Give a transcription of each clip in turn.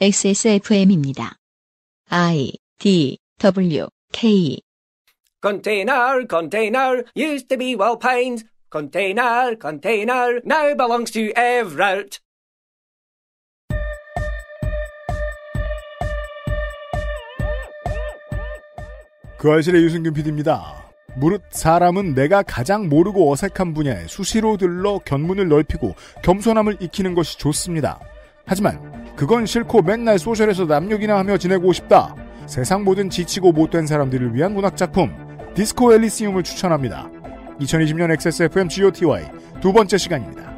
XSFM입니다. I D W K Container, container, used to be well pines. Container, container, now belongs to Everett. 그 아실의 유승균 PD입니다. 무릇 사람은 내가 가장 모르고 어색한 분야에 수시로 들러 견문을 넓히고 겸손함을 익히는 것이 좋습니다. 하지만 그건 싫고 맨날 소셜에서 남욕이나 하며 지내고 싶다. 세상 모든 지치고 못된 사람들을 위한 문학작품 디스코 엘리시움을 추천합니다. 2020년 XSFM GOTY 두 번째 시간입니다.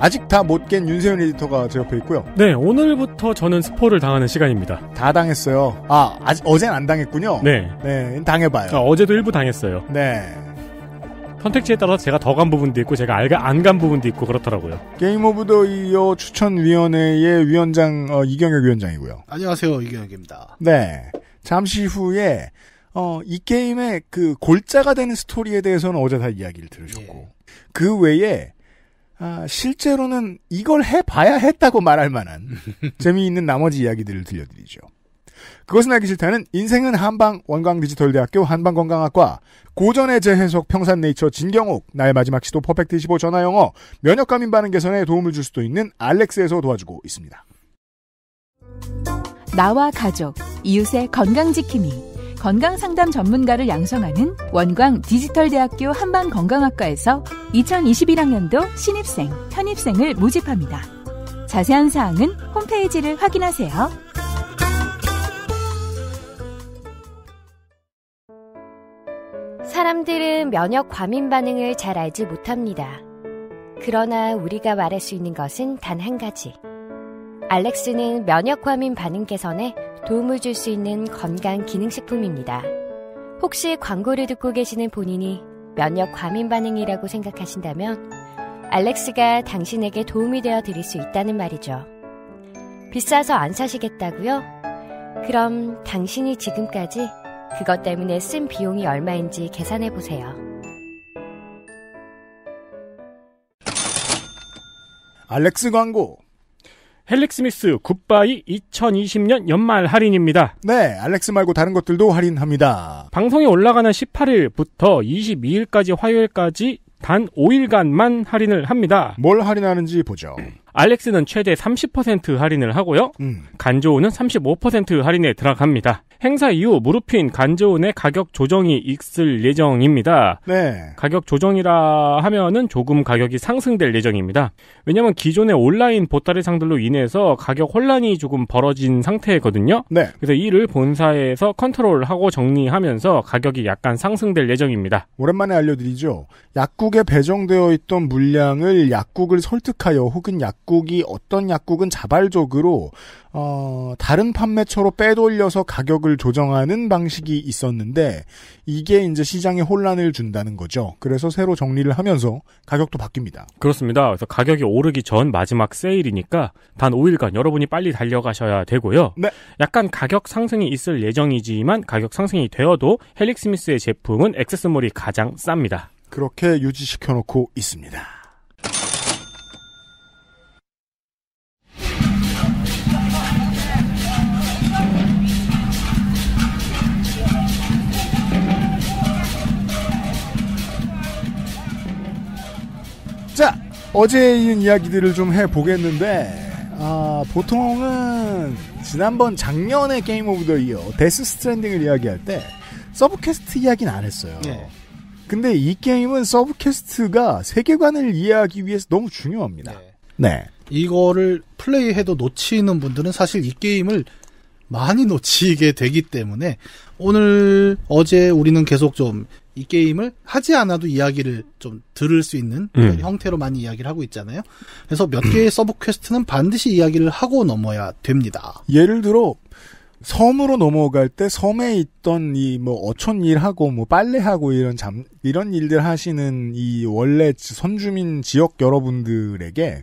아직 다 못 깬 윤세윤 에디터가 제 옆에 있고요. 네, 오늘부터 저는 스포를 당하는 시간입니다. 다 당했어요. 아, 아직 어젠 안 당했군요. 네. 네, 당해봐요. 아, 어제도 일부 당했어요. 네. 선택지에 따라서 제가 더 간 부분도 있고 제가 안 간 부분도 있고 그렇더라고요. 게임 오브 더 이어 추천위원회의 위원장 어, 이경혁 위원장이고요. 안녕하세요 이경혁입니다. 네, 잠시 후에 어, 이 게임의 그 골자가 되는 스토리에 대해서는 어제 다 이야기를 들으셨고 예. 그 외에 아, 실제로는 이걸 해봐야 했다고 말할 만한 재미있는 나머지 이야기들을 들려드리죠. 그것은 알기 싫다는 인생은 한방 원광 디지털대학교 한방건강학과 고전의 재해석 평산네이처 진경옥 나의 마지막 시도 퍼펙트 15 전화영어 면역감인 반응 개선에 도움을 줄 수도 있는 알렉스에서 도와주고 있습니다. 나와 가족 이웃의 건강 지킴이 건강 상담 전문가를 양성하는 원광 디지털대학교 한반건강학과에서 2021학년도 신입생, 편입생을 모집합니다. 자세한 사항은 홈페이지를 확인하세요. 사람들은 면역 과민 반응을 잘 알지 못합니다. 그러나 우리가 말할 수 있는 것은 단 한 가지. 알렉스는 면역 과민 반응 개선에 도움을 줄 수 있는 건강 기능식품입니다. 혹시 광고를 듣고 계시는 본인이 면역 과민 반응이라고 생각하신다면 알렉스가 당신에게 도움이 되어 드릴 수 있다는 말이죠. 비싸서 안 사시겠다고요? 그럼 당신이 지금까지 그것 때문에 쓴 비용이 얼마인지 계산해 보세요. 알렉스 광고 헬릭스미스 굿바이 2020년 연말 할인입니다. 네, 알렉스 말고 다른 것들도 할인합니다. 방송이 올라가는 18일부터 22일까지 화요일까지 단 5일간만 할인을 합니다. 뭘 할인하는지 보죠. 알렉스는 최대 30% 할인을 하고요. 음. 간조우는 35% 할인에 들어갑니다. 행사 이후 무릎핀 간조운의 가격 조정이 있을 예정입니다. 네. 가격 조정이라 하면은 조금 가격이 상승될 예정입니다. 왜냐면 기존의 온라인 보따리 상들로 인해서 가격 혼란이 조금 벌어진 상태거든요. 네. 그래서 이를 본사에서 컨트롤하고 정리하면서 가격이 약간 상승될 예정입니다. 오랜만에 알려드리죠. 약국에 배정되어 있던 물량을 약국을 설득하여 혹은 약국 약국이 어떤 약국은 자발적으로 어, 다른 판매처로 빼돌려서 가격을 조정하는 방식이 있었는데 이게 이제 시장에 혼란을 준다는 거죠. 그래서 새로 정리를 하면서 가격도 바뀝니다. 그렇습니다. 그래서 가격이 오르기 전 마지막 세일이니까 단 5일간 여러분이 빨리 달려가셔야 되고요. 네. 약간 가격 상승이 있을 예정이지만 가격 상승이 되어도 헬릭스미스의 제품은 액세스몰이 가장 쌉니다. 그렇게 유지시켜 놓고 있습니다. 자, 어제에 이은 이야기들을 좀 해보겠는데, 아, 보통은 지난번 작년에 게임 오브 더 이어, 데스 스트랜딩을 이야기할 때, 서브캐스트 이야기는 안 했어요. 네. 근데 이 게임은 서브캐스트가 세계관을 이해하기 위해서 너무 중요합니다. 네. 네. 이거를 플레이해도 놓치는 분들은 사실 이 게임을 많이 놓치게 되기 때문에 오늘 어제 우리는 계속 좀이 게임을 하지 않아도 이야기를 좀 들을 수 있는 음. 형태로 많이 이야기를 하고 있잖아요. 그래서 몇 개의 음. 서브 퀘스트는 반드시 이야기를 하고 넘어야 됩니다. 예를 들어 섬으로 넘어갈 때 섬에 있던 이 뭐 어촌 일하고 뭐 빨래하고 이런 잠 이런 일들 하시는 이 원래 선주민 지역 여러분들에게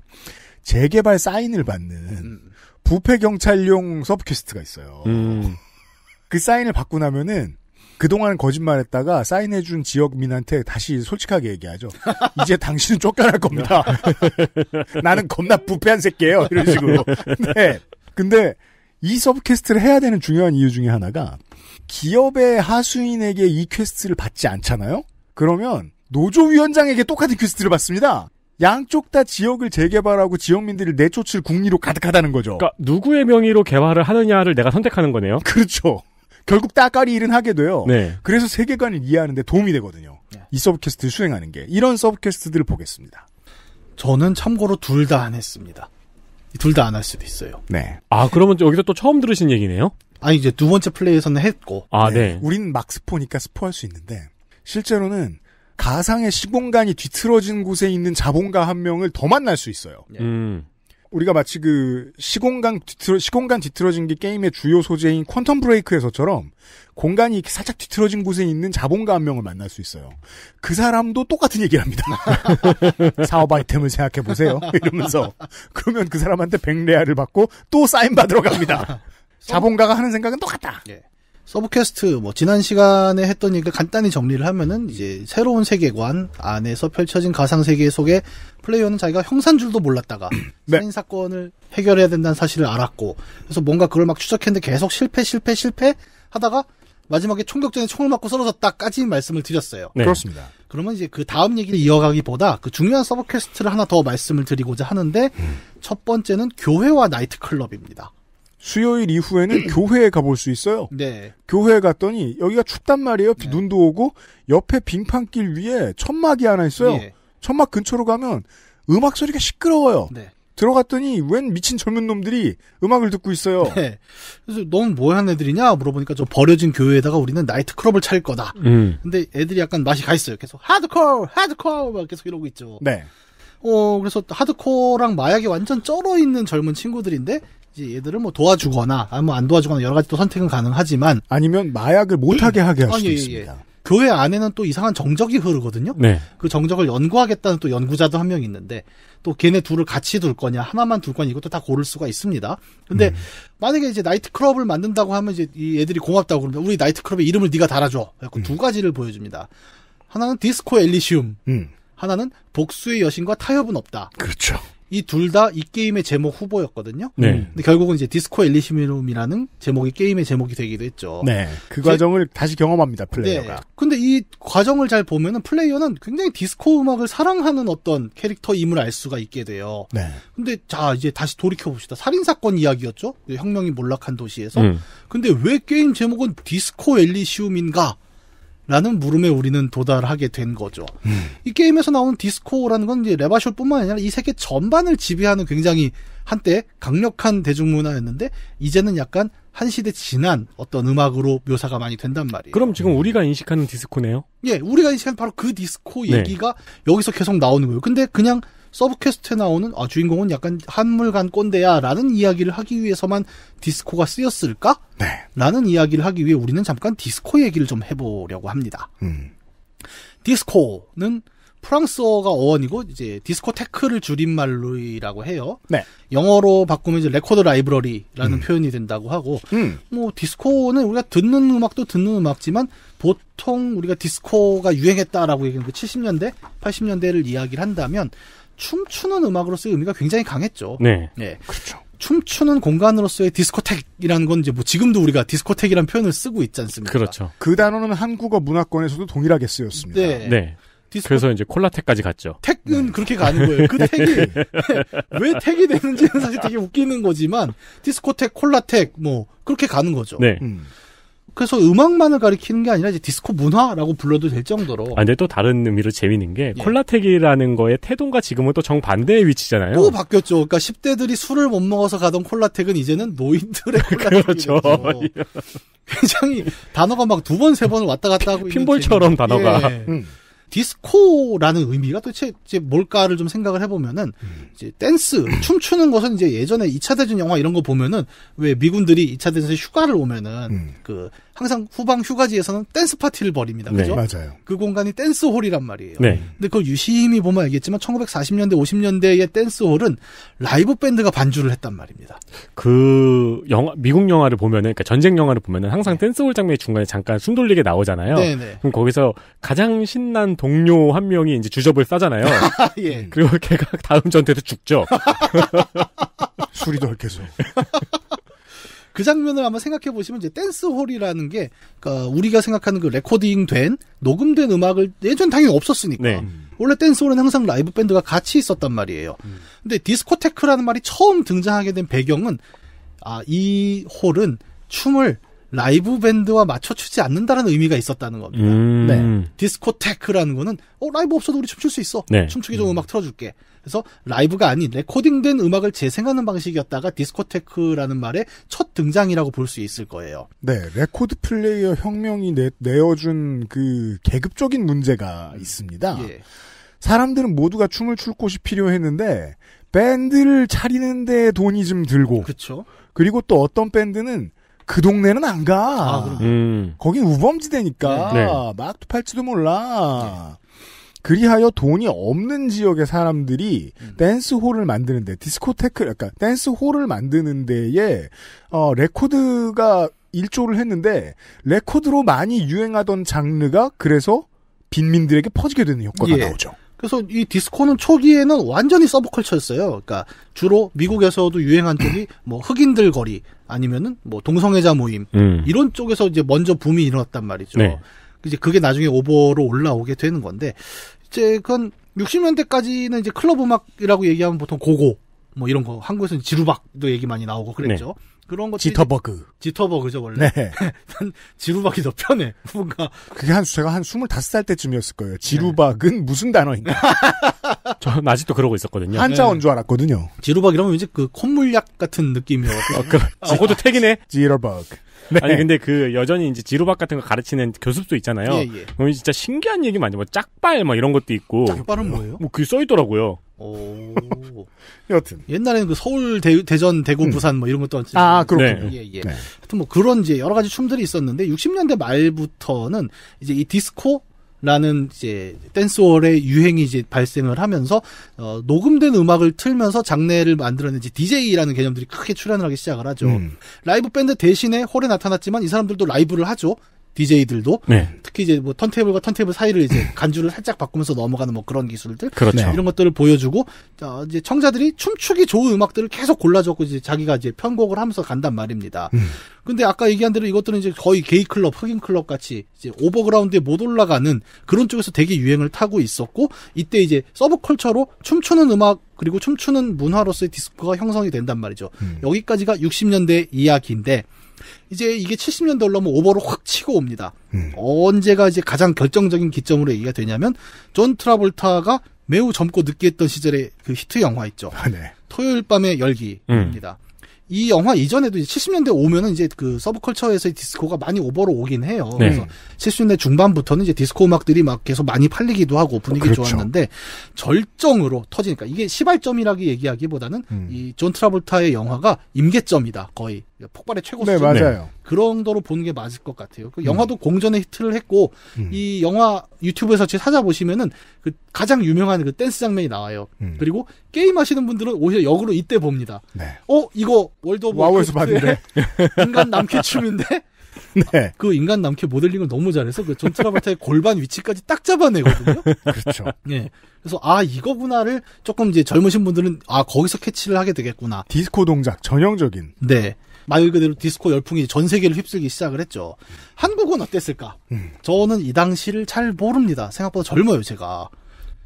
재개발 사인을 받는 음. 부패 경찰용 서브 퀘스트가 있어요. 음. 그 사인을 받고 나면은 그동안 거짓말했다가 사인해준 지역민한테 다시 솔직하게 얘기하죠. 이제 당신은 쫓겨날 겁니다. 나는 겁나 부패한 새끼예요. 이런 식으로. 네. 근데 이 서브퀘스트를 해야 되는 중요한 이유 중에 하나가 기업의 하수인에게 이 퀘스트를 받지 않잖아요? 그러면 노조위원장에게 똑같은 퀘스트를 받습니다. 양쪽 다 지역을 재개발하고 지역민들을 내쫓을 국리로 가득하다는 거죠. 그러니까 누구의 명의로 개발을 하느냐를 내가 선택하는 거네요. 그렇죠. 결국 따까리 일은 하게 돼요. 네. 그래서 세계관을 이해하는데 도움이 되거든요. 네. 이 서브캐스트 수행하는 게 이런 서브캐스트들을 보겠습니다. 저는 참고로 둘 다 안 했습니다. 둘 다 안 할 수도 있어요. 네. 아 그러면 여기서 또 처음 들으신 얘기네요? 아니 이제 두 번째 플레이에서는 했고. 아 네. 네. 우리는 막 스포니까 스포할 수 있는데 실제로는 가상의 시공간이 뒤틀어진 곳에 있는 자본가 한 명을 더 만날 수 있어요. 음. 우리가 마치 그 시공간 뒤틀어, 시공간 뒤틀어진 게 게임의 주요 소재인 퀀텀 브레이크에서처럼 공간이 이렇게 살짝 뒤틀어진 곳에 있는 자본가 한 명을 만날 수 있어요. 그 사람도 똑같은 얘기를 합니다. 사업 아이템을 생각해 보세요. 이러면서 그러면 그 사람한테 백레아를 받고 또 사인 받으러 갑니다. 자본가가 하는 생각은 똑같다. 예. 서브캐스트뭐 지난 시간에 했던 얘기를 간단히 정리를 하면은 이제 새로운 세계관 안에서 펼쳐진 가상 세계 속에 플레이어는 자기가 형사인 줄도 몰랐다가 네. 살인 사건을 해결해야 된다는 사실을 알았고 그래서 뭔가 그걸 막 추적했는데 계속 실패 실패 실패 하다가 마지막에 총격전에 총을 맞고 쓰러졌다까지 말씀을 드렸어요. 네. 그렇습니다. 그러면 이제 그 다음 얘기를 이어가기보다 그 중요한 서브 캐스트를 하나 더 말씀을 드리고자 하는데 음. 첫 번째는 교회와 나이트클럽입니다. 수요일 이후에는 교회에 가볼 수 있어요. 네. 교회에 갔더니 여기가 춥단 말이에요. 네. 눈도 오고 옆에 빙판길 위에 천막이 하나 있어요. 네. 천막 근처로 가면 음악 소리가 시끄러워요. 네. 들어갔더니 웬 미친 젊은 놈들이 음악을 듣고 있어요. 네. 그래서 넌 뭐하는 애들이냐 물어보니까 저 버려진 교회에다가 우리는 나이트클럽을 차릴 거다. 음. 근데 애들이 약간 맛이 가 있어요. 계속 하드코어, 하드코어 막 계속 이러고 있죠. 네. 어 그래서 하드코어랑 마약이 완전 쩔어 있는 젊은 친구들인데 이제 얘들을 뭐 도와주거나 아니안 뭐 도와주거나 여러 가지 또 선택은 가능하지만 아니면 마약을 못하게 하게 할 아, 수도 아, 예, 있습니다. 예. 교회 안에는 또 이상한 정적이 흐르거든요. 네. 그 정적을 연구하겠다는 또 연구자도 한 명 있는데 또 걔네 둘을 같이 둘 거냐 하나만 둘 거냐 이것도 다 고를 수가 있습니다. 근데 음. 만약에 이제 나이트클럽을 만든다고 하면 이제 이 애들이 고맙다고 그러면 우리 나이트클럽의 이름을 네가 달아줘. 그래서 음. 두 가지를 보여줍니다. 하나는 디스코 엘리시움. 음. 하나는 복수의 여신과 타협은 없다. 그렇죠. 이둘다이 게임의 제목 후보였거든요. 네. 음. 근데 결국은 이제 디스코 엘리시미룸이라는 제목이 게임의 제목이 되기도 했죠. 네. 그 과정을 다시 경험합니다 플레이어가. 네. 근데 이 과정을 잘 보면은 플레이어는 굉장히 디스코 음악을 사랑하는 어떤 캐릭터임을 알 수가 있게 돼요. 네. 근데 자 이제 다시 돌이켜 봅시다. 살인 사건 이야기였죠. 혁명이 몰락한 도시에서. 음. 근데 왜 게임 제목은 디스코 엘리시움인가? 라는 물음에 우리는 도달하게 된 거죠. 음. 이 게임에서 나오는 디스코라는 건 이제 레바쇼뿐만 아니라 이 세계 전반을 지배하는 굉장히 한때 강력한 대중문화였는데 이제는 약간 한 시대 지난 어떤 음악으로 묘사가 많이 된단 말이에요. 그럼 지금 우리가 인식하는 디스코네요? 예, 우리가 인식하는 바로 그 디스코 네. 얘기가 네. 여기서 계속 나오는 거예요. 근데 그냥 서브 퀘스트에 나오는 아 주인공은 약간 한물간 꼰대야라는 이야기를 하기 위해서만 디스코가 쓰였을까? 네. 라는 이야기를 하기 위해 우리는 잠깐 디스코 얘기를 좀 해보려고 합니다. 음. 디스코는 프랑스어가 어원이고 이제 디스코테크를 줄임말로라고 해요. 네. 영어로 바꾸면 이제 레코드 라이브러리라는 음. 표현이 된다고 하고 음. 뭐 디스코는 우리가 듣는 음악도 듣는 음악지만 보통 우리가 디스코가 유행했다라고 얘기하는 그 70년대, 80년대를 이야기를 한다면 춤추는 음악으로서의 의미가 굉장히 강했죠. 네. 네. 그렇죠. 춤추는 공간으로서의 디스코텍이라는 건 이제 뭐 지금도 우리가 디스코텍이라는 표현을 쓰고 있지 않습니까? 그렇죠. 그 단어는 한국어 문화권에서도 동일하게 쓰였습니다. 네. 네. 디스코... 그래서 이제 콜라텍까지 갔죠. 택은 네. 그렇게 가는 거예요. 그 네. 택이 왜 택이 되는지는 사실 되게 웃기는 거지만 디스코텍, 콜라텍 뭐 그렇게 가는 거죠. 네. 음. 그래서 음악만을 가리키는 게 아니라 이제 디스코 문화라고 불러도 될 정도로. 아, 근데 또 다른 의미로 재미있는 게 예. 콜라텍이라는 거에 태동과 지금은 또 정반대의 위치잖아요. 또 바뀌었죠. 그러니까 10대들이 술을 못 먹어서 가던 콜라텍은 이제는 노인들의 콜라텍이죠. 그렇죠. 굉장히 단어가 막 두 번, 세 번 왔다 갔다 하고 핀볼처럼 단어가. 예. 음. 음. 디스코라는 의미가 도대체 뭘까를 좀 생각을 해보면은 음. 이제 댄스 춤추는 것은 이제 예전에 2차 대전 영화 이런 거 보면은 왜 미군들이 2차 대전에 휴가를 오면은 음. 그 항상 후방 휴가지에서는 댄스 파티를 벌입니다. 네. 그죠? 네, 맞아요. 그 공간이 댄스홀이란 말이에요. 네. 근데 그 유심히 보면 알겠지만 1940년대 50년대의 댄스홀은 라이브 밴드가 반주를 했단 말입니다. 그 영화 미국 영화를 보면은 그러니까 전쟁 영화를 보면은 항상 네. 댄스홀 장면이 중간에 잠깐 숨 돌리게 나오잖아요. 네네. 네. 그럼 거기서 가장 신난 동료 한 명이 이제 주접을 싸잖아요. 예. 그리고 걔가 다음 전투에서 죽죠. 술이 덜 깨서. 그 장면을 한번 생각해 보시면 이제 댄스홀이라는 게 그러니까 우리가 생각하는 그 레코딩된 녹음된 음악을 예전 당연히 없었으니까 네. 원래 댄스홀은 항상 라이브 밴드가 같이 있었단 말이에요. 음. 근데 디스코테크라는 말이 처음 등장하게 된 배경은 아 이 홀은 춤을 라이브 밴드와 맞춰 추지 않는다는 의미가 있었다는 겁니다. 음. 네. 디스코테크라는 거는 어 라이브 없어도 우리 춤출 수 있어. 네. 춤추기 좋은 음. 음악 틀어줄게. 그래서 라이브가 아닌 레코딩된 음악을 재생하는 방식이었다가 디스코테크라는 말의 첫 등장이라고 볼 수 있을 거예요. 네, 레코드 플레이어 혁명이 내, 내어준 그 계급적인 문제가 음. 있습니다. 예. 사람들은 모두가 춤을 출 곳이 필요했는데 밴드를 차리는데 돈이 좀 들고 그렇죠. 그리고 또 어떤 밴드는 그 동네는 안 가. 아, 음. 거긴 우범지대니까 네. 막두 팔지도 몰라. 네. 그리하여 돈이 없는 지역의 사람들이 음. 댄스홀을 만드는데 디스코테크 약간 댄스홀을 만드는 데에 어 레코드가 일조를 했는데 레코드로 많이 유행하던 장르가 그래서 빈민들에게 퍼지게 되는 효과가 예. 나오죠. 그래서 이 디스코는 초기에는 완전히 서브컬처였어요. 그러니까 주로 미국에서도 유행한 쪽이 뭐 흑인들 거리 아니면은 뭐 동성애자 모임 음. 이런 쪽에서 이제 먼저 붐이 일어났단 말이죠. 네. 이제 그게 나중에 오버로 올라오게 되는 건데 이건 60년대까지는 이제 클럽 음악이라고 얘기하면 보통 고고 뭐 이런 거 한국에서는 지루박도 얘기 많이 나오고 그랬죠. 네. 그런 것 지터버그. 지터버그죠, 원래. 네. 지루박이 더 편해, 뭔가. 그게 한, 제가 한 25살 때쯤이었을 거예요. 지루박은 네. 무슨 단어인가. 저는 아직도 그러고 있었거든요. 한자어 네. 줄 알았거든요. 지루박 이러면 왠지 그 콧물약 같은 느낌이어서. 어, 그, 아, 그것도 택이네 지루박. 네. 아니 근데 그 여전히 이제 지루박 같은 거 가르치는 교습도 있잖아요. 예, 예. 그럼 진짜 신기한 얘기 많이 뭐 짝발 막 뭐 이런 것도 있고. 짝발은 뭐예요? 뭐 그게 써 있더라고요. 오. 여튼. 옛날에는 그 서울, 대, 전 대구, 음. 부산 뭐 이런 것도 왔지. 아, 그렇군요. 네. 예, 예. 네. 하여튼 뭐 그런 이제 여러 가지 춤들이 있었는데 60년대 말부터는 이제 이 디스코 라는 이제 댄스홀의 유행이 이제 발생을 하면서 어, 녹음된 음악을 틀면서 장례를 만들어낸 이제 DJ라는 개념들이 크게 출현을 하기 시작을 하죠. 음. 라이브 밴드 대신에 홀에 나타났지만 이 사람들도 라이브를 하죠. DJ들도 네. 특히 이제 뭐 턴테이블과 턴테이블 사이를 이제 간주를 살짝 바꾸면서 넘어가는 뭐 그런 기술들 그렇죠. 네, 이런 것들을 보여주고 이제 청자들이 춤추기 좋은 음악들을 계속 골라줬고 이제 자기가 이제 편곡을 하면서 간단 말입니다. 음. 근데 아까 얘기한 대로 이것들은 이제 거의 게이 클럽, 흑인 클럽 같이 이제 오버그라운드에 못 올라가는 그런 쪽에서 되게 유행을 타고 있었고 이때 이제 서브컬처로 춤추는 음악 그리고 춤추는 문화로서의 디스코가 형성이 된단 말이죠. 음. 여기까지가 60년대 이야기인데 이제 이게 70년대 올라오면 오버로 확 치고 옵니다. 음. 언제가 이제 가장 결정적인 기점으로 얘기가 되냐면 존 트라볼타가 매우 젊고 늦게 했던 시절의 그 히트 영화 있죠. 아, 네. 토요일 밤의 열기입니다. 음. 이 영화 이전에도 이제 70년대 오면은 이제 그 서브컬처에서의 디스코가 많이 오버로 오긴 해요. 네. 그래서 70년대 중반부터는 이제 디스코 음악들이 막 계속 많이 팔리기도 하고 분위기 그렇죠. 좋았는데 절정으로 터지니까 이게 시발점이라기 얘기하기보다는 음. 이존 트라볼타의 영화가 임계점이다 거의 폭발의 최고 점준네 맞아요. 그런 거로 보는 게 맞을 것 같아요. 그 영화도 음. 공전에 히트를 했고 음. 이 영화 유튜브에서 제 찾아보시면은 그 가장 유명한 그 댄스 장면이 나와요. 음. 그리고 게임 하시는 분들은 오히려 역으로 이때 봅니다. 네. 어 이거 월드 오브 와우에서 봤는데 인간 남캐 춤인데 네. 아, 그 인간 남캐 모델링을 너무 잘해서 그존 트라바타의 골반 위치까지 딱 잡아내거든요. 그렇죠. 예. 그래서 아 이거구나를 조금 이제 젊으신 분들은 아 거기서 캐치를 하게 되겠구나. 디스코 동작 전형적인. 네. 말 그대로 디스코 열풍이 전 세계를 휩쓸기 시작을 했죠. 한국은 어땠을까? 음. 저는 이 당시를 잘 모릅니다. 생각보다 젊어요, 제가.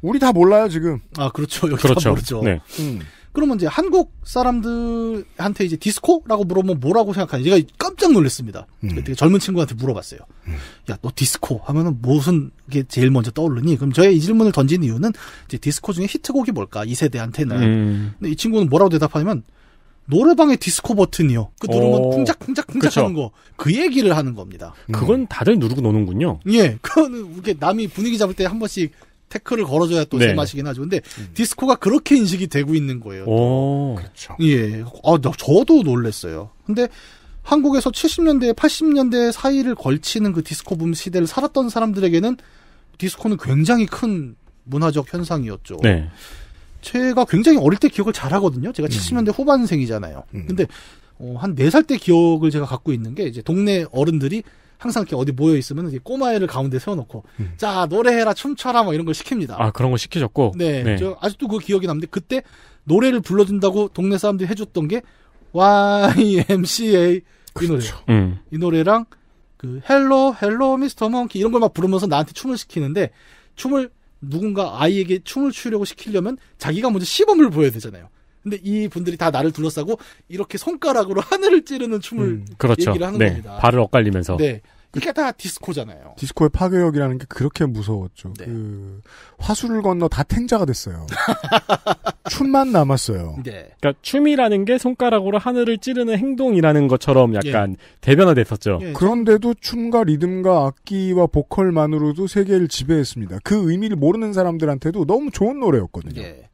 우리 다 몰라요, 지금. 아, 그렇죠. 여기 그렇죠. 모르죠. 네. 음. 그러면 이제 한국 사람들한테 이제 디스코라고 물어보면 뭐라고 생각하는지 제가 깜짝 놀랐습니다. 음. 되게 젊은 친구한테 물어봤어요. 음. 야, 너 디스코 하면은 무슨 게 제일 먼저 떠오르니? 그럼 저의 이 질문을 던진 이유는 이제 디스코 중에 히트곡이 뭘까? 이 세대한테는. 음. 근데 이 친구는 뭐라고 대답하냐면 노래방의 디스코 버튼이요. 그 누르면 오. 어. 쿵짝쿵짝쿵짝 하는 거. 그 얘기를 하는 겁니다. 음. 그건 다들 누르고 노는군요. 예. 그거는 이게 남이 분위기 잡을 때 한 번씩 태클을 걸어줘야 또 네. 제맛이긴 하죠. 근데 음. 디스코가 그렇게 인식이 되고 있는 거예요. 오. 그렇죠. 예. 아, 저도 놀랬어요. 근데 한국에서 70년대, 80년대 사이를 걸치는 그 디스코 붐 시대를 살았던 사람들에게는 디스코는 굉장히 큰 문화적 현상이었죠. 네. 제가 굉장히 어릴 때 기억을 잘 하거든요. 제가 음. 70년대 후반생이잖아요. 음. 근데 어, 한 4살 때 기억을 제가 갖고 있는 게 이제 동네 어른들이 항상 이렇게 어디 모여 있으면 꼬마애를 가운데 세워놓고 음. 자 노래해라 춤춰라 뭐 이런 걸 시킵니다. 아 그런 거 시키셨고. 네, 네. 저 아직도 그 기억이 남는데 그때 노래를 불러준다고 동네 사람들이 해줬던 게 YMCA 그렇죠. 이 노래, 음. 이 노래랑 그 헬로 헬로 미스터 몽키 이런 걸 막 부르면서 나한테 춤을 시키는데 춤을 누군가 아이에게 춤을 추려고 시키려면 자기가 먼저 시범을 보여야 되잖아요. 근데 이 분들이 다 나를 둘러싸고 이렇게 손가락으로 하늘을 찌르는 춤을 음, 그렇죠. 얘기를 하는 네, 겁니다. 발을 엇갈리면서. 네. 그게 다 디스코잖아요. 디스코의 파괴력이라는 게 그렇게 무서웠죠. 네. 그 화수를 건너 다 탱자가 됐어요. 춤만 남았어요. 네. 그러니까 춤이라는 게 손가락으로 하늘을 찌르는 행동이라는 것처럼 약간 예. 대변화됐었죠. 예. 그런데도 춤과 리듬과 악기와 보컬만으로도 세계를 지배했습니다. 그 의미를 모르는 사람들한테도 너무 좋은 노래였거든요. 예.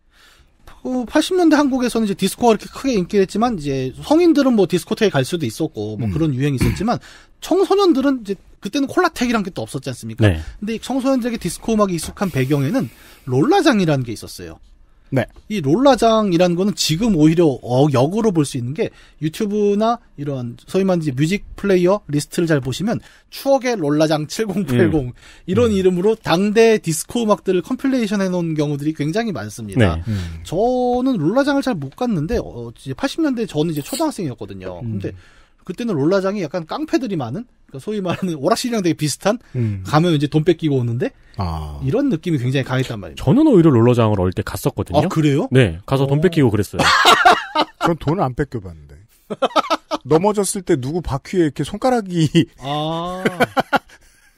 어, 80년대 한국에서는 이제 디스코가 그렇게 크게 인기했지만 이제 성인들은 뭐 디스코텍에 갈 수도 있었고 뭐 음. 그런 유행이 있었지만 청소년들은 이제 그때는 콜라텍이란 게 또 없었지 않습니까? 네. 근데 청소년들에게 디스코 음악이 익숙한 배경에는 롤라장이라는 게 있었어요. 네. 이 롤라장이라는 거는 지금 오히려 어, 역으로 볼 수 있는 게 유튜브나 이런 소위 말하는 뮤직 플레이어 리스트를 잘 보시면 추억의 롤라장 7080 음. 이런 음. 이름으로 당대 디스코 음악들을 컴필레이션 해놓은 경우들이 굉장히 많습니다. 네. 음. 저는 롤라장을 잘 못 갔는데 어, 80년대 저는 이제 초등학생이었거든요. 음. 근데 그때는 롤라장이 약간 깡패들이 많은 그러니까 소위 말하는 오락실이랑 되게 비슷한 음. 가면 이제 돈 뺏기고 오는데 아. 이런 느낌이 굉장히 강했단 말이에요. 저는 오히려 롤러장을 어릴 때 갔었거든요. 아 그래요? 네, 가서 어. 돈 뺏기고 그랬어요. 전 돈을 안 뺏겨봤는데 넘어졌을 때 누구 바퀴에 이렇게 손가락이 아.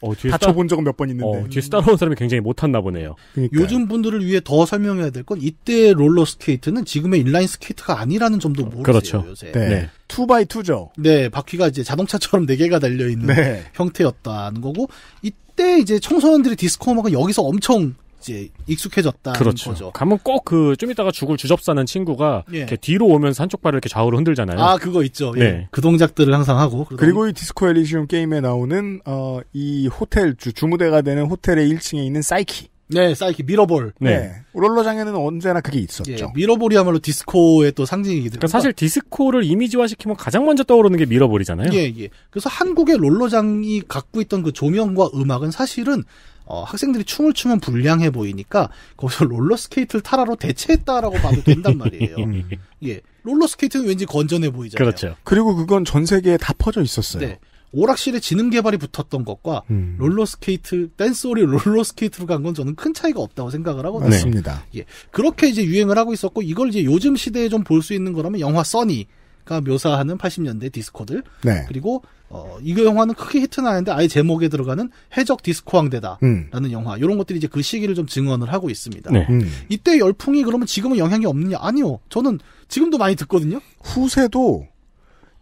어, 다쳐본 적은 몇 번 있는데. 어, 뒤에 따라온 사람이 굉장히 못탔나 보네요. 그러니까요. 요즘 분들을 위해 더 설명해야 될 건 이때 롤러 스케이트는 지금의 인라인 스케이트가 아니라는 점도 모르세요. 그렇죠. 요새. 네. 네. 2x2죠. 네, 바퀴가 이제 자동차처럼 네개가 달려있는 네. 형태였다는 거고, 이때 이제 청소년들이 디스코 음악은 여기서 엄청 이제 익숙해졌다는 그렇죠. 거죠. 가면 꼭 그좀 이따가 죽을 주접사는 친구가 예. 이렇게 뒤로 오면서 한쪽 발을 이렇게 좌우로 흔들잖아요. 아 그거 있죠. 예. 네. 그 동작들을 항상 하고 그리고 이 디스코 엘리시움 게임에 나오는 어, 이 호텔 주, 주무대가 되는 호텔의 1층에 있는 사이키. 네, 사이키 미러볼. 네. 네. 롤러장에는 언제나 그게 있었죠. 예, 미러볼이야말로 디스코의 또 상징이기도 하고. 그러니까 사실 디스코를 이미지화시키면 가장 먼저 떠오르는 게 미러볼이잖아요. 예, 예. 그래서 한국의 롤러장이 갖고 있던 그 조명과 음악은 사실은 어, 학생들이 춤을 추면 불량해 보이니까 거기서 롤러스케이트를 타라로 대체했다라고 봐도 된단 말이에요. 예. 롤러스케이트는 왠지 건전해 보이잖아요. 그렇죠. 그리고 그건 전 세계에 다 퍼져 있었어요. 네. 오락실에 지능 개발이 붙었던 것과 음. 롤러스케이트 댄스홀이 롤러스케이트로 간 건 저는 큰 차이가 없다고 생각을 하거든요. 네. 맞습니다. 예. 그렇게 이제 유행을 하고 있었고 이걸 이제 요즘 시대에 좀 볼 수 있는 거라면 영화 써니 가 묘사하는 80년대 디스코들 네. 그리고 어, 이거 영화는 크게 히트는 나데 아예 제목에 들어가는 해적 디스코 왕대다라는 음. 영화 이런 것들이 이제 그 시기를 좀 증언을 하고 있습니다. 네. 음. 이때 열풍이 그러면 지금은 영향이 없느냐? 아니요. 저는 지금도 많이 듣거든요. 후세도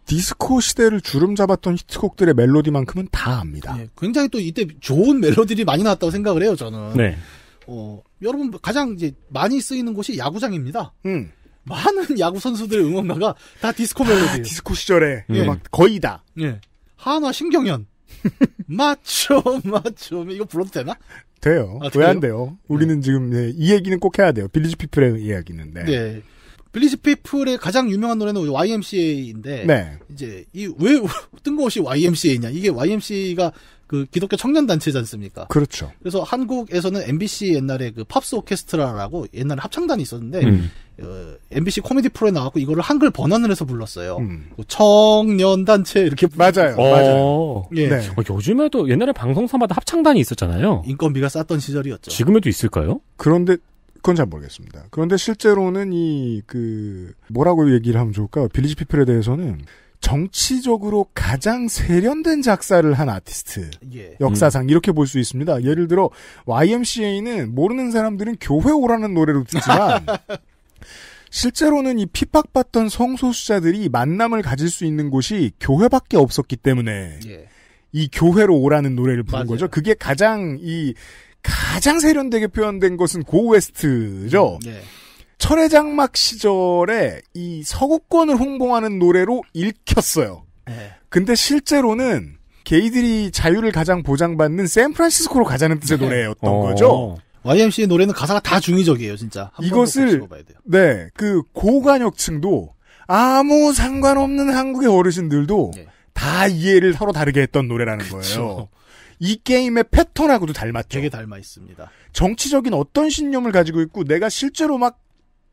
디스코 시대를 주름 잡았던 히트곡들의 멜로디만큼은 다 압니다. 네, 굉장히 또 이때 좋은 멜로디들이 많이 나왔다고 생각을 해요. 저는. 네. 어, 여러분 가장 이제 많이 쓰이는 곳이 야구장입니다. 음. 많은 야구 선수들의 응원가가 다 디스코 멜로디. 아, 디스코 시절에 음. 거의 다. 예. 한화 신경연. 맞죠, 맞죠. 이거 불러도 되나? 돼요. 아, 왜안 돼요? 우리는 네. 지금 예, 이 얘기는 꼭 해야 돼요. 빌리지 피플의 이야기는데. 네. 네. 빌리지 피플의 가장 유명한 노래는 YMCA인데 네. 이제 이 왜 뜬금없이 YMCA냐? 이게 YMCA가 그 기독교 청년 단체지 않습니까? 그렇죠. 그래서 한국에서는 MBC 옛날에 그 팝스 오케스트라라고 옛날에 합창단이 있었는데 음. MBC 어, 코미디 프로에 나왔고 이거를 한글 번안을 해서 불렀어요. 음. 뭐 청년단체 이렇게 맞아요. 어. 맞아요. 네. 예. 네. 어, 요즘에도 옛날에 방송사마다 합창단이 있었잖아요. 인건비가 쌌던 시절이었죠. 지금에도 있을까요? 그런데 그건 잘 모르겠습니다. 그런데 실제로는 이 그 뭐라고 얘기를 하면 좋을까? 요 빌리지 피플에 대해서는 정치적으로 가장 세련된 작사를 한 아티스트 예. 역사상 음. 이렇게 볼 수 있습니다. 예를 들어 YMCA는 모르는 사람들은 교회 오라는 노래로 듣지만 실제로는 이 핍박받던 성소수자들이 만남을 가질 수 있는 곳이 교회밖에 없었기 때문에 예. 이 교회로 오라는 노래를 부른 맞아요. 거죠. 그게 가장 이 가장 세련되게 표현된 것은 고 웨스트죠. 음, 예. 철의장막 시절에 이 서구권을 홍보하는 노래로 읽혔어요. 예. 근데 실제로는 게이들이 자유를 가장 보장받는 샌프란시스코로 가자는 뜻의 네. 노래였던 어. 거죠. YMC의 노래는 가사가 다 중의적이에요, 진짜. 이것을 네, 그 고관역층도 아무 상관없는 한국의 어르신들도 네. 다 이해를 서로 다르게 했던 노래라는 그쵸. 거예요. 이 게임의 패턴하고도 닮았죠. 되게 닮아 있습니다. 정치적인 어떤 신념을 가지고 있고 내가 실제로 막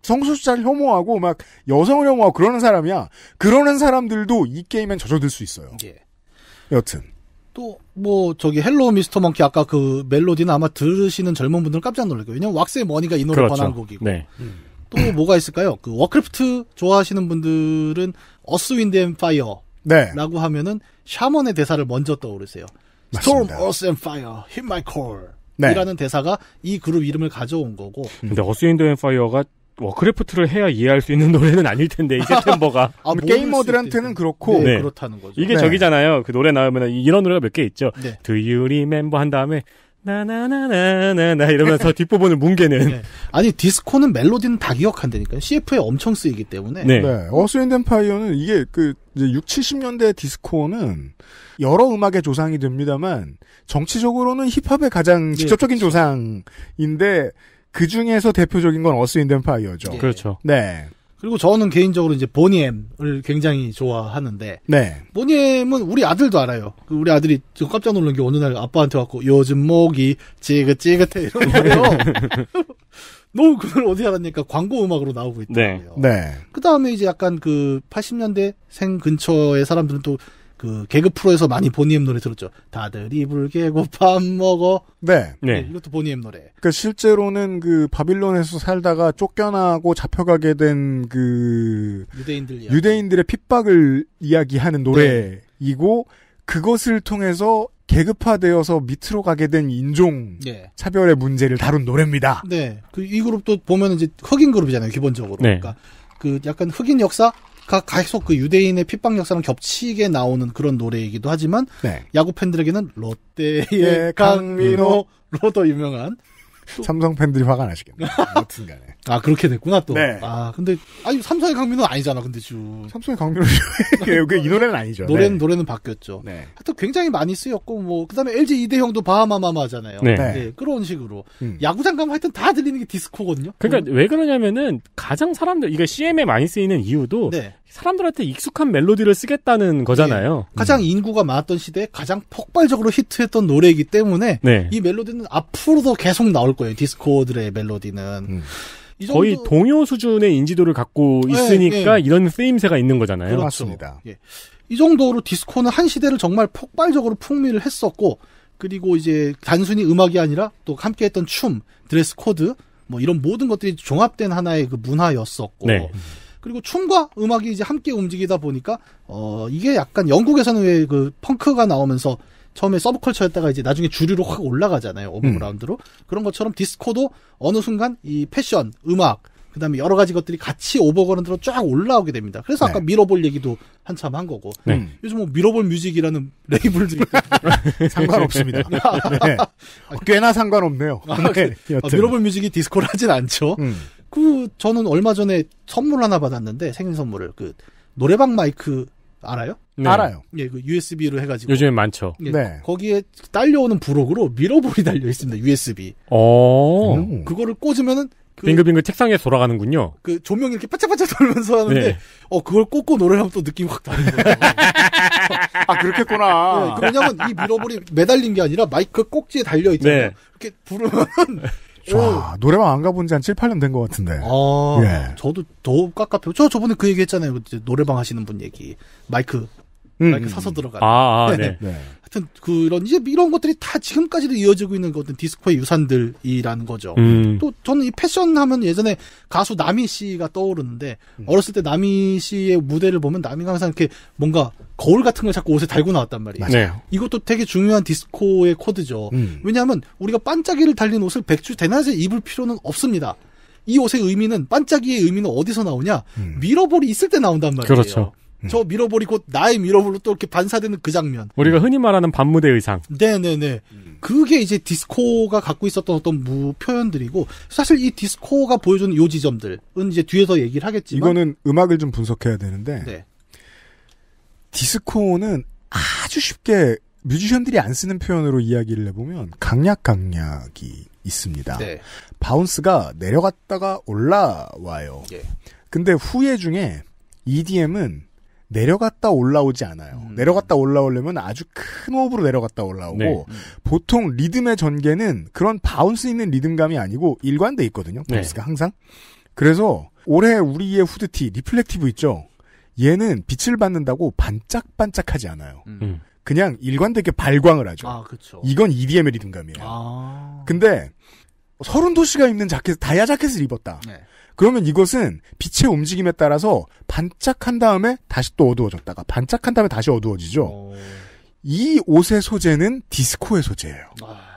성소수자를 혐오하고 막 여성을 혐오하고 그러는 사람이야. 그러는 사람들도 이 게임엔 젖어들 수 있어요. 예. 여튼 또, 뭐, 저기, 헬로우 미스터 먼키 아까 그 멜로디는 아마 들으시는 젊은 분들은 깜짝 놀랄 거예요. 왜냐면 왁스의 머니가 이 노래 그렇죠. 번한 곡이고. 네. 음. 또 뭐가 있을까요? 그, 워크래프트 좋아하시는 분들은, 어스 윈드 앤 파이어. 라고 하면은, 샤먼의 대사를 먼저 떠오르세요. Storm, Earth a n 이라는 대사가 이 그룹 이름을 가져온 거고. 근데 어스 윈드 앤 파이어가 워크래프트를 해야 이해할 수 있는 노래는 아닐 텐데 이제 템버가 아, 뭐 게이머들한테는 그렇고 네. 네. 그렇다는 거죠. 이게 네. 저기잖아요. 그 노래 나오면 이런 노래가 몇 개 있죠. 네. Do you remember 한 다음에 나나나나나나 이러면서 네. 뒷부분을 뭉개는 네. 아니 디스코는 멜로디는 다 기억한다니까요. CF에 엄청 쓰이기 때문에. 네. 네. 어스앤덴파이어는 이게 그 이제 6, 70년대 디스코는 여러 음악의 조상이 됩니다만 정치적으로는 힙합의 가장 네, 직접적인 네. 조상인데 그 중에서 대표적인 건 어스 윈덴파이어죠 예. 그렇죠. 네. 그리고 저는 개인적으로 이제 보니엠을 굉장히 좋아하는데 네. 보니엠은 우리 아들도 알아요. 그 우리 아들이 좀 깜짝 놀란 게 어느 날 아빠한테 왔고 요즘 목이 찌긋찌긋해 이런 거예요. 너무 그걸 어디 알았니까 광고 음악으로 나오고 있더라고요. 네. 네. 그 다음에 이제 약간 그 80년대 생 근처의 사람들은 또그 개그 프로에서 많이 보니엠 노래 들었죠. 다들이 불깨고밥 먹어. 네. 네. 네. 이것도 보니엠 노래. 그 실제로는 그 바빌론에서 살다가 쫓겨나고 잡혀가게 된 그 유대인들 유대인들의 핍박을 이야기하는 노래이고 네. 그것을 통해서 계급화되어서 밑으로 가게 된 인종 네. 차별의 문제를 다룬 노래입니다. 네. 그 이 그룹도 보면 이제 흑인 그룹이잖아요, 기본적으로. 네. 그러니까 그 약간 흑인 역사 계속 그 유대인의 핍박 역사랑 겹치게 나오는 그런 노래이기도 하지만 네. 야구 팬들에게는 롯데의 네, 강민호로 더 유명한 삼성 팬들이 화가 나시겠네요. 아무튼간에 아 그렇게 됐구나 또. 네. 아 근데 아니 삼성의 강민호 아니잖아 근데 지금. 삼성의 강민호 그이 노래는 아니죠. 노래는 네. 노래는 바뀌었죠. 네. 하여튼 굉장히 많이 쓰였고 뭐 그다음에 LG 이대형도 바하마마마잖아요. 네. 네. 네. 그런 식으로 음. 야구장 가면 하여튼 다 들리는 게 디스코거든요. 그러니까 음. 왜 그러냐면은 가장 사람들 이거 CM에 많이 쓰이는 이유도 네. 사람들한테 익숙한 멜로디를 쓰겠다는 거잖아요. 네. 음. 가장 음. 인구가 많았던 시대에 가장 폭발적으로 히트했던 노래이기 때문에 이 멜로디는 앞으로도 계속 나올 거예요. 디스코들의 멜로디는. 음. 정도... 거의 동요 수준의 인지도를 갖고 네, 있으니까 네, 네. 이런 쓰임새가 있는 거잖아요. 맞습니다. 예. 이 정도로 디스코는 한 시대를 정말 폭발적으로 풍미를 했었고 그리고 이제 단순히 음악이 아니라 또 함께했던 춤, 드레스 코드 뭐 이런 모든 것들이 종합된 하나의 그 문화였었고 네. 그리고 춤과 음악이 이제 함께 움직이다 보니까 어 이게 약간 영국에서는 왜 그 펑크가 나오면서 처음에 서브컬처였다가 이제 나중에 주류로 확 올라가잖아요. 오버그라운드로. 음. 그런 것처럼 디스코도 어느 순간 이 패션, 음악, 그 다음에 여러 가지 것들이 같이 오버그라운드로 쫙 올라오게 됩니다. 그래서 네. 아까 밀어볼 얘기도 한참 한 거고. 네. 음. 요즘 뭐 밀어볼 뮤직이라는 레이블들이. 상관없습니다. 네. 네. 꽤나 상관없네요. 아, 밀어볼 네. 아, 뮤직이 디스코를 하진 않죠. 음. 그, 저는 얼마 전에 선물 하나 받았는데, 생일 선물을. 그, 노래방 마이크 알아요? 네. 알아요. 예, 그 USB로 해가지고. 요즘에 많죠. 예, 네. 거기에 딸려오는 부록으로 미러볼이 달려 있습니다. USB. 어. 음. 그거를 꽂으면은. 그, 빙글빙글 책상에 돌아가는군요. 그 조명 이렇게 빠짝빠짝 돌면서 하는데, 네. 어 그걸 꽂고 노래하면 또 느낌이 확 다른 거예요. 아 그렇겠구나. 네, 왜냐면 이 미러볼이 매달린 게 아니라 마이크 꼭지에 달려 있잖아요. 네. 이렇게 부르면 와, 노래방 안 가본 지 한 7, 8년 된 것 같은데. 아, 예. 저도 더욱 깝깝해요. 저 저번에 그 얘기 했잖아요. 그 노래방 하시는 분 얘기. 마이크 음, 음, 사서 음. 들어가. 아, 아 네. 네. 네. 하여튼 그런 이제 이런 것들이 다 지금까지도 이어지고 있는 그 어떤 디스코의 유산들이라는 거죠. 음. 또 저는 이 패션 하면 예전에 가수 남희 씨가 떠오르는데 음. 어렸을 때 남희 씨의 무대를 보면 남희가 항상 이렇게 뭔가 거울 같은 걸 자꾸 옷에 달고 나왔단 말이에요. 네. 이것도 되게 중요한 디스코의 코드죠. 음. 왜냐하면 우리가 반짝이를 달린 옷을 백주 대낮에 입을 필요는 없습니다. 이 옷의 의미는 반짝이의 의미는 어디서 나오냐? 밀어볼이 있을 때 나온단 말이에요. 그렇죠. 음. 저 밀어버리 고 나의 밀어버리고 또 이렇게 반사되는 그 장면. 우리가 흔히 말하는 반무대 의상. 네네네. 음. 그게 이제 디스코가 갖고 있었던 어떤 무 표현들이고 사실 이 디스코가 보여주는 요 지점들은 이제 뒤에서 얘기를 하겠지만 이거는 음악을 좀 분석해야 되는데 네. 디스코는 아주 쉽게 뮤지션들이 안 쓰는 표현으로 이야기를 해보면 강약 강약이 있습니다. 네. 바운스가 내려갔다가 올라와요. 예. 근데 후예 중에 EDM은 내려갔다 올라오지 않아요. 음. 내려갔다 올라오려면 아주 큰 호흡으로 내려갔다 올라오고 네. 보통 리듬의 전개는 그런 바운스 있는 리듬감이 아니고 일관돼 있거든요. 베스가 네. 항상. 그래서 올해 우리의 후드티 리플렉티브 있죠. 얘는 빛을 받는다고 반짝반짝하지 않아요. 음. 음. 그냥 일관되게 발광을 하죠. 아, 이건 EDM의 리듬감이에요. 아. 근데 뭐 서른도 시가 입는 자켓, 다이아 자켓을 입었다. 네. 그러면 이것은 빛의 움직임에 따라서 반짝한 다음에 다시 또 어두워졌다가 반짝한 다음에 다시 어두워지죠. 오. 이 옷의 소재는 디스코의 소재예요. 아.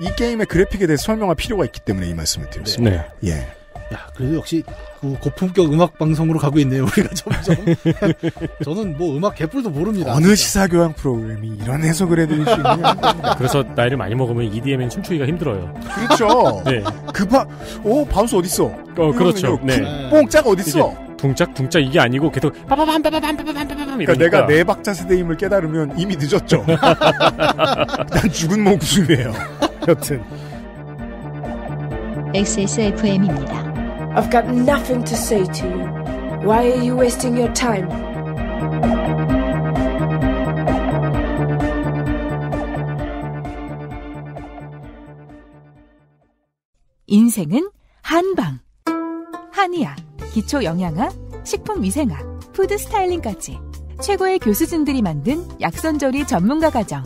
이 게임의 그래픽에 대해 설명할 필요가 있기 때문에 이 말씀을 드렸습니다. 네. 예. 야, 그래도 역시 그 고품격 음악 방송으로 가고 있네요. 우리가 점점. 저는 뭐 음악 개뿔도 모릅니다. 어느 시사 교양 프로그램이 이런 해석을 해드릴 수 있는 그래서 나이를 많이 먹으면 EDM엔 춤추기가 힘들어요. 그렇죠. 네. 그하오 바운스 어디 있어? 어, 어 그렇죠. 네. 뽕짝 어디 있어? 둥짝 둥짝 이게 아니고 계속 그러니까 내가 네 박자 세대임을 깨달으면 이미 늦었죠. 난 죽은 목숨이에요. 여튼 XSFM입니다. I've got nothing to say to you. Why are you wasting your time? 인생은 한방. 한의학, 기초영양학, 식품위생학, 푸드스타일링까지 최고의 교수진들이 만든 약선조리 전문가 과정.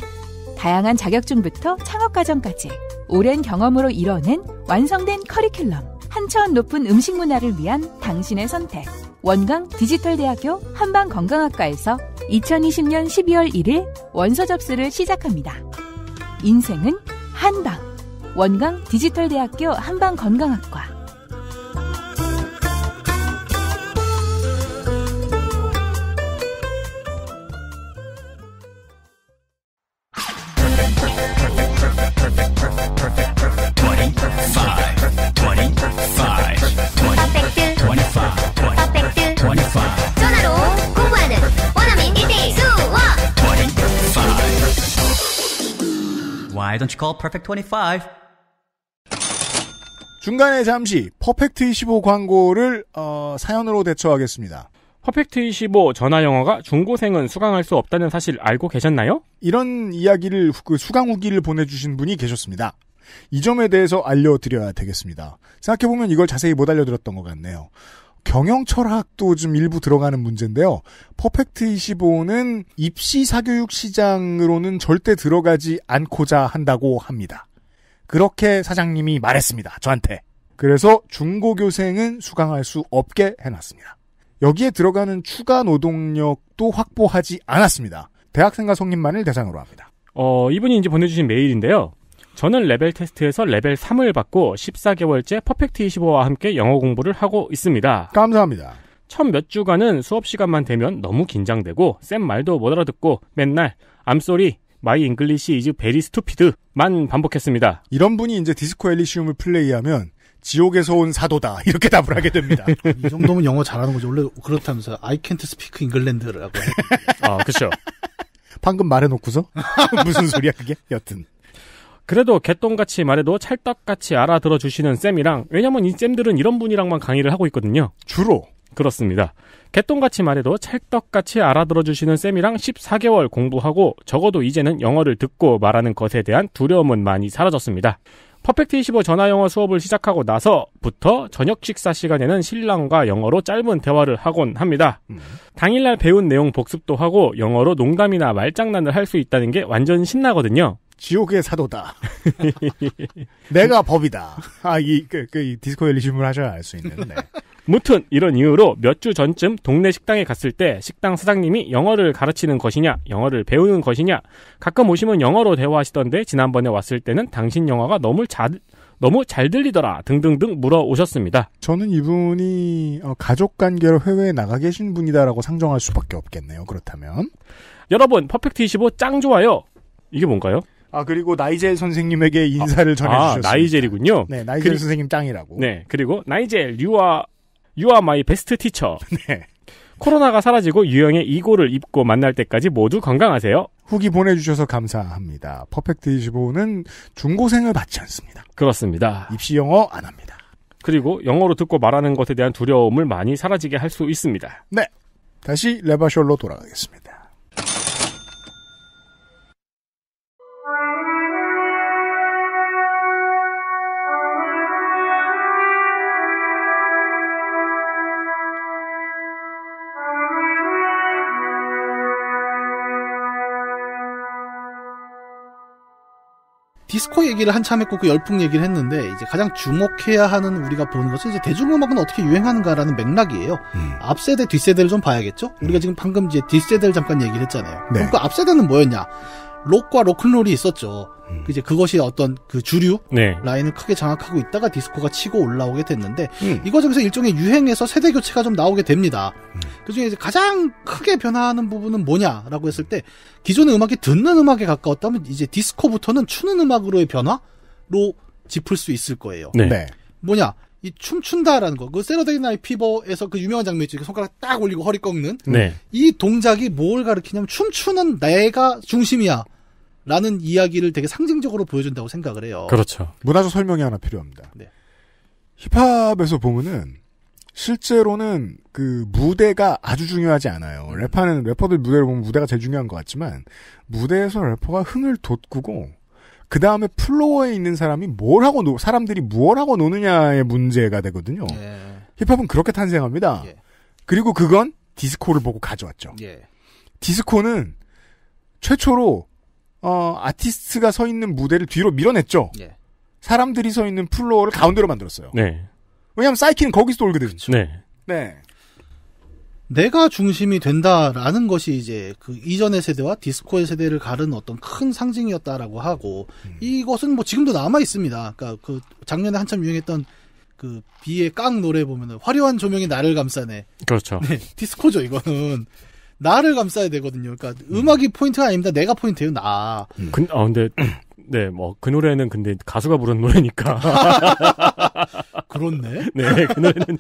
다양한 자격증부터 창업 과정까지 오랜 경험으로 이뤄낸 완성된 커리큘럼. 한 차원 높은 음식 문화를 위한 당신의 선택. 원광 디지털대학교 한방건강학과에서 2020년 12월 1일 원서 접수를 시작합니다. 인생은 한방. 원광 디지털대학교 한방건강학과. Why don't you call Perfect 25? 중간에 잠시 퍼펙트 25 광고를 어, 사연으로 대처하겠습니다. 퍼펙트 25 전화 영어가 중고생은 수강할 수 없다는 사실 알고 계셨나요? 이런 이야기를 그 수강 후기를 보내주신 분이 계셨습니다. 이 점에 대해서 알려드려야 되겠습니다. 생각해보면 이걸 자세히 못 알려드렸던 것 같네요. 경영 철학도 좀 일부 들어가는 문제인데요. 퍼펙트 25는 입시 사교육 시장으로는 절대 들어가지 않고자 한다고 합니다. 그렇게 사장님이 말했습니다. 저한테. 그래서 중고교생은 수강할 수 없게 해놨습니다. 여기에 들어가는 추가 노동력도 확보하지 않았습니다. 대학생과 성님만을 대상으로 합니다. 어, 이분이 이제 보내주신 메일인데요. 저는 레벨 테스트에서 레벨 3을 받고 14개월째 퍼펙트 25와 함께 영어 공부를 하고 있습니다. 감사합니다. 첫몇 주간은 수업 시간만 되면 너무 긴장되고 쌤 말도 못 알아듣고 맨날 I'm sorry, my English is very stupid만 반복했습니다. 이런 분이 이제 디스코 엘리시움을 플레이하면 지옥에서 온 사도다 이렇게 답을 하게 됩니다. 이 정도면 영어 잘하는 거죠. 원래 그렇다면서 I can't speak England라고. 아, 그렇죠. 방금 말해놓고서 무슨 소리야 그게? 여튼. 그래도 개똥같이 말해도 찰떡같이 알아들어 주시는 쌤이랑 왜냐면 이 쌤들은 이런 분이랑만 강의를 하고 있거든요. 주로 그렇습니다. 개똥같이 말해도 찰떡같이 알아들어 주시는 쌤이랑 14개월 공부하고 적어도 이제는 영어를 듣고 말하는 것에 대한 두려움은 많이 사라졌습니다. 퍼펙트 25 전화 영어 수업을 시작하고 나서부터 저녁 식사 시간에는 신랑과 영어로 짧은 대화를 하곤 합니다. 음. 당일날 배운 내용 복습도 하고 영어로 농담이나 말장난을 할 수 있다는 게 완전 신나거든요. 지옥의 사도다. 내가 법이다. 아, 이, 그, 그, 이 디스코 엘리심을 하셔야 알 수 있는, 네. 무튼, 이런 이유로 몇 주 전쯤 동네 식당에 갔을 때 식당 사장님이 영어를 가르치는 것이냐, 영어를 배우는 것이냐, 가끔 오시면 영어로 대화하시던데 지난번에 왔을 때는 당신 영화가 너무 잘, 너무 잘 들리더라 등등등 물어오셨습니다. 저는 이분이 어, 가족 관계로 해외에 나가 계신 분이다라고 상정할 수밖에 없겠네요. 그렇다면 여러분 퍼펙트 25 짱 좋아요. 이게 뭔가요? 아 그리고 나이젤 선생님에게 인사를 아, 아 전해주셨습니다. 아, 나이젤이군요. 네, 나이젤 그리, 선생님 짱이라고. 네, 그리고 나이젤 유아 유아 마이 베스트 티처. 네. 코로나가 사라지고 유형의 이고를 입고 만날 때까지 모두 건강하세요. 후기 보내주셔서 감사합니다. 퍼펙트 25는 중고생을 받지 않습니다. 그렇습니다. 입시 영어 안 합니다. 그리고 영어로 듣고 말하는 것에 대한 두려움을 많이 사라지게 할 수 있습니다. 네. 다시 레바셜로 돌아가겠습니다. 디스코 얘기를 한참 했고 그 열풍 얘기를 했는데 이제 가장 주목해야 하는 우리가 보는 것은 이제 대중음악은 어떻게 유행하는가라는 맥락이에요. 음. 앞세대 뒷세대를 좀 봐야겠죠. 우리가 음. 지금 방금 이제 뒷세대를 잠깐 얘기를 했잖아요. 네. 그럼 그 앞세대는 뭐였냐? 록과 로큰롤이 있었죠. 음. 이제 그것이 어떤 그 주류 네. 라인을 크게 장악하고 있다가 디스코가 치고 올라오게 됐는데 음. 이과정에서 일종의 유행에서 세대 교체가 좀 나오게 됩니다. 음. 그중에 이제 가장 크게 변화하는 부분은 뭐냐라고 했을 때 기존의 음악이 듣는 음악에 가까웠다면 이제 디스코부터는 추는 음악으로의 변화로 짚을 수 있을 거예요. 네. 네. 뭐냐? 이 춤춘다라는 거, 그 세러데이 나이 피버에서 그 유명한 장면 있죠. 손가락 딱 올리고 허리 꺾는. 네. 이 동작이 뭘 가리키냐면 춤추는 내가 중심이야. 라는 이야기를 되게 상징적으로 보여준다고 생각을 해요. 그렇죠. 문화적 설명이 하나 필요합니다. 네. 힙합에서 보면은 실제로는 그 무대가 아주 중요하지 않아요. 랩하는 래퍼들 무대를 보면 무대가 제일 중요한 것 같지만 무대에서 래퍼가 흥을 돋구고 그 다음에 플로어에 있는 사람이 뭘 하고 노, 사람들이 무엇 하고 노느냐의 문제가 되거든요. 예. 힙합은 그렇게 탄생합니다. 예. 그리고 그건 디스코를 보고 가져왔죠. 예. 디스코는 최초로 어, 아티스트가 서 있는 무대를 뒤로 밀어냈죠. 예. 사람들이 서 있는 플로어를 가운데로 만들었어요. 네. 왜냐하면 사이키는 거기서 돌거든. 그쵸? 네. 네. 내가 중심이 된다라는 것이 이제 그 이전의 세대와 디스코의 세대를 가른 어떤 큰 상징이었다라고 하고 음. 이것은 뭐 지금도 남아 있습니다. 그러니까 그 작년에 한참 유행했던 그 비의 깡 노래 보면은 화려한 조명이 나를 감싸네. 그렇죠. 네, 디스코죠 이거는 나를 감싸야 되거든요. 그러니까 음. 악이 포인트가 아닙니다. 내가 포인트예요. 나. 음. 근, 아 근데 네, 뭐 그 노래는 근데 가수가 부른 노래니까. 그렇네. 네, 그 노래는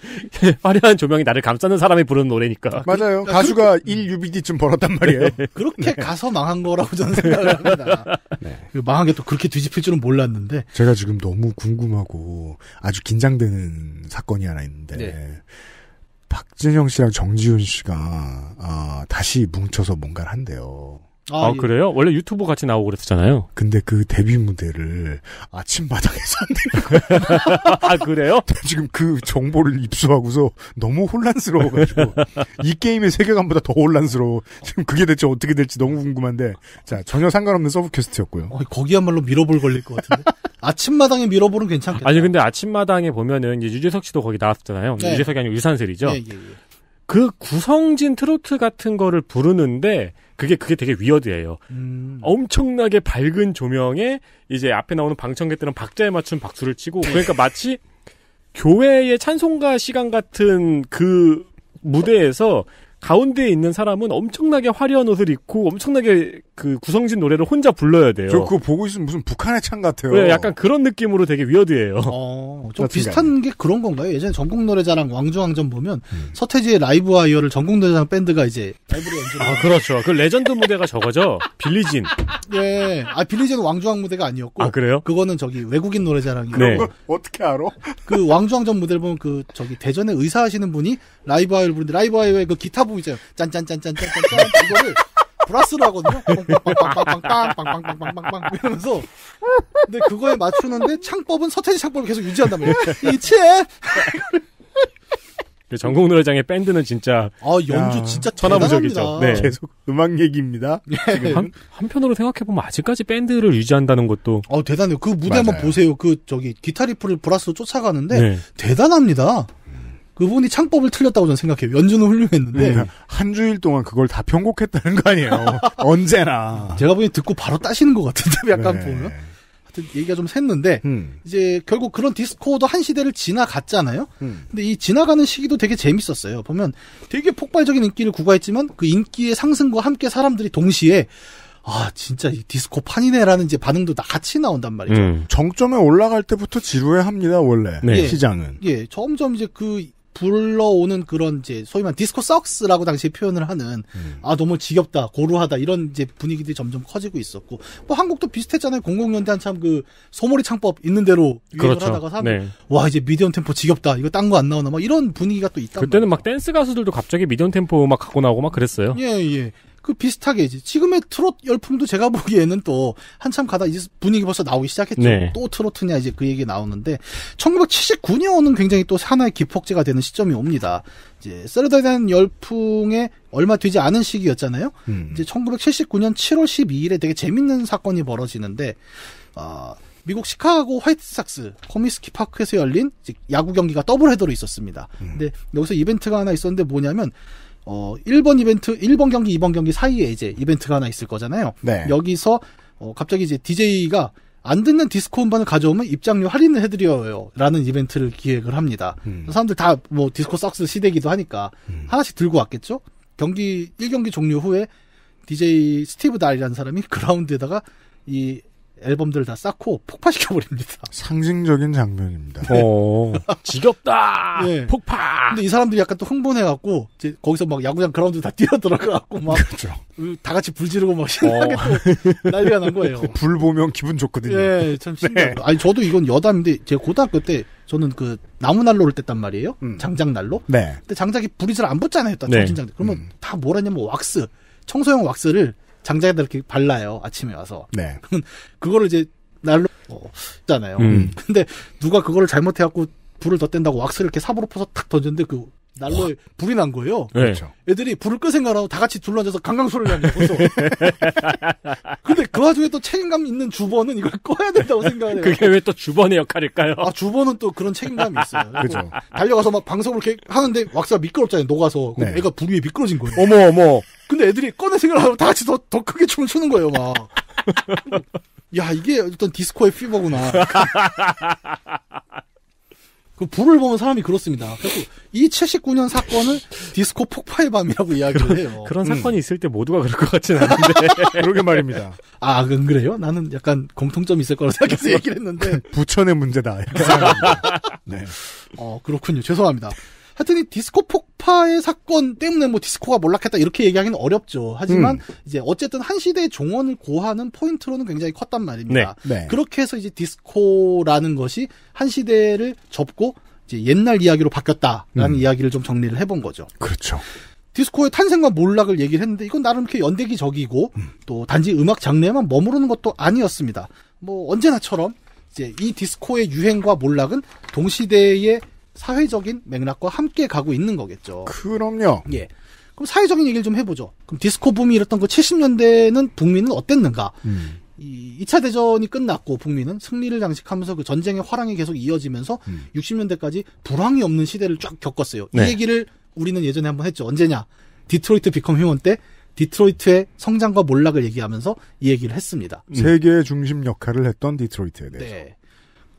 화려한 조명이 나를 감싸는 사람이 부른 노래니까. 아, 맞아요. 그 가수가 1 그 UBD쯤 벌었단 말이에요. 네. 그렇게 네. 가서 망한 거라고 저는 생각을 합니다. 네. 그 망한 게 또 그렇게 뒤집힐 줄은 몰랐는데. 제가 지금 너무 궁금하고 아주 긴장되는 사건이 하나 있는데. 네. 박진영 씨랑 정지훈 씨가 아, 다시 뭉쳐서 뭔가를 한대요. 아, 아 예. 그래요? 원래 유튜브 같이 나오고 그랬었잖아요. 근데 그 데뷔 무대를 아침마당에서 한다는 아, 그래요? 지금 그 정보를 입수하고서 너무 혼란스러워가지고. 이 게임의 세계관보다 더 혼란스러워. 지금 그게 대체 어떻게 될지 너무 궁금한데. 자, 전혀 상관없는 서브퀘스트였고요. 어, 거기야말로 밀어볼 걸릴 것 같은데. 아침마당에 밀어볼은 괜찮겠다. 아니, 근데 아침마당에 보면은 이제 유재석 씨도 거기 나왔잖아요. 네. 유재석이 아니고 유산슬이죠. 예, 예, 예. 그 구성진 트로트 같은 거를 부르는데 그게 그게 되게 위어드예요. 음. 엄청나게 밝은 조명에 이제 앞에 나오는 방청객들은 박자에 맞춘 박수를 치고 네. 그러니까 마치 교회의 찬송가 시간 같은 그 무대에서 가운데에 있는 사람은 엄청나게 화려한 옷을 입고 엄청나게 그 구성진 노래를 혼자 불러야 돼요. 저 그거 보고 있으면 무슨 북한의 창 같아요. 네, 약간 그런 느낌으로 되게 위어드예요 어, 좀 비슷한 게 그런 건가요? 예전에 전국 노래자랑 왕중왕전 보면 음. 서태지의 라이브 와이어를 전국 노래자랑 밴드가 이제 라이브로 연주를. 아, 그렇죠. 그 레전드 무대가 저거죠. 빌리진. 네. 아, 빌리진은 왕중왕 무대가 아니었고. 아, 그래요? 그거는 저기 외국인 노래자랑이고. 네. 어떻게 알아? 그 왕중왕전 무대를 보면 그 저기 대전에 의사 하시는 분이 라이브 와이어를 부르는데 라이브 와이어의 그 기타 부분이잖아요. 짠짠짠짠짠짠 이거를 브라스로 하거든요. 빵빵빵빵빵빵빵빵빵빵빵 이러면서 근데 그거에 맞추는데 창법은 서태지 창법을 계속 유지한단 말이에요. 이치해. 전국 노래장의 밴드는 진짜 아 연주 야, 진짜 천하무적이죠. 네. 계속 음악 얘기입니다. 예. 한, 한편으로 생각해 보면 아직까지 밴드를 유지한다는 것도 어 아, 대단해요. 그 무대 맞아요. 한번 보세요. 그 저기 기타 리프를 브라스로 쫓아가는데 네. 대단합니다. 그분이 창법을 틀렸다고 저는 생각해요. 연주는 훌륭했는데 네. 한 주일 동안 그걸 다 편곡했다는 거 아니에요. 언제나 제가 보니 듣고 바로 따시는 것 같은데 네. 약간 네. 보면 하여튼 얘기가 좀 샜는데 음. 이제 결국 그런 디스코도 한 시대를 지나갔잖아요. 음. 근데 이 지나가는 시기도 되게 재밌었어요. 보면 되게 폭발적인 인기를 구가했지만 그 인기의 상승과 함께 사람들이 동시에 아 진짜 이 디스코 판이네라는 이제 반응도 다 같이 나온단 말이죠. 음. 정점에 올라갈 때부터 지루해합니다 원래 네. 시장은. 예, 점점 이제 그 불러오는 그런 이제 소위 말 디스코 썩스라고 당시 표현을 하는 음. 아 너무 지겹다 고루하다 이런 이제 분위기들이 점점 커지고 있었고 뭐 한국도 비슷했잖아요 공공 연대 한참 그 소몰이 창법 있는 대로 유행을 그렇죠. 하다가 사람 네. 와 이제 미디엄 템포 지겹다 이거 딴 거 안 나오나 막 이런 분위기가 또 있다 그때는 말이에요. 막 댄스 가수들도 갑자기 미디엄 템포 음악 갖고 나오고 막 그랬어요 예예 예. 예. 그 비슷하게 이제 지금의 트롯 열풍도 제가 보기에는 또 한참 가다 이제 분위기 벌써 나오기 시작했죠. 네. 또 트로트냐 이제 그 얘기 나오는데 1979년은 굉장히 또 하나의 기폭제가 되는 시점이 옵니다. 이제 세르다는 열풍에 얼마 되지 않은 시기였잖아요. 음. 이제 1979년 7월 12일에 되게 재밌는 사건이 벌어지는데 어, 미국 시카고 화이트삭스 코미스키 파크에서 열린 야구 경기가 더블헤더로 있었습니다. 음. 근데 여기서 이벤트가 하나 있었는데 뭐냐면 어 1번 이벤트, 1번 경기, 2번 경기 사이에 이제 이벤트가 하나 있을 거잖아요. 네. 여기서 어 갑자기 이제 DJ가 안 듣는 디스코 음반을 가져오면 입장료 할인을 해드려요. 라는 이벤트를 기획을 합니다. 음. 사람들 다 뭐 디스코 삭스 시대기도 하니까 음. 하나씩 들고 왔겠죠? 경기, 1경기 종료 후에 DJ 스티브 달이라는 사람이 그라운드에다가 이 앨범들 다 쌓고 폭파시켜 버립니다. 상징적인 장면입니다. 어. 지겹다. 네. 폭파. 근데 이 사람들이 약간 또 흥분해 갖고 이제 거기서 막 야구장 그라운드 다 뛰어 들어가 갖고 막 그렇죠. 같이 불 지르고 막 어. 신나게 어. 또 난리가 난 거예요. 불 보면 기분 좋거든요. 예, 참 신기해. 네. 아니 저도 이건 여담인데 제가 고등학교 때 저는 그 나무 난로를 뗐단 말이에요. 음. 장작 난로. 네. 근데 장작이 불이 잘 안 붙잖아요. 딱 네. 그러면 음. 다 뭐라냐면 왁스. 청소용 왁스를 장작에다 이렇게 발라요. 아침에 와서. 네. 그거를 이제 날로 잖아요. 음. 근데 누가 그거를 잘못해갖고 불을 더 뗀다고 왁스를 이렇게 삽으로 퍼서 탁 던졌는데 그 날로 와. 불이 난 거예요. 네. 그렇죠. 애들이 불을 끄 생각하고 다 같이 둘러앉아서 강강 소리를 합니다. 벌써. 근데 그 와중에 또 책임감 있는 주번은 이걸 꺼야 된다고 생각해요. 그게 왜 또 주번의 역할일까요? 아 주번은 또 그런 책임감이 있어요. 그죠. 뭐 달려가서 막방석을 이렇게 하는데 왁스가 미끄럽잖아요. 녹아서 네. 애가 불 위에 미끄러진 거예요. 어머 어머. 근데 애들이 꺼내 생각하고 다 같이 더, 더 크게 춤을 추는 거예요. 막. 야 이게 어떤 디스코의 피버구나. 그 불을 보는 사람이 그렇습니다. 그래서 이 79년 사건을 디스코 폭파의 밤이라고 이야기를 해요. 그런 음. 사건이 음. 있을 때 모두가 그럴 것 같지는 않은데 그러게 말입니다. 아, 안 그래요? 나는 약간 공통점이 있을 거라고 생각해서 얘기를 했는데 부천의 문제다. 네. 어 그렇군요. 죄송합니다. 하여튼 이 디스코 폭파의 사건 때문에 뭐 디스코가 몰락했다 이렇게 얘기하기는 어렵죠. 하지만 음. 이제 어쨌든 한 시대의 종언을 고하는 포인트로는 굉장히 컸단 말입니다. 네. 네. 그렇게 해서 이제 디스코라는 것이 한 시대를 접고 이제 옛날 이야기로 바뀌었다라는 음. 이야기를 좀 정리를 해본 거죠. 그렇죠. 디스코의 탄생과 몰락을 얘기를 했는데 이건 나름 이렇게 연대기적이고 음. 또 단지 음악 장르에만 머무르는 것도 아니었습니다. 뭐 언제나처럼 이제 이 디스코의 유행과 몰락은 동시대의 사회적인 맥락과 함께 가고 있는 거겠죠. 그럼요. 예. 그럼 사회적인 얘기를 좀 해보죠. 그럼 디스코 붐이 일었던 그 70년대는 북미는 어땠는가? 음. 이 2차 대전이 끝났고 북미는 승리를 장식하면서 그 전쟁의 화랑이 계속 이어지면서 음. 60년대까지 불황이 없는 시대를 쫙 겪었어요. 네. 이 얘기를 우리는 예전에 한번 했죠. 언제냐? 디트로이트 비컴 휴먼 때 디트로이트의 성장과 몰락을 얘기하면서 이 얘기를 했습니다. 세계의 중심 역할을 했던 디트로이트에 대해서. 네.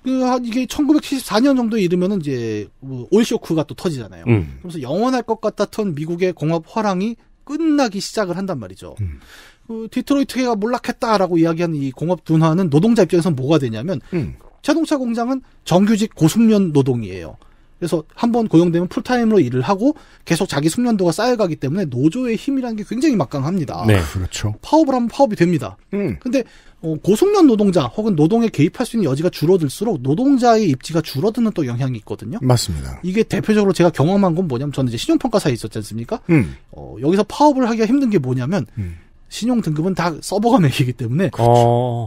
그, 한, 이게 1974년 정도에 이르면은 이제, 뭐 올쇼크가 또 터지잖아요. 음. 그래서 영원할 것 같았던 미국의 공업 화랑이 끝나기 시작을 한단 말이죠. 음. 그 디트로이트가 몰락했다라고 이야기하는 이 공업 둔화는 노동자 입장에서 뭐가 되냐면, 음. 자동차 공장은 정규직 고숙련 노동이에요. 그래서 한번 고용되면 풀타임으로 일을 하고 계속 자기 숙련도가 쌓여가기 때문에 노조의 힘이라는 게 굉장히 막강합니다. 네, 그렇죠. 파업을 하면 파업이 됩니다. 음. 근데 어, 고숙련 노동자 혹은 노동에 개입할 수 있는 여지가 줄어들수록 노동자의 입지가 줄어드는 또 영향이 있거든요. 맞습니다. 이게 대표적으로 제가 경험한 건 뭐냐면 저는 이제 신용평가사에 있었지 않습니까? 음. 어, 여기서 파업을 하기가 힘든 게 뭐냐면 음. 신용 등급은 다 서버가 매기기 때문에 그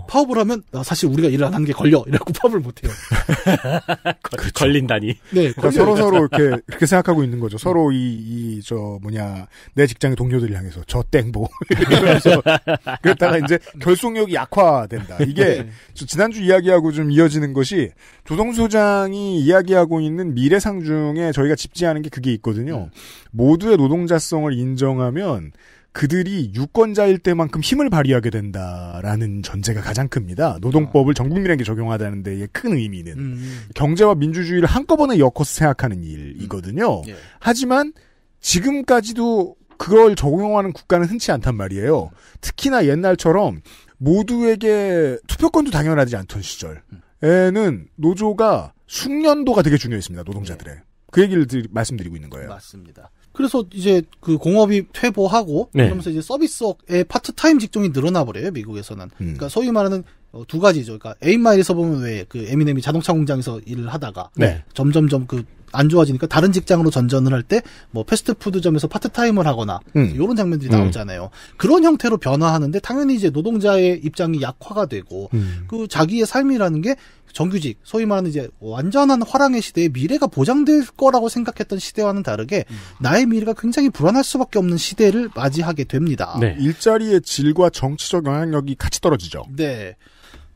파업을 하면 아, 사실 우리가 일을 안 하는 게 걸려 이라고 파업을 못 해요. 그렇죠. 걸린다니. 네, 그러니까 서로 서로 이렇게 이렇게 생각하고 있는 거죠. 서로 이 이 저 뭐냐 내 직장의 동료들을 향해서 저 땡보 그래서 그랬다가 이제 결속력이 약화된다. 이게 네. 지난주 이야기하고 좀 이어지는 것이 조동수 소장이 이야기하고 있는 미래상 중에 저희가 집지하는 게 그게 있거든요. 음. 모두의 노동자성을 인정하면 그들이 유권자일 때만큼 힘을 발휘하게 된다라는 전제가 가장 큽니다. 노동법을 전 국민에게 적용하다는 데의 큰 의미는 음, 음. 경제와 민주주의를 한꺼번에 엮어서 생각하는 일이거든요. 음. 예. 하지만 지금까지도 그걸 적용하는 국가는 흔치 않단 말이에요. 특히나 옛날처럼 모두에게 투표권도 당연하지 않던 시절에는 노조가 숙련도가 되게 중요했습니다. 노동자들의. 네. 그 얘기를 드리, 말씀드리고 있는 거예요. 맞습니다. 그래서 이제 그 공업이 퇴보하고 네. 그러면서 이제 서비스업의 파트타임 직종이 늘어나 버려요 미국에서는. 음. 그러니까 소위 말하는 어, 두 가지죠. 그러니까 에인마일에서 보면 왜그 에미넴이 자동차 공장에서 일을 하다가 네. 점점점 그안 좋아지니까 다른 직장으로 전전을 할 때 뭐 패스트푸드점에서 파트타임을 하거나 음. 이런 장면들이 나오잖아요. 음. 그런 형태로 변화하는데 당연히 이제 노동자의 입장이 약화가 되고 음. 그 자기의 삶이라는 게 정규직, 소위 말하는 이제 완전한 화랑의 시대에 미래가 보장될 거라고 생각했던 시대와는 다르게 음. 나의 미래가 굉장히 불안할 수밖에 없는 시대를 맞이하게 됩니다. 네. 일자리의 질과 정치적 영향력이 같이 떨어지죠. 네.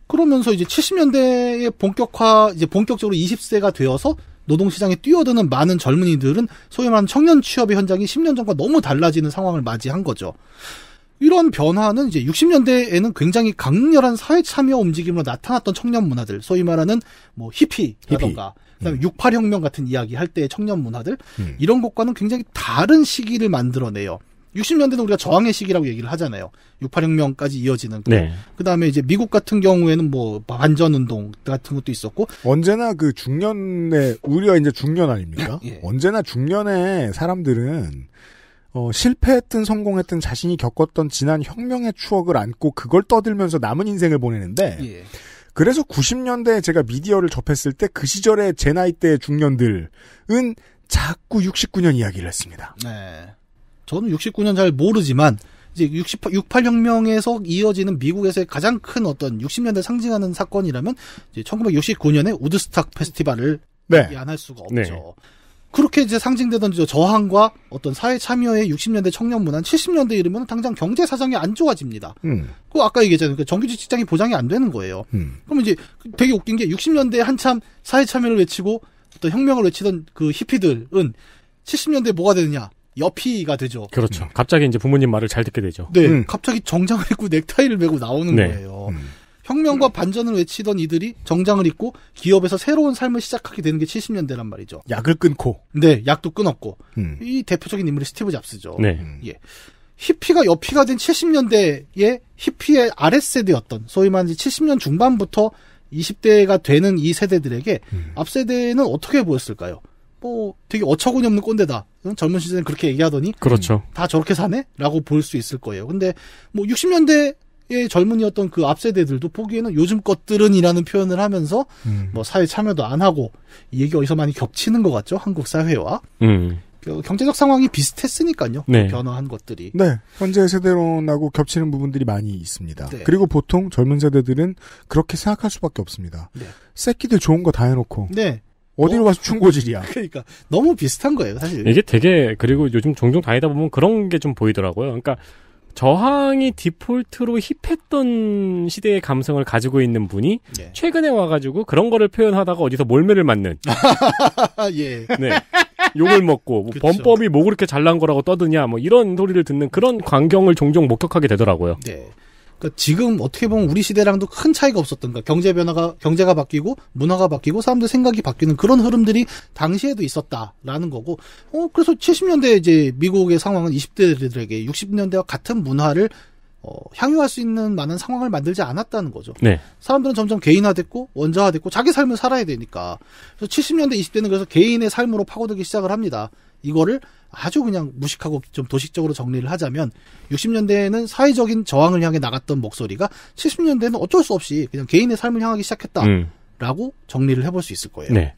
그러면서 이제 70년대에 본격화, 이제 본격적으로 20세가 되어서 노동시장에 뛰어드는 많은 젊은이들은 소위 말하는 청년 취업의 현장이 10년 전과 너무 달라지는 상황을 맞이한 거죠. 이런 변화는 이제 60년대에는 굉장히 강렬한 사회 참여 움직임으로 나타났던 청년 문화들, 소위 말하는 뭐 히피라던가 히피. 그다음에 음. 68혁명 같은 이야기 할 때의 청년 문화들 음. 이런 것과는 굉장히 다른 시기를 만들어내요. 60년대는 우리가 저항의 시기라고 얘기를 하잖아요. 68혁명까지 이어지는. 네. 그 다음에 이제 미국 같은 경우에는 뭐 반전 운동 같은 것도 있었고. 언제나 그 중년에, 우리가 이제 중년 아닙니까? 예. 언제나 중년에 사람들은 어, 실패했든 성공했든 자신이 겪었던 지난 혁명의 추억을 안고 그걸 떠들면서 남은 인생을 보내는데 예. 그래서 90년대에 제가 미디어를 접했을 때 그 시절에 제 나이 때 중년들은 자꾸 69년 이야기를 했습니다. 네. 저는 69년 잘 모르지만 이제 68, 68혁명에서 이어지는 미국에서의 가장 큰 어떤 60년대 상징하는 사건이라면 이제 1969년에 우드스탁 페스티벌을 네. 안할 수가 네. 없죠. 네. 그렇게 이제 상징되던 저항과 어떤 사회 참여의 60년대 청년 문화, 70년대 이르면 당장 경제 사정이 안 좋아집니다. 음. 그 아까 얘기했잖아요. 그 정규직 직장이 보장이 안 되는 거예요. 음. 그면 이제 되게 웃긴 게 60년대 한참 사회 참여를 외치고 어떤 혁명을 외치던 그 히피들은 70년대 뭐가 되느냐? 여피가 되죠. 그렇죠. 음. 갑자기 이제 부모님 말을 잘 듣게 되죠. 네. 음. 갑자기 정장을 입고 넥타이를 메고 나오는 네. 거예요. 음. 혁명과 반전을 외치던 이들이 정장을 입고 기업에서 새로운 삶을 시작하게 되는 게 70년대란 말이죠. 약을 끊고. 네, 약도 끊었고. 음. 이 대표적인 인물이 스티브 잡스죠. 네. 예. 히피가 여피가 된 70년대의 히피의 아랫세대였던 소위 말하는 70년 중반부터 20대가 되는 이 세대들에게 음. 앞세대는 어떻게 보였을까요? 뭐 되게 어처구니 없는 꼰대다. 젊은 시절엔 그렇게 얘기하더니 그렇죠. 음, 다 저렇게 사네?라고 볼 수 있을 거예요. 근데 뭐 60년대의 젊은이었던 그앞 세대들도 보기에는 요즘 것들은이라는 표현을 하면서 음. 뭐 사회 참여도 안 하고 이 얘기 어디서 많이 겹치는 것 같죠? 한국 사회와. 음. 그 경제적 상황이 비슷했으니까요. 네. 변화한 것들이. 네. 현재 세대론하고 겹치는 부분들이 많이 있습니다. 네. 그리고 보통 젊은 세대들은 그렇게 생각할 수밖에 없습니다. 네. 새끼들 좋은 거 다 해놓고. 네. 어디로 가서 충고질이야. 그러니까 너무 비슷한 거예요, 사실. 이게 되게 그리고 요즘 종종 다니다 보면 그런 게 좀 보이더라고요. 그러니까 저항이 디폴트로 힙했던 시대의 감성을 가지고 있는 분이 예. 최근에 와가지고 그런 거를 표현하다가 어디서 몰매를 맞는. 예. 네. 욕을 먹고 뭐 범법이 뭐 그렇게 잘난 거라고 떠드냐 뭐 이런 소리를 듣는 그런 광경을 종종 목격하게 되더라고요. 네. 그러니까 지금 어떻게 보면 우리 시대랑도 큰 차이가 없었던 가 경제 변화가 경제가 바뀌고 문화가 바뀌고 사람들 생각이 바뀌는 그런 흐름들이 당시에도 있었다라는 거고 어 그래서 70년대 이제 미국의 상황은 20대들에게 60년대와 같은 문화를 어, 향유할 수 있는 많은 상황을 만들지 않았다는 거죠. 네. 사람들은 점점 개인화됐고 원자화됐고 자기 삶을 살아야 되니까. 그래서 70년대 20대는 그래서 개인의 삶으로 파고들기 시작을 합니다. 이거를 아주 그냥 무식하고 좀 도식적으로 정리를 하자면 60년대에는 사회적인 저항을 향해 나갔던 목소리가 70년대는 어쩔 수 없이 그냥 개인의 삶을 향하기 시작했다라고 음. 정리를 해볼 수 있을 거예요. 네.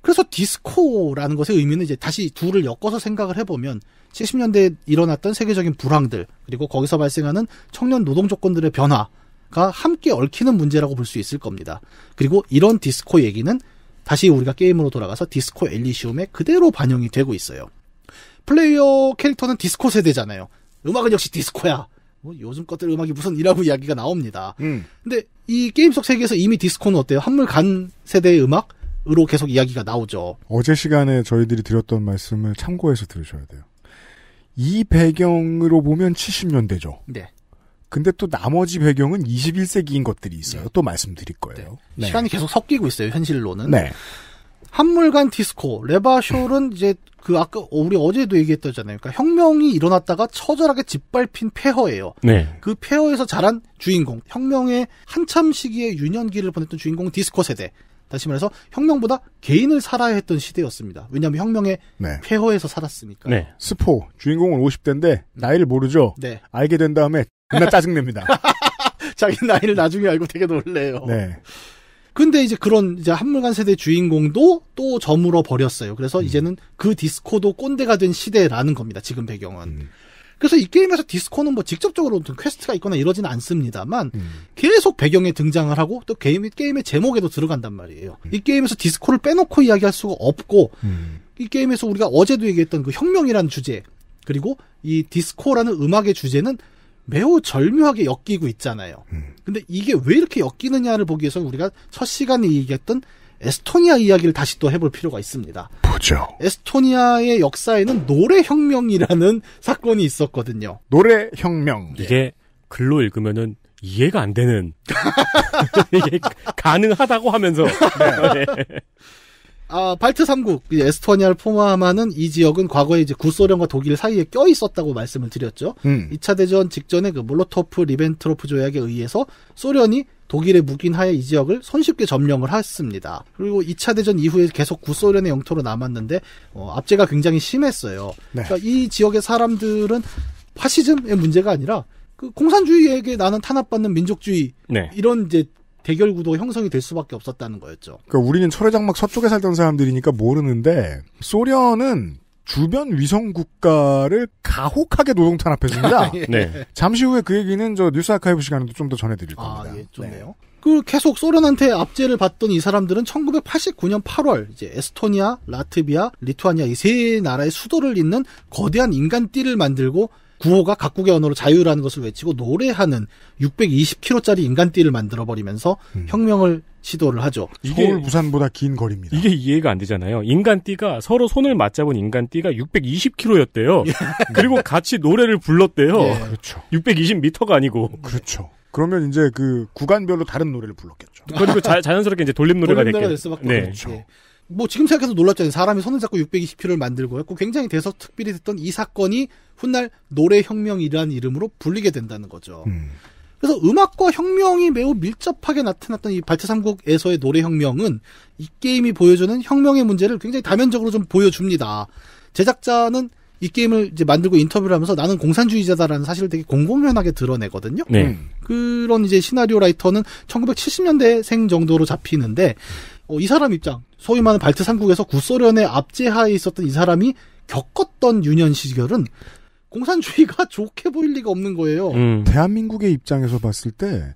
그래서 디스코라는 것의 의미는 이제 다시 둘을 엮어서 생각을 해보면 70년대에 일어났던 세계적인 불황들 그리고 거기서 발생하는 청년 노동 조건들의 변화가 함께 얽히는 문제라고 볼 수 있을 겁니다. 그리고 이런 디스코 얘기는 다시 우리가 게임으로 돌아가서 디스코 엘리시움에 그대로 반영이 되고 있어요. 플레이어 캐릭터는 디스코 세대잖아요. 음악은 역시 디스코야. 뭐 요즘 것들 음악이 무슨 이라고 이야기가 나옵니다. 음. 근데 이 게임 속 세계에서 이미 디스코는 어때요? 한물 간 세대의 음악으로 계속 이야기가 나오죠. 어제 시간에 저희들이 드렸던 말씀을 참고해서 들으셔야 돼요. 이 배경으로 보면 70년대죠. 네. 근데 또 나머지 배경은 21세기인 것들이 있어요. 네. 또 말씀드릴 거예요. 네. 네. 시간이 계속 섞이고 있어요. 현실로는. 네. 한물간 디스코 레바쇼는 이제 그 아까 우리 어제도 얘기했다잖아요. 그러니까 혁명이 일어났다가 처절하게 짓밟힌 폐허예요. 네. 그 폐허에서 자란 주인공, 혁명의 한참 시기에 유년기를 보냈던 주인공 디스코 세대. 다시 말해서 혁명보다 개인을 살아야 했던 시대였습니다. 왜냐하면 혁명의 네. 폐허에서 살았으니까. 네. 스포 주인공은 50대인데 나이를 모르죠. 네. 알게 된 다음에 겁나 짜증냅니다. 자기 나이를 나중에 알고 되게 놀래요. 네. 근데 이제 그런 이제 한물간 세대 주인공도 또 저물어 버렸어요. 그래서 음. 이제는 그 디스코도 꼰대가 된 시대라는 겁니다. 지금 배경은. 음. 그래서 이 게임에서 디스코는 뭐 직접적으로 어떤 퀘스트가 있거나 이러진 않습니다만 음. 계속 배경에 등장을 하고 또 게임 게임의 제목에도 들어간단 말이에요. 음. 이 게임에서 디스코를 빼놓고 이야기할 수가 없고 음. 이 게임에서 우리가 어제도 얘기했던 그 혁명이라는 주제 그리고 이 디스코라는 음악의 주제는 매우 절묘하게 엮이고 있잖아요. 음. 근데 이게 왜 이렇게 엮이느냐를 보기 위해서 우리가 첫 시간에 얘기했던 에스토니아 이야기를 다시 또 해볼 필요가 있습니다. 보죠. 에스토니아의 역사에는 노래혁명이라는 사건이 있었거든요. 노래혁명. 네. 이게 글로 읽으면은 이해가 안 되는 이게 가능하다고 하면서 네. 네. 아, 발트 3국, 에스토니아를 포함하는 이 지역은 과거에 이제 구소련과 독일 사이에 껴 있었다고 말씀을 드렸죠. 음. 2차 대전 직전에 그 몰로토프 리벤트로프 조약에 의해서 소련이 독일의 묵인하에 이 지역을 손쉽게 점령을 했습니다. 그리고 2차 대전 이후에 계속 구소련의 영토로 남았는데 어, 압제가 굉장히 심했어요. 네. 그러니까 이 지역의 사람들은 파시즘의 문제가 아니라 그 공산주의에게 나는 탄압받는 민족주의 네. 이런 이제 대결 구도 형성이 될 수밖에 없었다는 거였죠. 그러니까 우리는 철해장막 서쪽에 살던 사람들이니까 모르는데 소련은 주변 위성 국가를 가혹하게 노동 탄압했습니다. 아, 예. 네. 잠시 후에 그 얘기는 저 뉴스 아카이브 시간에도 좀 더 전해드릴 아, 겁니다. 아, 예, 좋네요. 네. 그 계속 소련한테 압제를 받던 이 사람들은 1989년 8월 이제 에스토니아, 라트비아, 리투아니아 이 세 나라의 수도를 잇는 거대한 인간띠를 만들고 구호가 각국의 언어로 자유라는 것을 외치고 노래하는 620km짜리 인간띠를 만들어버리면서 음. 혁명을 시도를 하죠. 이게 서울 부산보다 긴 거리입니다. 이게 이해가 안 되잖아요. 인간띠가 서로 손을 맞잡은 인간띠가 620km였대요. 예. 그리고 같이 노래를 불렀대요. 예. 그렇죠. 620m가 아니고. 그렇죠. 그러면 이제 그 구간별로 다른 노래를 불렀겠죠. 그리고 자, 연스럽게 이제 돌림 노래가 됐겠죠. 네. 그렇죠. 예. 뭐 지금 생각해서 놀랍잖아요. 사람이 손을 잡고 620km를 만들고 했고 굉장히 대서특필이 됐던 이 사건이 훗날 노래혁명이라는 이름으로 불리게 된다는 거죠. 음. 그래서 음악과 혁명이 매우 밀접하게 나타났던 이 발트 삼국에서의 노래혁명은 이 게임이 보여주는 혁명의 문제를 굉장히 다면적으로 좀 보여줍니다. 제작자는 이 게임을 이제 만들고 인터뷰를 하면서 나는 공산주의자다라는 사실을 되게 공공연하게 드러내거든요. 네. 그런 이제 시나리오 라이터는 1970년대생 정도로 잡히는데 어, 이 사람 입장, 소위 말하는 발트 3국에서 구소련의 압제하에 있었던 이 사람이 겪었던 유년 시절은 공산주의가 좋게 보일 리가 없는 거예요. 음. 대한민국의 입장에서 봤을 때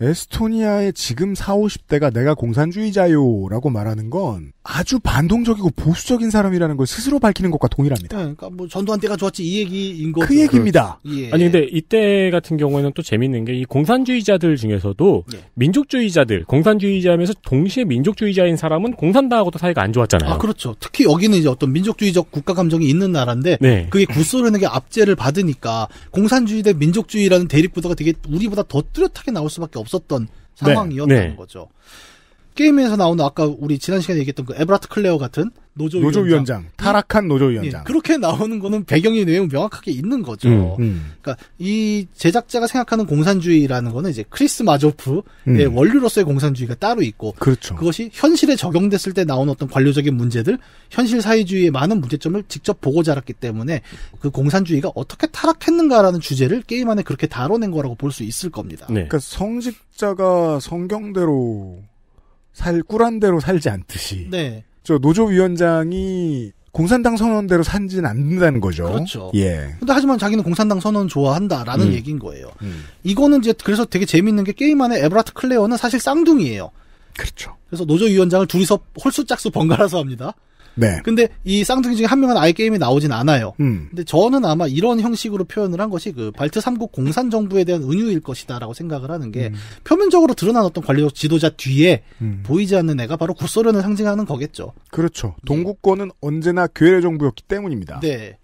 에스토니아의 지금 4 50대가 내가 공산주의자요라고 말하는 건 아주 반동적이고 보수적인 사람이라는 걸 스스로 밝히는 것과 동일합니다. 네, 그러니까 뭐 전두환 때가 좋았지 이 얘기인 그 거죠. 그 얘기입니다. 그렇죠. 예. 아니 근데 이때 같은 경우에는 또 재밌는 게 이 공산주의자들 중에서도 예. 민족주의자들, 공산주의자면서 동시에 민족주의자인 사람은 공산당하고도 사이가 안 좋았잖아요. 아 그렇죠. 특히 여기는 이제 어떤 민족주의적 국가 감정이 있는 나라인데 네. 그게 구소련에게 압제를 받으니까 공산주의 대 민족주의라는 대립 구도가 되게 우리보다 더 뚜렷하게 나올 수밖에 없. 어요 없었던 상황이었다는 네. 거죠. 게임에서 나오는 아까 우리 지난 시간에 얘기했던 그 에브라트 클레어 같은 노조, 노조 위원장, 위원장. 타락한 노조 위원장 예, 그렇게 나오는 거는 배경이 내용 명확하게 있는 거죠. 음, 음. 그러니까 이 제작자가 생각하는 공산주의라는 거는 이제 크리스 마조프의 음. 원류로서의 공산주의가 따로 있고 그렇죠. 그것이 현실에 적용됐을 때 나온 어떤 관료적인 문제들, 현실 사회주의의 많은 문제점을 직접 보고 자랐기 때문에 그 공산주의가 어떻게 타락했는가라는 주제를 게임 안에 그렇게 다뤄낸 거라고 볼 수 있을 겁니다. 네. 그러니까 성직자가 성경대로 살 꿀한대로 살지 않듯이 네. 저 노조위원장이 공산당 선언대로 산진 않는다는 거죠. 그렇죠. 예. 근데 하지만 자기는 공산당 선언 좋아한다라는 음. 얘기인 거예요. 음. 이거는 이제 그래서 되게 재밌는 게 게임 안에 에브라트 클레어는 사실 쌍둥이에요. 그렇죠. 그래서 노조위원장을 둘이서 홀수 짝수 번갈아서 합니다. 네. 근데 이 쌍둥이 중에 한 명은 아예 게임이 나오진 않아요. 음. 근데 저는 아마 이런 형식으로 표현을 한 것이 그 발트 3국 공산 정부에 대한 은유일 것이다라고 생각을 하는 게 음. 표면적으로 드러난 어떤 관리적 지도자 뒤에 음. 보이지 않는 애가 바로 구소련을 상징하는 거겠죠. 그렇죠. 네. 동구권은 네. 언제나 괴뢰 정부였기 때문입니다. 네.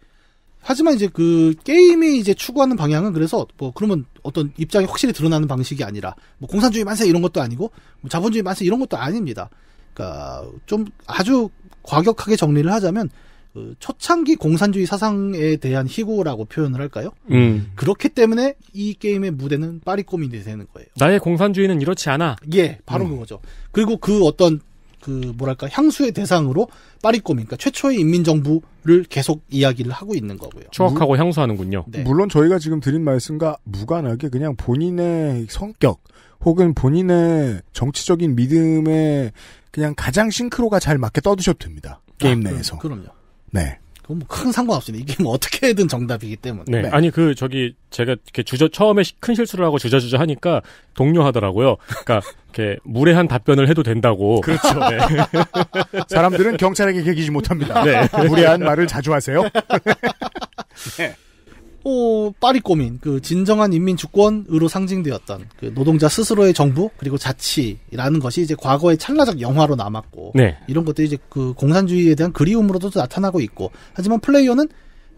하지만 이제 그 게임이 이제 추구하는 방향은 그래서 뭐 그러면 어떤 입장이 확실히 드러나는 방식이 아니라 뭐 공산주의 만세 이런 것도 아니고 뭐 자본주의 만세 이런 것도 아닙니다. 그니까좀 아주 과격하게 정리를 하자면 그 초창기 공산주의 사상에 대한 희고라고 표현을 할까요? 음. 그렇기 때문에 이 게임의 무대는 파리 꼬민이 되는 거예요. 나의 공산주의는 이렇지 않아. 예, 바로 음. 그거죠. 그리고 그 어떤 그 뭐랄까 향수의 대상으로 파리 꼬민, 그러니까 최초의 인민정부를 계속 이야기를 하고 있는 거고요. 추억하고 물, 향수하는군요. 네. 물론 저희가 지금 드린 말씀과 무관하게 그냥 본인의 성격 혹은 본인의 정치적인 믿음에 그냥 가장 싱크로가 잘 맞게 떠드셔도 됩니다. 게임 아, 내에서. 그럼, 그럼요. 네. 그건 뭐큰 상관없습니다. 이게 뭐 어떻게든 정답이기 때문에. 네. 네. 아니 그 저기 제가 이렇게 주저 처음에 큰 실수를 하고 주저주저 하니까 동료하더라고요. 그러니까 이렇게 무례한 답변을 해도 된다고. 그렇죠. 네. 사람들은 경찰에게 개기지 못합니다. 네. 무례한 말을 자주 하세요. 네. 어, 파리꼬민, 그 진정한 인민 주권으로 상징되었던 그 노동자 스스로의 정부 그리고 자치라는 것이 이제 과거의 찰나적 영화로 남았고 네. 이런 것들이 이제 그 공산주의에 대한 그리움으로도 나타나고 있고 하지만 플레이어는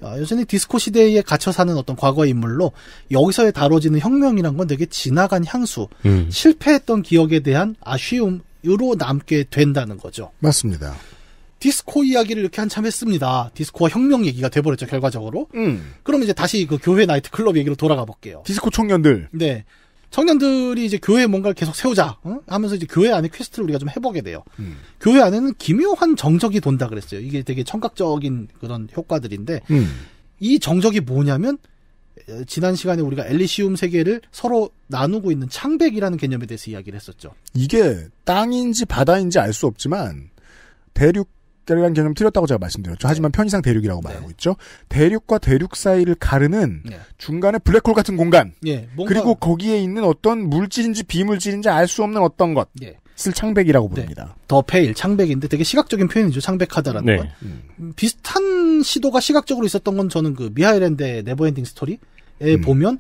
어, 여전히 디스코 시대에 갇혀 사는 어떤 과거의 인물로 여기서 다뤄지는 혁명이란 건 되게 지나간 향수, 음. 실패했던 기억에 대한 아쉬움으로 남게 된다는 거죠. 맞습니다. 디스코 이야기를 이렇게 한참 했습니다. 디스코와 혁명 얘기가 돼버렸죠 결과적으로. 음. 그럼 이제 다시 그 교회 나이트클럽 얘기로 돌아가 볼게요. 디스코 청년들. 네. 청년들이 이제 교회 에 뭔가를 계속 세우자 어? 하면서 이제 교회 안에 퀘스트를 우리가 좀 해보게 돼요. 음. 교회 안에는 기묘한 정적이 돈다 그랬어요. 이게 되게 청각적인 그런 효과들인데 음. 이 정적이 뭐냐면 지난 시간에 우리가 엘리시움 세계를 서로 나누고 있는 창백이라는 개념에 대해서 이야기를 했었죠. 이게 땅인지 바다인지 알 수 없지만 대륙 대륙이라는 개념 틀렸다고 제가 말씀드렸죠. 하지만 네. 편의상 대륙이라고 네. 말하고 있죠. 대륙과 대륙 사이를 가르는 네. 중간에 블랙홀 같은 공간. 예, 뭔가... 그리고 거기에 있는 어떤 물질인지 비물질인지 알 수 없는 어떤 것. 을 예. 창백이라고 네. 부릅니다. 더 페일 창백인데 되게 시각적인 표현이죠. 창백하다라는 네. 건. 음. 비슷한 시도가 시각적으로 있었던 건 저는 그 미하일랜드의 네버엔딩 스토리에 음. 보면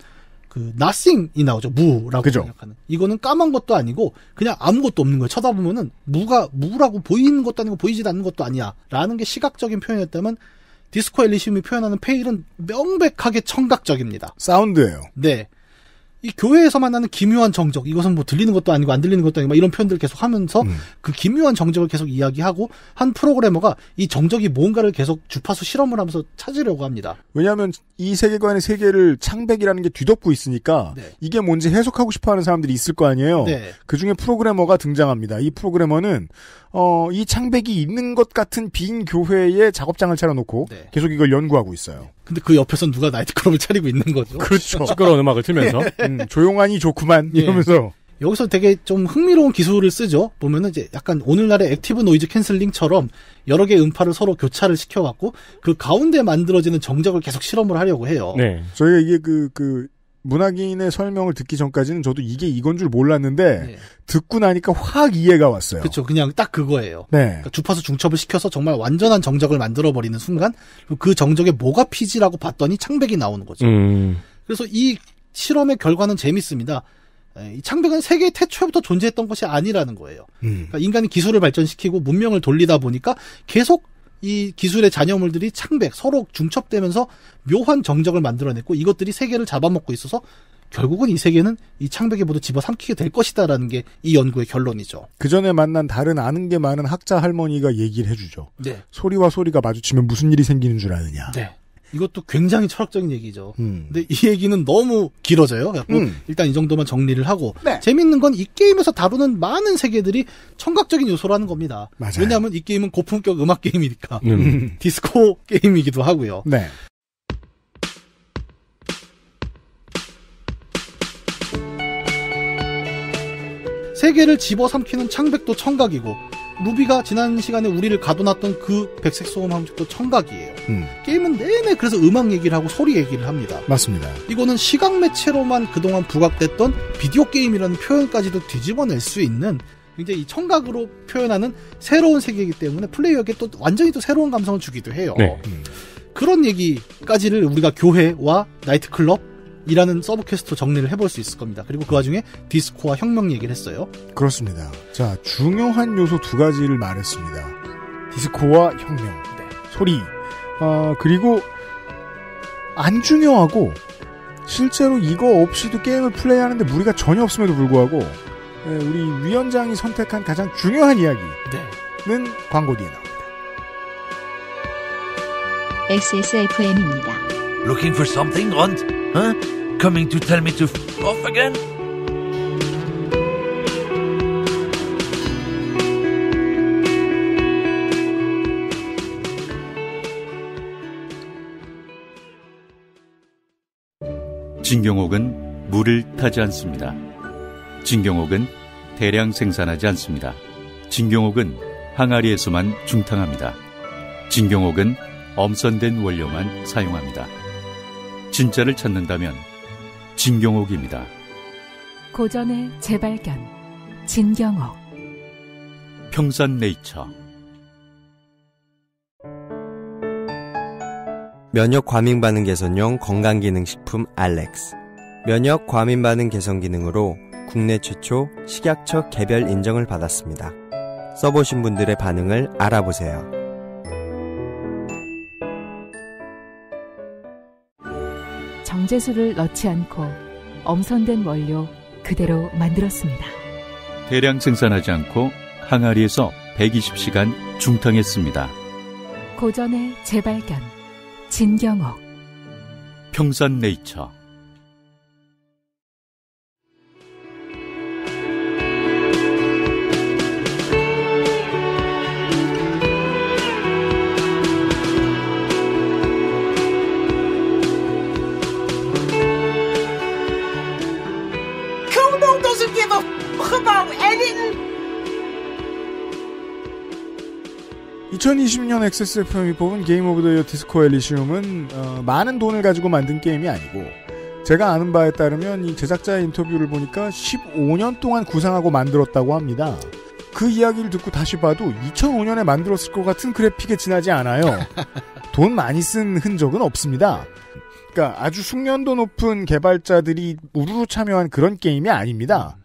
그 nothing이 나오죠. 무라고 그죠. 번역하는. 이거는 까만 것도 아니고 그냥 아무것도 없는 거예요. 쳐다보면은 무가 무라고 보이는 것도 아니고 보이지도 않는 것도 아니야라는 게 시각적인 표현이었다면 디스코 엘리시움이 표현하는 페일은 명백하게 청각적입니다. 사운드예요. 네. 이 교회에서 만나는 기묘한 정적 이것은 뭐 들리는 것도 아니고 안 들리는 것도 아니고 이런 표현들 을 계속 하면서 음. 그 기묘한 정적을 계속 이야기하고 한 프로그래머가 이 정적이 뭔가를 계속 주파수 실험을 하면서 찾으려고 합니다. 왜냐하면 이 세계관의 세계를 창백이라는 게 뒤덮고 있으니까 네. 이게 뭔지 해석하고 싶어하는 사람들이 있을 거 아니에요. 네. 그 중에 프로그래머가 등장합니다. 이 프로그래머는 어, 이 창백이 있는 것 같은 빈 교회에 작업장을 차려놓고 네. 계속 이걸 연구하고 있어요. 근데 그 옆에서 누가 나이트클럽을 차리고 있는 거죠. 그렇죠. 시끄러운 음악을 틀면서. 네. 음, 조용하니 좋구만 예. 이러면서 예. 여기서 되게 좀 흥미로운 기술을 쓰죠. 보면은 이제 약간 오늘날의 액티브 노이즈 캔슬링처럼 여러 개의 음파를 서로 교차를 시켜갖고 그 가운데 만들어지는 정적을 계속 실험을 하려고 해요. 네. 저희가 이게 그, 그, 문학인의 설명을 듣기 전까지는 저도 이게 이건 줄 몰랐는데 네. 듣고 나니까 확 이해가 왔어요. 그렇죠. 그냥 딱 그거예요. 네. 그러니까 주파수 중첩을 시켜서 정말 완전한 정적을 만들어 버리는 순간 그 정적에 뭐가 피지라고 봤더니 창백이 나오는 거죠. 음. 그래서 이 실험의 결과는 재밌습니다. 이창백은 세계 태초부터 존재했던 것이 아니라는 거예요. 음. 그러니까 인간이 기술을 발전시키고 문명을 돌리다 보니까 계속 이 기술의 잔여물들이 창백 서로 중첩되면서 묘한 정적을 만들어냈고 이것들이 세계를 잡아먹고 있어서 결국은 이 세계는 이창백에 모두 집어삼키게 될 것이다라는 게 이 연구의 결론이죠. 그 전에 만난 다른 아는 게 많은 학자 할머니가 얘기를 해주죠. 네. 소리와 소리가 마주치면 무슨 일이 생기는 줄 아느냐. 네. 이것도 굉장히 철학적인 얘기죠. 음. 근데 이 얘기는 너무 길어져요. 음. 일단 이 정도만 정리를 하고 네. 재밌는 건 이 게임에서 다루는 많은 세계들이 청각적인 요소라는 겁니다. 맞아요. 왜냐하면 이 게임은 고품격 음악 게임이니까 음. 디스코 게임이기도 하고요. 네. 세계를 집어삼키는 창백도 청각이고 루비가 지난 시간에 우리를 가둬놨던 그 백색 소음 함축도 청각이에요. 음. 게임은 내내 그래서 음악 얘기를 하고 소리 얘기를 합니다. 맞습니다. 이거는 시각 매체로만 그동안 부각됐던 비디오 게임이라는 표현까지도 뒤집어낼 수 있는 굉장히 이 청각으로 표현하는 새로운 세계이기 때문에 플레이어에게 또 완전히 또 새로운 감성을 주기도 해요. 네. 음. 그런 얘기까지를 우리가 교회와 나이트클럽 이라는 서브 퀘스트 정리를 해볼 수 있을 겁니다. 그리고 그 와중에 디스코와 혁명 얘기를 했어요. 그렇습니다. 자, 중요한 요소 두 가지를 말했습니다. 디스코와 혁명. 네. 소리. 어, 그리고 안 중요하고 실제로 이거 없이도 게임을 플레이하는데 무리가 전혀 없음에도 불구하고 네, 우리 위원장이 선택한 가장 중요한 이야기는 네. 광고 뒤에 나옵니다. XSFM입니다. Looking for something on Huh? Coming to tell me to f off again? 진경옥은 물을 타지 않습니다. 진경옥은 대량 생산하지 않습니다. 진경옥은 항아리에서만 중탕합니다. 진경옥은 엄선된 원료만 사용합니다. 진짜를 찾는다면 진경옥입니다. 고전의 재발견 진경옥 평산네이처 면역 과민 반응 개선용 건강 기능 식품 알렉스 면역 과민 반응 개선 기능으로 국내 최초 식약처 개별 인정을 받았습니다. 써보신 분들의 반응을 알아보세요. 정제수를 넣지 않고 엄선된 원료 그대로 만들었습니다. 대량 생산하지 않고 항아리에서 120시간 중탕했습니다. 고전의 재발견 진경옥 평산네이처 2020년 XSFM이 뽑은 게임 오브 더 이어 디스코 엘리시움은 어, 많은 돈을 가지고 만든 게임이 아니고 제가 아는 바에 따르면 이 제작자의 인터뷰를 보니까 15년 동안 구상하고 만들었다고 합니다. 그 이야기를 듣고 다시 봐도 2005년에 만들었을 것 같은 그래픽에 지나지 않아요. 돈 많이 쓴 흔적은 없습니다. 그러니까 아주 숙련도 높은 개발자들이 우르르 참여한 그런 게임이 아닙니다.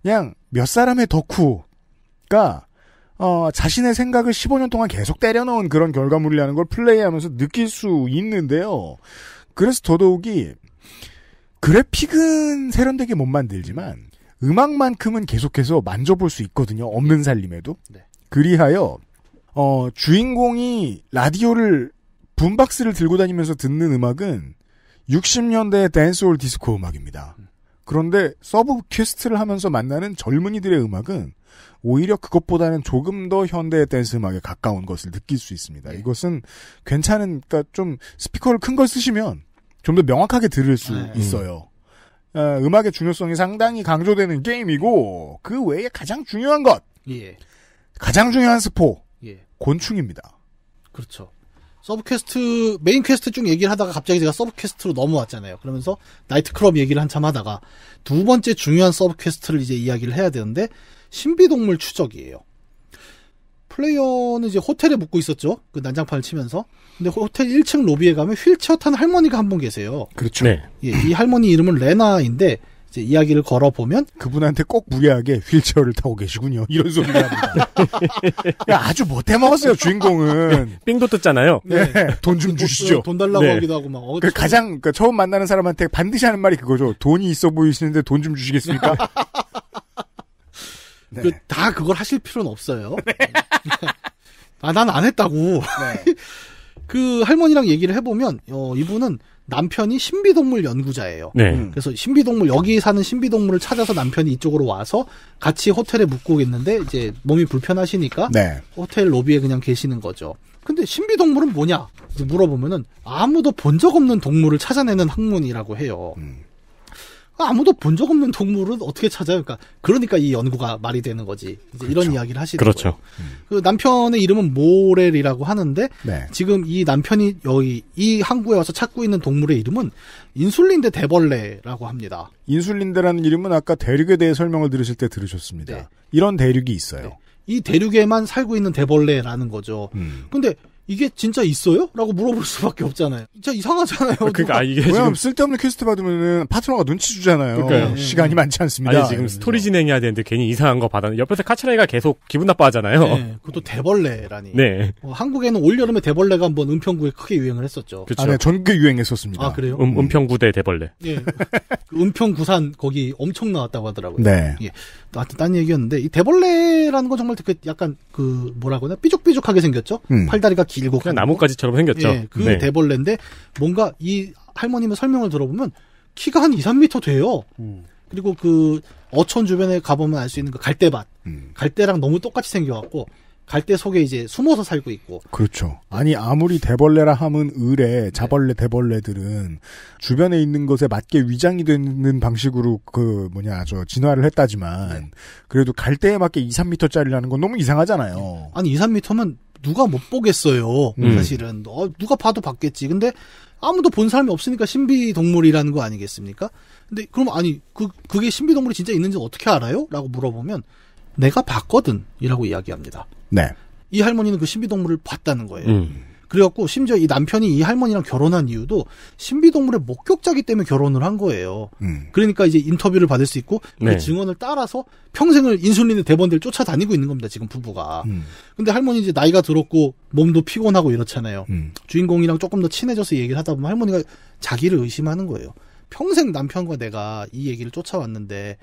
그냥 몇 사람의 덕후가 어, 자신의 생각을 15년 동안 계속 때려놓은 그런 결과물이라는 걸 플레이하면서 느낄 수 있는데요. 그래서 더더욱이 그래픽은 세련되게 못 만들지만 음악만큼은 계속해서 만져볼 수 있거든요. 없는 살림에도. 네. 그리하여 어, 주인공이 라디오를 붐박스를 들고 다니면서 듣는 음악은 60년대 댄스홀 디스코 음악입니다. 그런데 서브 퀘스트를 하면서 만나는 젊은이들의 음악은 오히려 그것보다는 조금 더 현대 댄스 음악에 가까운 것을 느낄 수 있습니다. 예. 이것은 괜찮은, 그니까 좀 스피커를 큰 걸 쓰시면 좀 더 명확하게 들을 수 네. 있어요. 아, 음악의 중요성이 상당히 강조되는 게임이고, 그 외에 가장 중요한 것! 예. 가장 중요한 스포! 예. 곤충입니다. 그렇죠. 서브 퀘스트 메인 퀘스트 쭉 얘기를 하다가 갑자기 제가 서브 퀘스트로 넘어왔잖아요. 그러면서 나이트클럽 얘기를 한참 하다가 두 번째 중요한 서브 퀘스트를 이제 이야기를 해야 되는데 신비동물 추적이에요. 플레이어는 이제 호텔에 묵고 있었죠. 그 난장판을 치면서. 근데 호텔 1층 로비에 가면 휠체어 탄 할머니가 한 분 계세요. 그렇죠. 네. 예, 이 할머니 이름은 레나인데 이제 이야기를 걸어보면 그분한테 꼭 무리하게 휠체어를 타고 계시군요. 이런 소리를 합니다. 야, 아주 못해 먹었어요, 주인공은. 삥도떴잖아요 네. 네 돈좀 네. 주시죠. 돈 달라고 네. 하기도 하고 막. 어, 그 가장 그 처음 만나는 사람한테 반드시 하는 말이 그거죠. 돈이 있어 보이시는데 돈 좀 주시겠습니까? 그 네. 그, 다 그걸 하실 필요는 없어요. 네. 아, 난 안 했다고. 그 할머니랑 얘기를 해보면 어, 이분은 남편이 신비동물 연구자예요. 네. 음. 그래서 신비동물 여기 사는 신비동물을 찾아서 남편이 이쪽으로 와서 같이 호텔에 묵고 있는데 이제 몸이 불편하시니까 네. 호텔 로비에 그냥 계시는 거죠. 근데 신비동물은 뭐냐 물어보면은 아무도 본 적 없는 동물을 찾아내는 학문이라고 해요. 음. 아무도 본 적 없는 동물은 어떻게 찾아요? 그러니까 그러니까 이 연구가 말이 되는 거지. 그렇죠. 이런 이야기를 하시는 그렇죠. 음. 그 남편의 이름은 모렐이라고 하는데 네. 지금 이 남편이 여기 이 항구에 와서 찾고 있는 동물의 이름은 인술린대 대벌레라고 합니다. 인술린대라는 이름은 아까 대륙에 대해 설명을 들으실 때 들으셨습니다. 네. 이런 대륙이 있어요. 네. 이 대륙에만 살고 있는 대벌레라는 거죠. 음. 근데 이게 진짜 있어요? 라고 물어볼 수밖에 없잖아요. 진짜 이상하잖아요. 어, 그러니까 아, 이게 지금 쓸데없는 퀘스트 받으면은 파트너가 눈치 주잖아요. 그러니까요. 시간이 많지 않습니다. 아니 지금 스토리 진행해야 되는데 괜히 이상한 거 받았는데 옆에서 카츠라이가 계속 기분 나빠하잖아요. 네, 그것도 대벌레라니. 네. 어, 한국에는 올 여름에 대벌레가 한번 은평구에 크게 유행을 했었죠. 그렇죠. 아, 네, 전국 에 유행했었습니다. 아 그래요? 음, 은평구대 대벌레. 네. 그 은평구산 거기 엄청 나왔다고 하더라고요. 네. 예. 하여튼 딴 얘기였는데 이 대벌레라는 건 정말 그 약간 그 뭐라고 하나 삐죽삐죽하게 생겼죠. 음. 팔다리가 길고 그냥 나뭇가지처럼 생겼죠. 예, 그 네. 대벌레인데 뭔가 이 할머님의 설명을 들어보면 키가 한 2, 3미터 돼요. 음. 그리고 그 어촌 주변에 가보면 알 수 있는 그 갈대밭, 음. 갈대랑 너무 똑같이 생겨갖고 갈대 속에 이제 숨어서 살고 있고. 그렇죠. 아니 아무리 대벌레라 함은 을에 자벌레 네. 대벌레들은 주변에 있는 것에 맞게 위장이 되는 방식으로 그 뭐냐 저 진화를 했다지만 네. 그래도 갈대에 맞게 2, 3미터짜리라는 건 너무 이상하잖아요. 네. 아니 2, 3미터면 누가 못 보겠어요. 음. 사실은 어, 누가 봐도 봤겠지. 근데 아무도 본 사람이 없으니까 신비 동물이라는 거 아니겠습니까? 근데 그럼 아니 그 그게 신비 동물이 진짜 있는지 어떻게 알아요?라고 물어보면 내가 봤거든 이라고 이야기합니다. 네. 이 할머니는 그 신비동물을 봤다는 거예요. 음. 그래갖고 심지어 이 남편이 이 할머니랑 결혼한 이유도 신비동물의 목격자기 때문에 결혼을 한 거예요. 음. 그러니까 이제 인터뷰를 받을 수 있고 그 네. 그 증언을 따라서 평생을 인슐린의 대본들 쫓아다니고 있는 겁니다. 지금 부부가. 음. 근데 할머니 이제 나이가 들었고 몸도 피곤하고 이렇잖아요. 음. 주인공이랑 조금 더 친해져서 얘기를 하다 보면 할머니가 자기를 의심하는 거예요. 평생 남편과 내가 이 얘기를 쫓아왔는데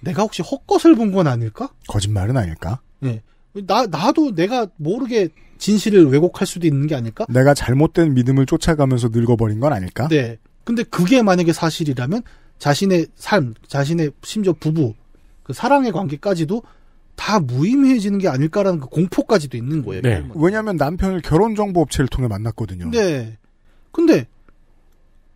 내가 혹시 헛것을 본 건 아닐까? 거짓말은 아닐까? 예. 나, 나도 내가 모르게 진실을 왜곡할 수도 있는 게 아닐까? 내가 잘못된 믿음을 쫓아가면서 늙어버린 건 아닐까? 네. 근데 그게 만약에 사실이라면 자신의 삶, 자신의 심지어 부부, 그 사랑의 관계까지도 다 무의미해지는 게 아닐까라는 그 공포까지도 있는 거예요. 네. 왜냐하면 남편을 결혼정보 업체를 통해 만났거든요. 네. 근데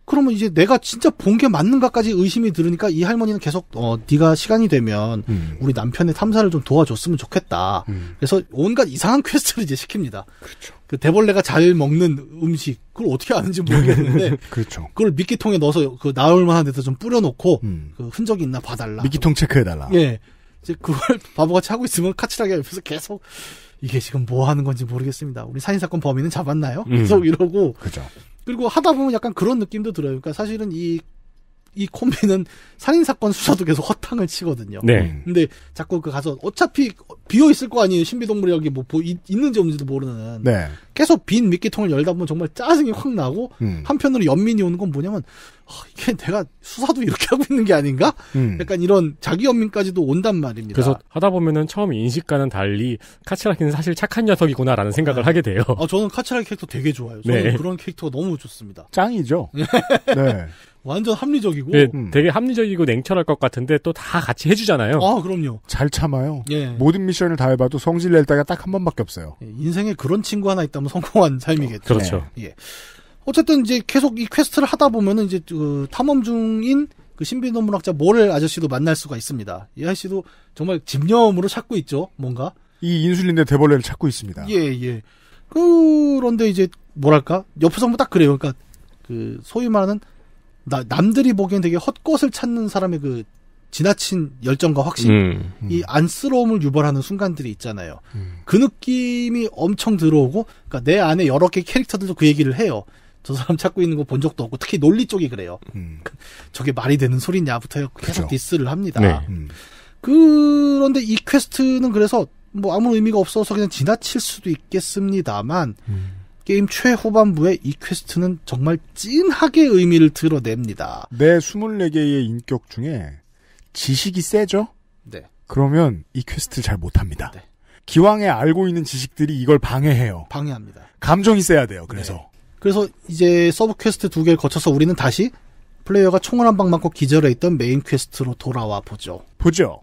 그러면 이제 내가 진짜 본 게 맞는가까지 의심이 들으니까 이 할머니는 계속 어 네가 시간이 되면 음. 우리 남편의 탐사를 좀 도와줬으면 좋겠다. 음. 그래서 온갖 이상한 퀘스트를 이제 시킵니다. 그렇죠. 그 대벌레가 잘 먹는 음식 그걸 어떻게 아는지 모르겠는데 그렇죠. 그걸 미끼통에 넣어서 그 나올 만한 데서 좀 뿌려놓고 음. 그 흔적이 있나 봐달라. 미끼통 체크해달라. 예. 이제 그걸 바보같이 하고 있으면 카츠라게가 옆에서 계속 이게 지금 뭐 하는 건지 모르겠습니다. 우리 살인 사건 범인은 잡았나요? 음. 계속 이러고 그죠. 그리고 하다 보면 약간 그런 느낌도 들어요. 그러니까 사실은 이이 콤비는 살인 사건 수사도 계속 허탕을 치거든요. 네. 근데 자꾸 그 가서 어차피 비어 있을 거 아니에요. 신비동물이 여기 뭐 보, 있, 는지 없는지도 모르는. 네. 계속 빈 미끼통을 열다 보면 정말 짜증이 확 나고 음. 한편으로 연민이 오는 건 뭐냐면 아, 이게 내가 수사도 이렇게 하고 있는 게 아닌가? 음. 약간 이런 자기 연민까지도 온단 말입니다. 그래서 하다 보면은 처음 인식과는 달리 카츠라키는 사실 착한 녀석이구나라는 생각을 네. 하게 돼요. 아 저는 카츠라키 캐릭터 되게 좋아요. 저는 네. 그런 캐릭터가 너무 좋습니다. 짱이죠. 네. 완전 합리적이고. 네, 음. 되게 합리적이고 냉철할 것 같은데 또 다 같이 해주잖아요. 아, 그럼요. 잘 참아요. 예. 모든 미션을 다 해봐도 성질 낼 때가 딱 한 번밖에 없어요. 예, 인생에 그런 친구 하나 있다면 성공한 삶이겠죠. 어, 그렇죠. 네. 예. 어쨌든 이제 계속 이 퀘스트를 하다 보면은 이제 그 탐험 중인 그신비논문학자 모렐 아저씨도 만날 수가 있습니다. 이 아저씨도 정말 집념으로 찾고 있죠. 뭔가. 이 인슐린의 대벌레를 찾고 있습니다. 예, 예. 그런데 이제 뭐랄까? 옆에서 보면 뭐 딱 그래요. 그러니까 그 소위 말하는 나, 남들이 보기엔 되게 헛것을 찾는 사람의 그 지나친 열정과 확신, 음, 음. 이 안쓰러움을 유발하는 순간들이 있잖아요. 음. 그 느낌이 엄청 들어오고, 그러니까 내 안에 여러 개 캐릭터들도 그 얘기를 해요. 저 사람 찾고 있는 거 본 적도 없고, 특히 논리 쪽이 그래요. 음. 저게 말이 되는 소리냐부터 계속 그렇죠. 디스를 합니다. 네. 음. 그런데 이 퀘스트는 그래서 뭐 아무 의미가 없어서 그냥 지나칠 수도 있겠습니다만, 음. 게임 최후반부의이 퀘스트는 정말 찐하게 의미를 드러냅니다. 내 24개의 인격 중에 지식이 세죠? 네. 그러면 이 퀘스트를 잘 못합니다. 네. 기왕에 알고 있는 지식들이 이걸 방해해요. 방해합니다. 감정이 세야 돼요. 네. 그래서. 네. 그래서 이제 서브 퀘스트 두 개를 거쳐서 우리는 다시 플레이어가 총을 한 방 맞고 기절해 있던 메인 퀘스트로 돌아와 보죠. 보죠.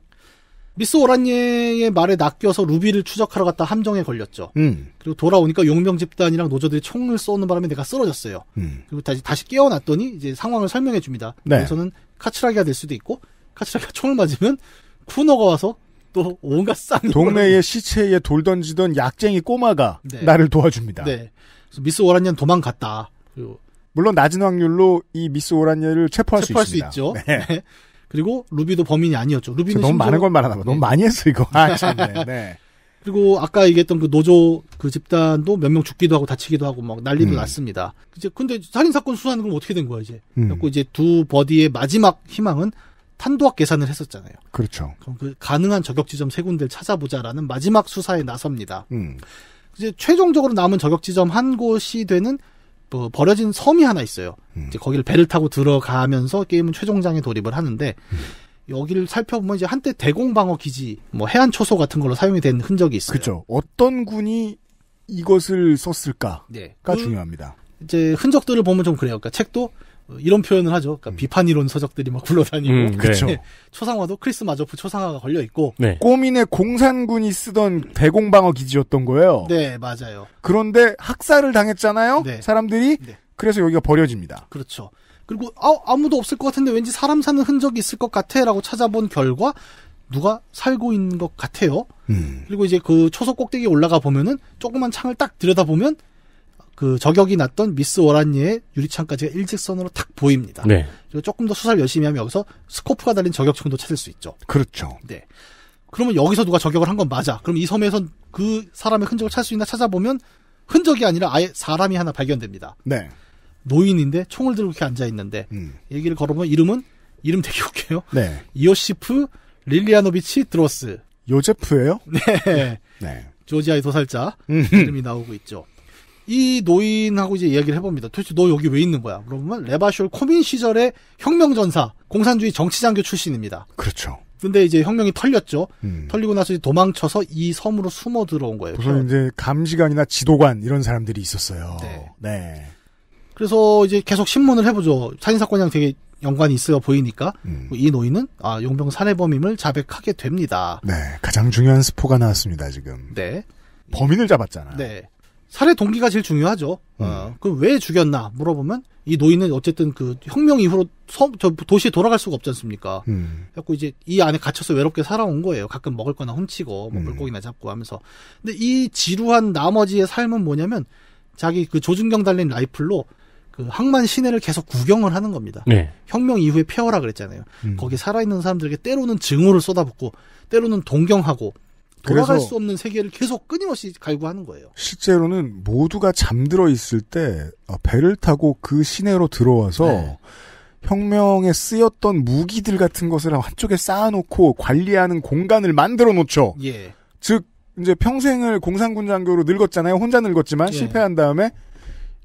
미스 오란예의 말에 낚여서 루비를 추적하러 갔다 함정에 걸렸죠. 음. 그리고 돌아오니까 용병 집단이랑 노조들이 총을 쏘는 바람에 내가 쓰러졌어요. 음. 그리고 다시 다시 깨어났더니 이제 상황을 설명해 줍니다. 네. 그래서는 카츠라기가 될 수도 있고 카츠라기가 총을 맞으면 쿠너가 와서 또 온갖 쌍 동네의 시체에 돌 던지던 약쟁이 꼬마가 네. 나를 도와줍니다. 네. 미스 오란예는 도망갔다. 물론 낮은 확률로 이 미스 오란예를 체포할, 체포할 수 있습니다. 수 있죠. 네. 네. 그리고 루비도 범인이 아니었죠. 루비는 너무 심지어... 많은 걸 말하나 봐. 너무 네. 많이 했어 이거. 아 참네. 네. 그리고 아까 얘기했던 그 노조 그 집단도 몇 명 죽기도 하고 다치기도 하고 막 난리도 음. 났습니다. 이제 근데 살인 사건 수사하는 건 어떻게 된 거야 이제? 음. 그래고 이제 두 버디의 마지막 희망은 탄도학 계산을 했었잖아요. 그렇죠. 그럼 그 가능한 저격 지점 세 군데를 찾아보자라는 마지막 수사에 나섭니다. 음. 이제 최종적으로 남은 저격 지점 한 곳이 되는 뭐 버려진 섬이 하나 있어요. 음. 이제 거기를 배를 타고 들어가면서 게임은 최종장에 돌입을 하는데 음. 여기를 살펴보면 이제 한때 대공방어 기지, 뭐 해안 초소 같은 걸로 사용이 된 흔적이 있어요. 그렇죠. 어떤 군이 이것을 썼을까가 네. 그 중요합니다. 이제 흔적들을 보면 좀 그래요. 그러니까 책도 어, 이런 표현을 하죠. 그러니까 음. 비판 이론 서적들이 막 굴러다니고 음, 그렇죠. 네. 네. 초상화도 크리스 마저프 초상화가 걸려 있고 네. 꼬민의 공산군이 쓰던 대공방어 기지였던 거예요. 네, 맞아요. 그런데 학살을 당했잖아요. 네. 사람들이 네. 그래서 여기가 버려집니다. 그렇죠. 그리고 아, 아무도 없을 것 같은데 왠지 사람 사는 흔적이 있을 것 같아라고 찾아본 결과 누가 살고 있는 것 같아요. 음. 그리고 이제 그 초소 꼭대기 에 올라가 보면은 조그만 창을 딱 들여다 보면 그 저격이 났던 미스 워란니의 유리창까지가 일직선으로 탁 보입니다. 네. 그리고 조금 더 수사를 열심히 하면 여기서 스코프가 달린 저격총도 찾을 수 있죠. 그렇죠. 네. 그러면 여기서 누가 저격을 한 건 맞아. 그럼 이 섬에선 그 사람의 흔적을 찾을 수 있나 찾아보면 흔적이 아니라 아예 사람이 하나 발견됩니다. 네. 노인인데 총을 들고 이렇게 앉아 있는데 음. 얘기를 걸어보면 이름은 이름 되게 웃겨요. 네. 이오시프 릴리아노비치 드로스. 요제프예요? 네. 네. 조지아의 도살자 음. 이름이 나오고 있죠. 이 노인하고 이제 이야기를 해봅니다. 도대체 너 여기 왜 있는 거야? 그러면 레바쇼 코민 시절의 혁명전사, 공산주의 정치장교 출신입니다. 그렇죠. 근데 이제 혁명이 털렸죠. 음. 털리고 나서 도망쳐서 이 섬으로 숨어 들어온 거예요. 우선 이제 감시관이나 지도관 이런 사람들이 있었어요. 네. 네. 그래서 이제 계속 신문을 해보죠. 살인 사건이랑 되게 연관이 있어 보이니까 음. 뭐 이 노인은 아, 용병 사내범임을 자백하게 됩니다. 네, 가장 중요한 스포가 나왔습니다 지금. 네. 범인을 잡았잖아. 요 네. 살해 동기가 제일 중요하죠. 음. 어. 그왜 죽였나 물어보면 이 노인은 어쨌든 그 혁명 이후로 섬, 저 도시에 돌아갈 수가 없지 않습니까? 음. 그래갖고 이제 이 안에 갇혀서 외롭게 살아온 거예요. 가끔 먹을 거나 훔치고 뭐 음. 물고기나 잡고 하면서. 근데 이 지루한 나머지의 삶은 뭐냐면 자기 그 조준경 달린 라이플로 그 항만 시내를 계속 구경을 하는 겁니다. 네. 혁명 이후에 폐허라 그랬잖아요. 음. 거기 살아있는 사람들에게 때로는 증오를 쏟아붓고 때로는 동경하고 돌아갈 수 없는 세계를 계속 끊임없이 갈구하는 거예요. 실제로는 모두가 잠들어 있을 때 어, 배를 타고 그 시내로 들어와서 네. 혁명에 쓰였던 무기들 같은 것을 한쪽에 쌓아놓고 관리하는 공간을 만들어 놓죠. 예. 즉 이제 평생을 공산군 장교로 늙었잖아요. 혼자 늙었지만 예. 실패한 다음에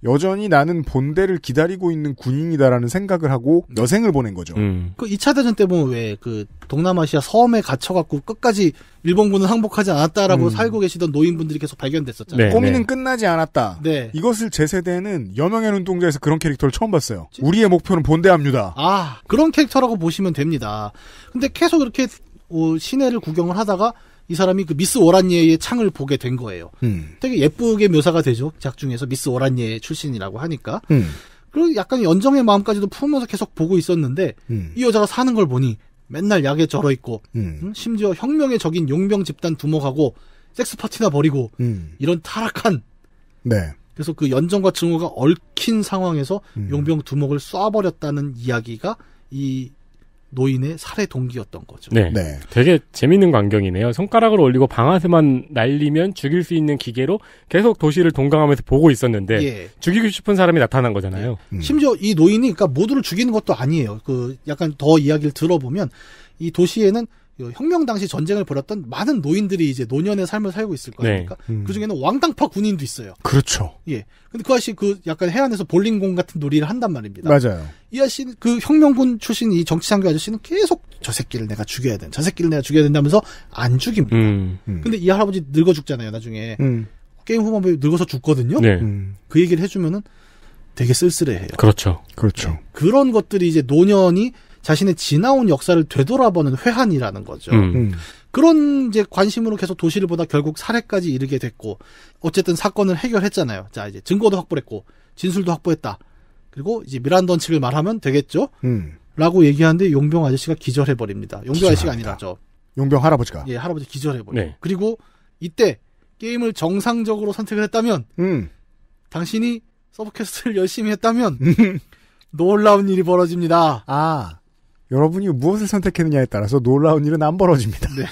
여전히 나는 본대를 기다리고 있는 군인이다라는 생각을 하고 여생을 보낸 거죠. 음. 그 2차 대전 때 보면 왜 그 동남아시아 섬에 갇혀갖고 끝까지 일본군은 항복하지 않았다라고 음. 살고 계시던 노인분들이 계속 발견됐었잖아요. 네, 꼬미는 네. 끝나지 않았다. 네. 이것을 제 세대는 여명의 눈동자에서 그런 캐릭터를 처음 봤어요. 지... 우리의 목표는 본대합니다. 아 그런 캐릭터라고 보시면 됩니다. 근데 계속 이렇게 어, 시내를 구경을 하다가 이 사람이 그 미스 오란예의 창을 보게 된 거예요. 음. 되게 예쁘게 묘사가 되죠. 작 중에서 미스 오란예 출신이라고 하니까. 음. 그리고 약간 연정의 마음까지도 품어서 계속 보고 있었는데 음. 이 여자가 사는 걸 보니 맨날 약에 절어 있고 음. 심지어 혁명의 적인 용병 집단 두목하고 섹스 파티나 버리고 음. 이런 타락한 네. 그래서 그 연정과 증오가 얽힌 상황에서 음. 용병 두목을 쏴버렸다는 이야기가 이 노인의 살해 동기였던 거죠. 네. 네. 되게 재밌는 광경이네요. 손가락을 올리고 방아쇠만 날리면 죽일 수 있는 기계로 계속 도시를 동강하면서 보고 있었는데 예. 죽이고 싶은 사람이 나타난 거잖아요. 예. 음. 심지어 이 노인이 그러니까 모두를 죽이는 것도 아니에요. 그 약간 더 이야기를 들어보면 이 도시에는 혁명 당시 전쟁을 벌였던 많은 노인들이 이제 노년의 삶을 살고 있을 거 아닙니까? 네. 음. 그 중에는 왕당파 군인도 있어요. 그렇죠. 예. 근데 그 아저씨 그 약간 해안에서 볼링공 같은 놀이를 한단 말입니다. 맞아요. 이 아저씨는 그 혁명군 출신 이 정치장교 아저씨는 계속 저 새끼를 내가 죽여야 된다. 저 새끼를 내가 죽여야 된다면서 안 죽입니다. 음. 음. 근데 이 할아버지 늙어 죽잖아요, 나중에. 음. 게임 후반부에 늙어서 죽거든요. 네. 음. 그 얘기를 해주면은 되게 쓸쓸해해요. 그렇죠. 그렇죠. 네. 그런 것들이 이제 노년이 자신의 지나온 역사를 되돌아보는 회한이라는 거죠. 음. 음. 그런 이제 관심으로 계속 도시를 보다 결국 살해까지 이르게 됐고 어쨌든 사건을 해결했잖아요. 자 이제 증거도 확보했고 진술도 확보했다. 그리고 이제 미란던 측을 말하면 되겠죠. 음. 라고 얘기하는데 용병 아저씨가 기절해 버립니다. 용병 기절합니다. 아저씨가 아니라죠. 용병 할아버지가 예 할아버지 기절해 버려. 네. 그리고 이때 게임을 정상적으로 선택을 했다면 음. 당신이 서브퀘스트를 열심히 했다면 음. 놀라운 일이 벌어집니다. 아 여러분이 무엇을 선택했느냐에 따라서 놀라운 일은 안 벌어집니다. 네.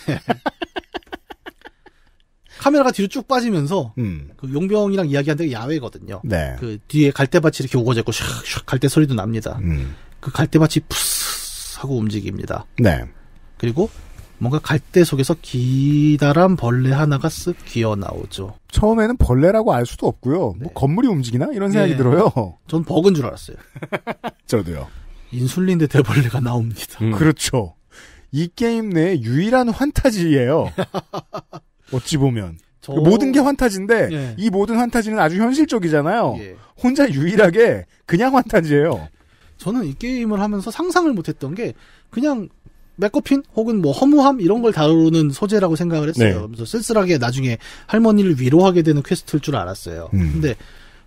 카메라가 뒤로 쭉 빠지면서 음. 그 용병이랑 이야기한 데가 야외거든요. 네. 그 뒤에 갈대밭이 이렇게 우거져있고 샥샥 갈대 소리도 납니다. 음. 그 갈대밭이 푸스 하고 움직입니다. 네. 그리고 뭔가 갈대 속에서 기다란 벌레 하나가 쓱 기어 나오죠. 처음에는 벌레라고 알 수도 없고요. 뭐 네. 뭐 건물이 움직이나 이런 생각이 네. 들어요. 전 버그인 줄 알았어요. 저도요. 인슐린 대 대벌레가 나옵니다. 음. 그렇죠. 이 게임 내 유일한 환타지예요. 어찌 보면 저... 그 모든 게 환타지인데 예. 이 모든 환타지는 아주 현실적이잖아요. 예. 혼자 유일하게 그냥 환타지예요. 저는 이 게임을 하면서 상상을 못했던 게 그냥 맥거핀 혹은 뭐 허무함 이런 걸 다루는 소재라고 생각을 했어요. 네. 그래서 쓸쓸하게 나중에 할머니를 위로하게 되는 퀘스트일 줄 알았어요. 음. 근데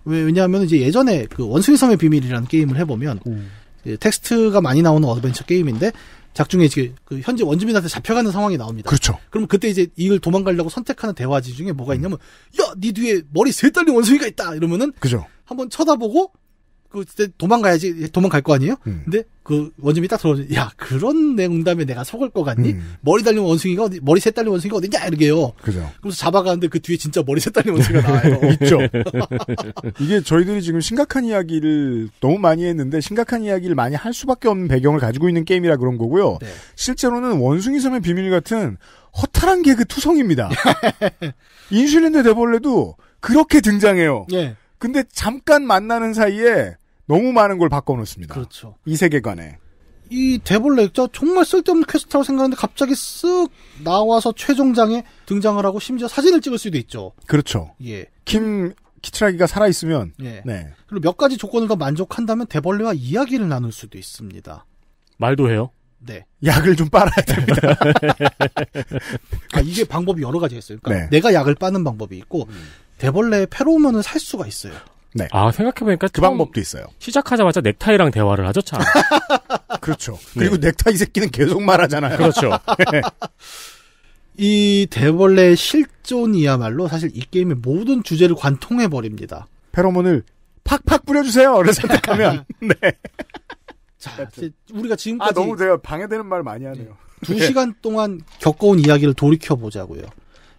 왜, 왜냐하면 이제 예전에 그 원숭이섬의 비밀이라는 게임을 해보면 음. 예, 텍스트가 많이 나오는 어드벤처 게임인데 작중에 이제 그 현재 원주민한테 잡혀가는 상황이 나옵니다. 그렇죠. 그럼 그때 이제 이걸 도망가려고 선택하는 대화지 중에 뭐가 있냐면 야, 네 뒤에 머리 세 달린 원숭이가 있다. 이러면은 그죠. 한번 쳐다보고 그 도망가야지 도망갈 거 아니에요? 음. 근데 그 원주민이 딱 들어오면 야 그런 내 냉담에 내가 속을 거 같니? 음. 머리 달린 원숭이가 어디 머리 셋 달린 원숭이가 어디냐 이렇게요 그죠. 그래서 잡아가는데 그 뒤에 진짜 머리 셋 달린 원숭이가 나와요. 있죠. 이게 저희들이 지금 심각한 이야기를 너무 많이 했는데 심각한 이야기를 많이 할 수밖에 없는 배경을 가지고 있는 게임이라 그런 거고요. 네. 실제로는 원숭이 섬의 비밀 같은 허탈한 개그 투성입니다. 인슐린의 대벌레도 그렇게 등장해요. 네. 근데 잠깐 만나는 사이에 너무 많은 걸 바꿔놓습니다. 그렇죠. 이 세계관에. 이 대볼 렉자 정말 쓸데없는 퀘스트라고 생각하는데 갑자기 쓱 나와서 최종장에 등장을 하고 심지어 사진을 찍을 수도 있죠. 그렇죠. 예. 김 키트라기가 살아있으면. 예. 네. 그리고 몇 가지 조건을 더 만족한다면 대벌레와 이야기를 나눌 수도 있습니다. 말도 해요? 네. 약을 좀 빨아야 됩니다. 아, 이게 방법이 여러 가지가 있어요. 그러니까 네. 내가 약을 빠는 방법이 있고, 음. 대벌레의 페로몬을 살 수가 있어요. 네. 아 생각해보니까 그 방법도 있어요. 시작하자마자 넥타이랑 대화를 하죠 참. 그렇죠. 그리고 네. 넥타이 새끼는 계속 말하잖아요. 그렇죠. 이 대벌레의 실존이야말로 사실 이 게임의 모든 주제를 관통해 버립니다. 페로몬을 팍팍 뿌려주세요 이렇게 생각하면 네. 자, 우리가 지금까지 아 너무 제가 방해되는 말 많이 하네요. 네. 두 네. 시간 동안 겪어온 이야기를 돌이켜 보자고요.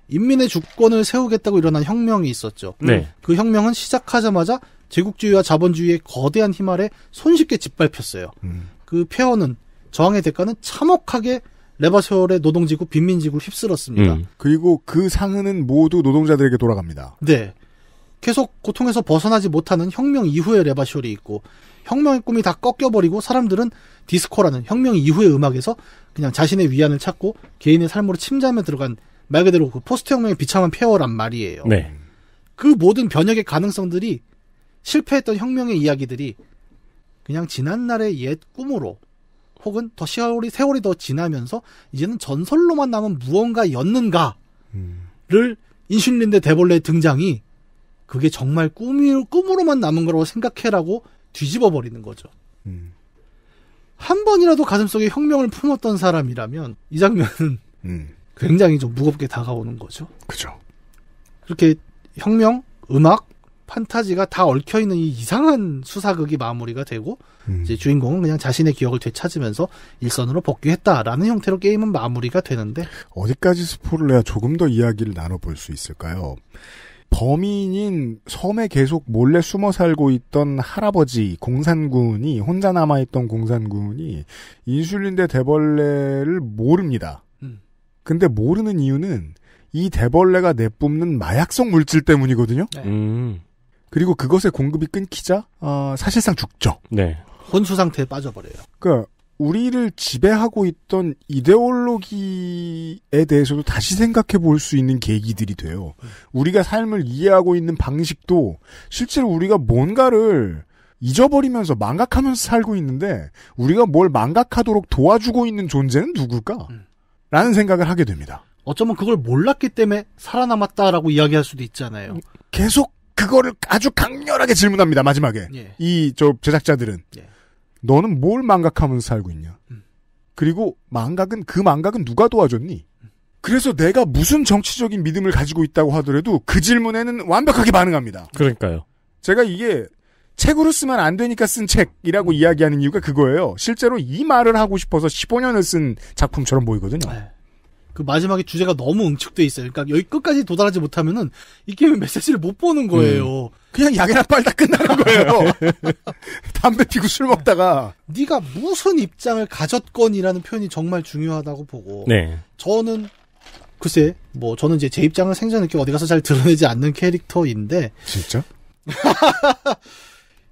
인민의 주권을 세우겠다고 일어난 혁명이 있었죠. 네. 그 혁명은 시작하자마자 제국주의와 자본주의의 거대한 힘 아래 손쉽게 짓밟혔어요. 음. 그 폐허는 저항의 대가는 참혹하게 레바세월의 노동지구 빈민지구를 휩쓸었습니다. 음. 그리고 그 상흔은 모두 노동자들에게 돌아갑니다. 네. 계속 고통에서 벗어나지 못하는 혁명 이후의 레바시올이 있고 혁명의 꿈이 다 꺾여버리고 사람들은 디스코라는 혁명 이후의 음악에서 그냥 자신의 위안을 찾고 개인의 삶으로 침잠에 들어간 말 그대로 그 포스트 혁명의 비참한 폐허란 말이에요. 네. 그 모든 변혁의 가능성들이 실패했던 혁명의 이야기들이 그냥 지난날의 옛 꿈으로 혹은 더 시월이 세월이 더 지나면서 이제는 전설로만 남은 무언가였는가를 음. 인슐린대 대벌레의 등장이 그게 정말 꿈이 꿈으로만 남은 거라고 생각해라고 뒤집어 버리는 거죠. 음. 한 번이라도 가슴속에 혁명을 품었던 사람이라면 이 장면은 음. 굉장히 좀 무겁게 다가오는 거죠. 그죠. 그렇게 혁명, 음악, 판타지가 다 얽혀 있는 이 이상한 수사극이 마무리가 되고 음. 이제 주인공은 그냥 자신의 기억을 되찾으면서 일선으로 복귀했다라는 형태로 게임은 마무리가 되는데 어디까지 스포를 해야 조금 더 이야기를 나눠볼 수 있을까요? 범인인 섬에 계속 몰래 숨어 살고 있던 할아버지 공산군이 혼자 남아있던 공산군이 인슐린 대 대벌레를 모릅니다. 근데 모르는 이유는 이 대벌레가 내뿜는 마약성 물질 때문이거든요. 네. 음. 그리고 그것의 공급이 끊기자 어, 사실상 죽죠. 네. 혼수 상태에 빠져버려요. 그러니까 우리를 지배하고 있던 이데올로기에 대해서도 다시 생각해 볼 수 있는 계기들이 돼요. 음. 우리가 삶을 이해하고 있는 방식도 실제로 우리가 뭔가를 잊어버리면서 망각하면서 살고 있는데 우리가 뭘 망각하도록 도와주고 있는 존재는 누굴까? 음. 라는 생각을 하게 됩니다. 어쩌면 그걸 몰랐기 때문에 살아남았다라고 이야기할 수도 있잖아요. 계속 그거를 아주 강렬하게 질문합니다. 마지막에 예. 이저 제작자들은 예. 너는 뭘 망각하면서 살고 있냐? 음. 그리고 망각은 그 망각은 누가 도와줬니? 음. 그래서 내가 무슨 정치적인 믿음을 가지고 있다고 하더라도 그 질문에는 완벽하게 반응합니다. 그러니까요. 제가 이게 책으로 쓰면 안 되니까 쓴 책이라고 이야기하는 이유가 그거예요. 실제로 이 말을 하고 싶어서 15년을 쓴 작품처럼 보이거든요. 네. 그 마지막에 주제가 너무 응축돼 있어요. 그러니까 여기 끝까지 도달하지 못하면은 이 게임의 메시지를 못 보는 음. 거예요. 음. 그냥 약이나 빨다 끝나는 거예요. 담배 피고 술 먹다가 네가 무슨 입장을 가졌건이라는 표현이 정말 중요하다고 보고 네. 저는 글쎄 뭐 저는 이제 제 입장을 생전 이렇게 어디 가서 잘 드러내지 않는 캐릭터인데 진짜?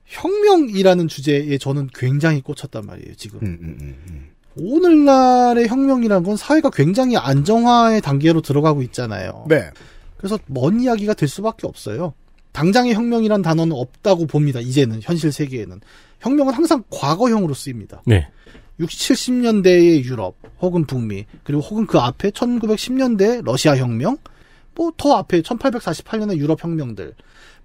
혁명이라는 주제에 저는 굉장히 꽂혔단 말이에요, 지금. 음, 음, 음, 음. 오늘날의 혁명이란 건 사회가 굉장히 안정화의 단계로 들어가고 있잖아요. 네. 그래서 먼 이야기가 될 수밖에 없어요. 당장의 혁명이란 단어는 없다고 봅니다, 이제는, 현실 세계에는. 혁명은 항상 과거형으로 쓰입니다. 네. 60, 70년대의 유럽, 혹은 북미, 그리고 혹은 그 앞에 1910년대 러시아 혁명, 뭐 더 앞에 1848년의 유럽 혁명들,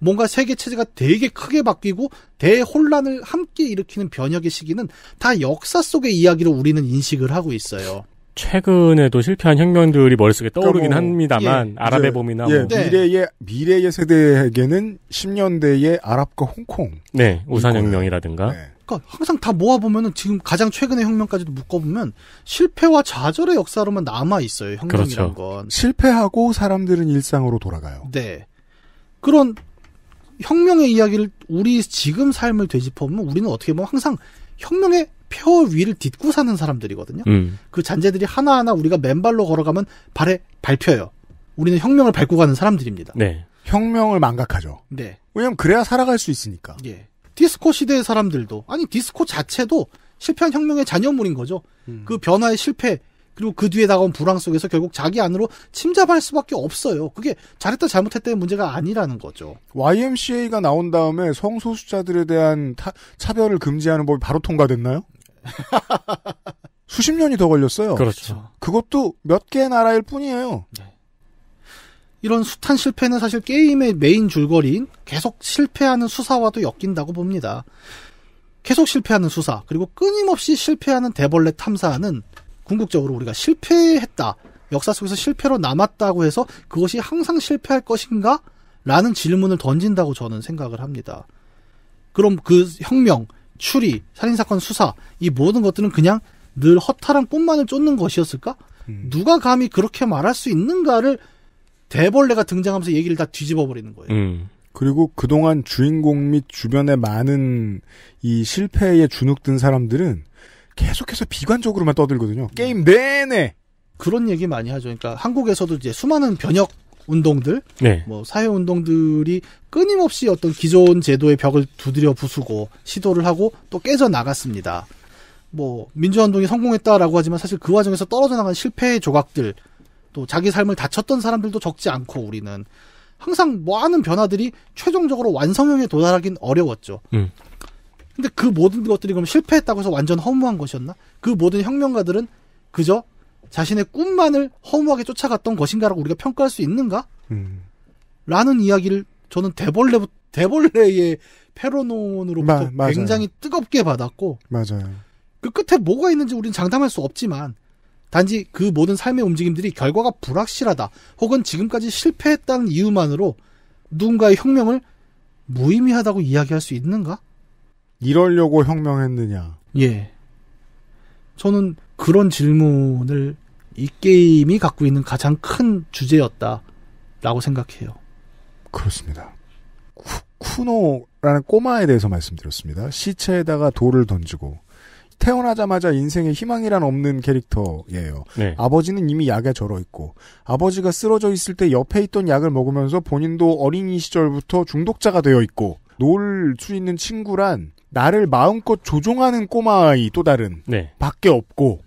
뭔가 세계 체제가 되게 크게 바뀌고 대혼란을 함께 일으키는 변혁의 시기는 다 역사 속의 이야기로 우리는 인식을 하고 있어요. 최근에도 실패한 혁명들이 머릿속에 그러니까 떠오르긴 그러니까 뭐, 합니다만 예, 아랍의 봄이나 예, 뭐. 네. 미래의 미래의 세대에게는 10년대의 아랍과 홍콩 네 우산 혁명이라든가 네. 그러니까 항상 다 모아 보면은 지금 가장 최근의 혁명까지도 묶어 보면 실패와 좌절의 역사로만 남아 있어요 혁명이란 그렇죠. 건 실패하고 사람들은 일상으로 돌아가요 네 그런 혁명의 이야기를 우리 지금 삶을 되짚어보면 우리는 어떻게 보면 항상 혁명의 표 위를 딛고 사는 사람들이거든요. 음. 그 잔재들이 하나하나 우리가 맨발로 걸어가면 발에 밟혀요. 우리는 혁명을 밟고 가는 사람들입니다. 네. 혁명을 망각하죠. 네. 왜냐면 그래야 살아갈 수 있으니까. 예. 디스코 시대의 사람들도 아니 디스코 자체도 실패한 혁명의 잔여물인 거죠. 음. 그 변화의 실패, 그리고 그 뒤에 다가온 불황 속에서 결국 자기 안으로 침잡할 수밖에 없어요. 그게 잘했다 잘못했다의 문제가 아니라는 거죠. YMCA가 나온 다음에 성소수자들에 대한 타, 차별을 금지하는 법이 바로 통과됐나요? 수십 년이 더 걸렸어요. 그렇죠. 그것도 몇 개의 나라일 뿐이에요. 네. 이런 숱한 실패는 사실 게임의 메인 줄거리인 계속 실패하는 수사와도 엮인다고 봅니다. 계속 실패하는 수사, 그리고 끊임없이 실패하는 대벌레 탐사는 궁극적으로 우리가 실패했다. 역사 속에서 실패로 남았다고 해서 그것이 항상 실패할 것인가? 라는 질문을 던진다고 저는 생각을 합니다. 그럼 그 혁명, 추리, 살인사건 수사, 이 모든 것들은 그냥 늘 허탈한 꽃만을 쫓는 것이었을까? 음. 누가 감히 그렇게 말할 수 있는가를 대벌레가 등장하면서 얘기를 다 뒤집어 버리는 거예요. 음. 그리고 그동안 주인공 및 주변의 많은 이 실패에 주눅든 사람들은 계속해서 비관적으로만 떠들거든요. 게임 내내 그런 얘기 많이 하죠. 그러니까 한국에서도 이제 수많은 변혁 운동들, 네. 뭐 사회 운동들이 끊임없이 어떤 기존 제도의 벽을 두드려 부수고 시도를 하고 또 깨져 나갔습니다. 뭐 민주화 운동이 성공했다라고 하지만 사실 그 과정에서 떨어져 나간 실패의 조각들, 또 자기 삶을 다쳤던 사람들도 적지 않고 우리는 항상 많은 변화들이 최종적으로 완성형에 도달하긴 어려웠죠. 음. 근데 그 모든 것들이 그럼 실패했다고 해서 완전 허무한 것이었나? 그 모든 혁명가들은 그저 자신의 꿈만을 허무하게 쫓아갔던 것인가라고 우리가 평가할 수 있는가? 음. 라는 이야기를 저는 대벌레 대벌레의 페로논으로부터 굉장히 뜨겁게 받았고 맞아요. 그 끝에 뭐가 있는지 우리는 장담할 수 없지만 단지 그 모든 삶의 움직임들이 결과가 불확실하다 혹은 지금까지 실패했다는 이유만으로 누군가의 혁명을 무의미하다고 이야기할 수 있는가? 이러려고 혁명했느냐. 예. 저는 그런 질문을 이 게임이 갖고 있는 가장 큰 주제였다라고 생각해요. 그렇습니다. 쿠노라는 꼬마에 대해서 말씀드렸습니다. 시체에다가 돌을 던지고 태어나자마자 인생에 희망이란 없는 캐릭터예요. 네. 아버지는 이미 약에 절어 있고 아버지가 쓰러져 있을 때 옆에 있던 약을 먹으면서 본인도 어린이 시절부터 중독자가 되어 있고 놀수 있는 친구란 나를 마음껏 조종하는 꼬마이 아또 다른 네. 밖에 없고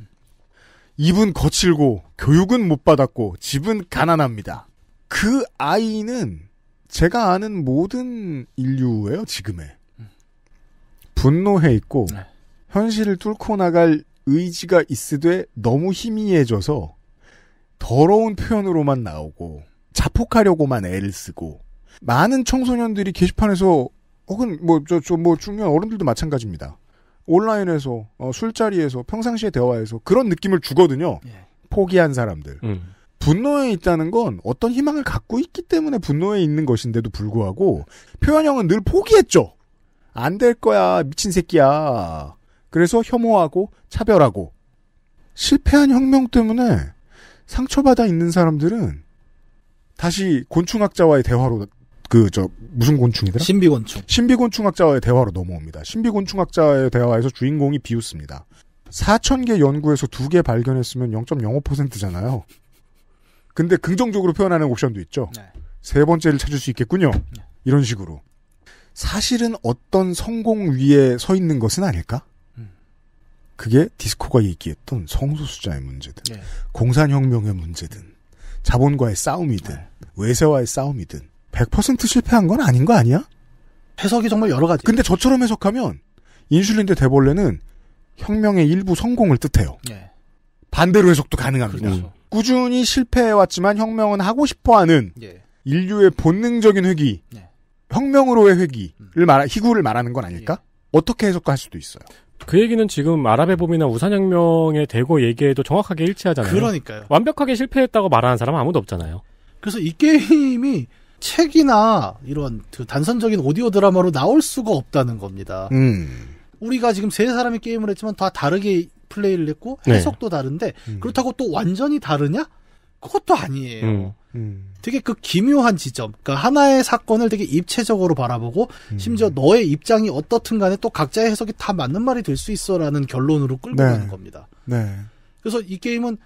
입은 거칠고 교육은 못 받았고 집은 가난합니다. 그 아이는 제가 아는 모든 인류예요 지금의 분노해 있고 네. 현실을 뚫고 나갈 의지가 있으되 너무 희미해져서 더러운 표현으로만 나오고 자폭하려고만 애를 쓰고 많은 청소년들이 게시판에서 혹은 뭐저뭐 뭐 중요한 어른들도 마찬가지입니다. 온라인에서 어, 술자리에서 평상시에 대화에서 그런 느낌을 주거든요. 예. 포기한 사람들. 음. 분노에 있다는 건 어떤 희망을 갖고 있기 때문에 분노에 있는 것인데도 불구하고 표현형은 늘 포기했죠. 안 될 거야 미친 새끼야. 그래서 혐오하고 차별하고 실패한 혁명 때문에 상처받아 있는 사람들은 다시 곤충학자와의 대화로 그저 무슨 곤충이더라? 신비곤충. 신비곤충학자와의 대화로 넘어옵니다. 신비곤충학자의 대화에서 주인공이 비웃습니다. 4,000개 연구에서 2개 발견했으면 0.05%잖아요. 근데 긍정적으로 표현하는 옵션도 있죠. 네. 세 번째를 찾을 수 있겠군요. 네. 이런 식으로. 사실은 어떤 성공 위에 서 있는 것은 아닐까? 음. 그게 디스코가 얘기했던 성소수자의 문제든, 네. 공산혁명의 문제든, 자본과의 싸움이든, 네. 외세와의 싸움이든, 100% 실패한 건 아닌 거 아니야? 해석이 정말 여러 가지. 근데 저처럼 해석하면 인슐린 대 대벌레는 혁명의 일부 성공을 뜻해요. 네. 반대로 해석도 가능합니다. 그렇죠. 꾸준히 실패해왔지만 혁명은 하고 싶어하는 네. 인류의 본능적인 회기 네. 혁명으로의 회기를말 음. 희구를 말하는 건 아닐까? 어떻게 해석할 수도 있어요. 그 얘기는 지금 아랍의 봄이나 우산혁명의 대고 얘기에도 정확하게 일치하잖아요. 그러니까요. 완벽하게 실패했다고 말하는 사람은 아무도 없잖아요. 그래서 이 게임이 책이나 이런 그 단선적인 오디오 드라마로 나올 수가 없다는 겁니다. 음. 우리가 지금 세 사람이 게임을 했지만 다 다르게 플레이를 했고 네. 해석도 네. 다른데 음. 그렇다고 또 완전히 다르냐? 그것도 아니에요. 음. 음. 되게 그 기묘한 지점. 그러니까 하나의 사건을 되게 입체적으로 바라보고 음. 심지어 너의 입장이 어떻든 간에 또 각자의 해석이 다 맞는 말이 될 수 있어라는 결론으로 끌고 네. 가는 겁니다. 네. 그래서 이 게임은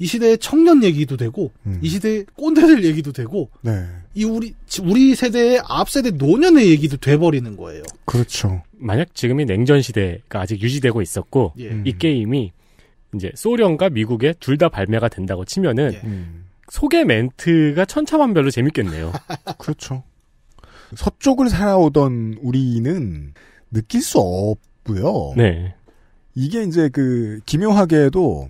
이 시대의 청년 얘기도 되고 음. 이 시대의 꼰대들 얘기도 되고 네. 이 우리 우리 세대의 앞 세대 노년의 얘기도 돼버리는 거예요. 그렇죠. 만약 지금이 냉전 시대가 아직 유지되고 있었고 예. 이 게임이 이제 소련과 미국의둘 다 발매가 된다고 치면은 예. 음. 소개 멘트가 천차만별로 재밌겠네요. 그렇죠. 서쪽을 살아오던 우리는 느낄 수 없고요. 네. 이게 이제 그 기묘하게도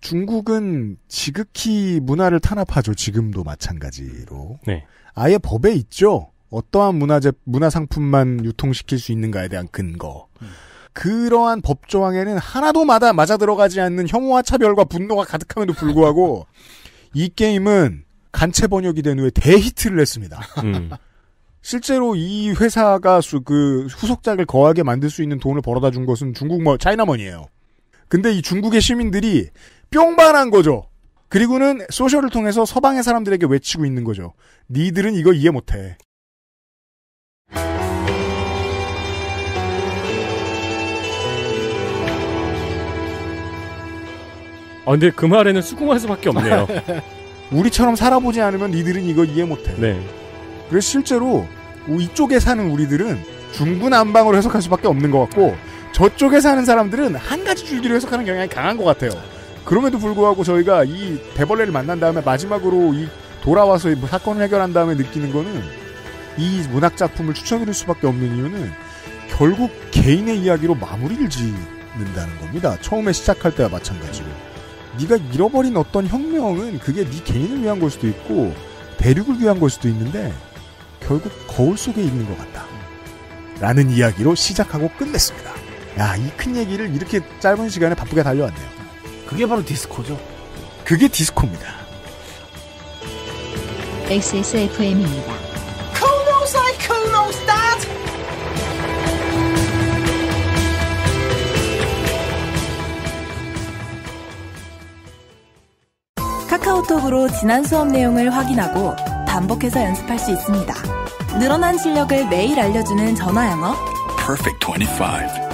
중국은 지극히 문화를 탄압하죠. 지금도 마찬가지로. 네. 아예 법에 있죠. 어떠한 문화재, 문화상품만 유통시킬 수 있는가에 대한 근거. 음. 그러한 법 조항에는 하나도 마다 맞아 들어가지 않는 혐오와 차별과 분노가 가득함에도 불구하고 이 게임은 간체 번역이 된 후에 대히트를 했습니다. 음. 실제로 이 회사가 수, 그 후속작을 거하게 만들 수 있는 돈을 벌어다 준 것은 중국 뭐 차이나머니예요. 근데 이 중국의 시민들이 뿅반한 거죠. 그리고는 소셜을 통해서 서방의 사람들에게 외치고 있는 거죠. 니들은 이거 이해 못해. 아, 근데 그 말에는 수긍할 수밖에 없네요. 우리처럼 살아보지 않으면 니들은 이거 이해 못해. 네. 그래서 실제로 이쪽에 사는 우리들은 중구난방으로 해석할 수밖에 없는 것 같고 저쪽에 사는 사람들은 한 가지 줄기로 해석하는 경향이 강한 것 같아요. 그럼에도 불구하고 저희가 이 배벌레를 만난 다음에 마지막으로 이 돌아와서 이 뭐 사건을 해결한 다음에 느끼는 거는 이 문학 작품을 추천드릴 수밖에 없는 이유는 결국 개인의 이야기로 마무리를 짓는다는 겁니다. 처음에 시작할 때와 마찬가지로 네가 잃어버린 어떤 혁명은 그게 네 개인을 위한 걸 수도 있고 대륙을 위한 걸 수도 있는데 결국 거울 속에 있는 것 같다. 라는 이야기로 시작하고 끝냈습니다. 야, 이 큰 얘기를 이렇게 짧은 시간에 바쁘게 달려왔네요. 그게 바로 디스코죠. 그게 디스코입니다. XSFM입니다. 카카오톡으로 지난 수업 내용을 확인하고 반복해서 연습할 수 있습니다. 늘어난 실력을 매일 알려주는 전화 영어. Perfect 25.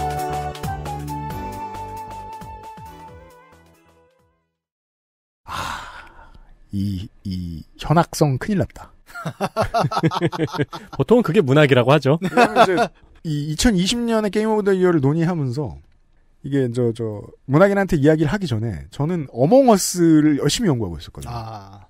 이, 이 현악성 큰일 났다. 보통은 그게 문학이라고 하죠. 이 2020년에 게임 오브 더 이어를 논의하면서 이게 저, 저, 문학인한테 이야기를 하기 전에 저는 어몽어스를 열심히 연구하고 있었거든요. 아.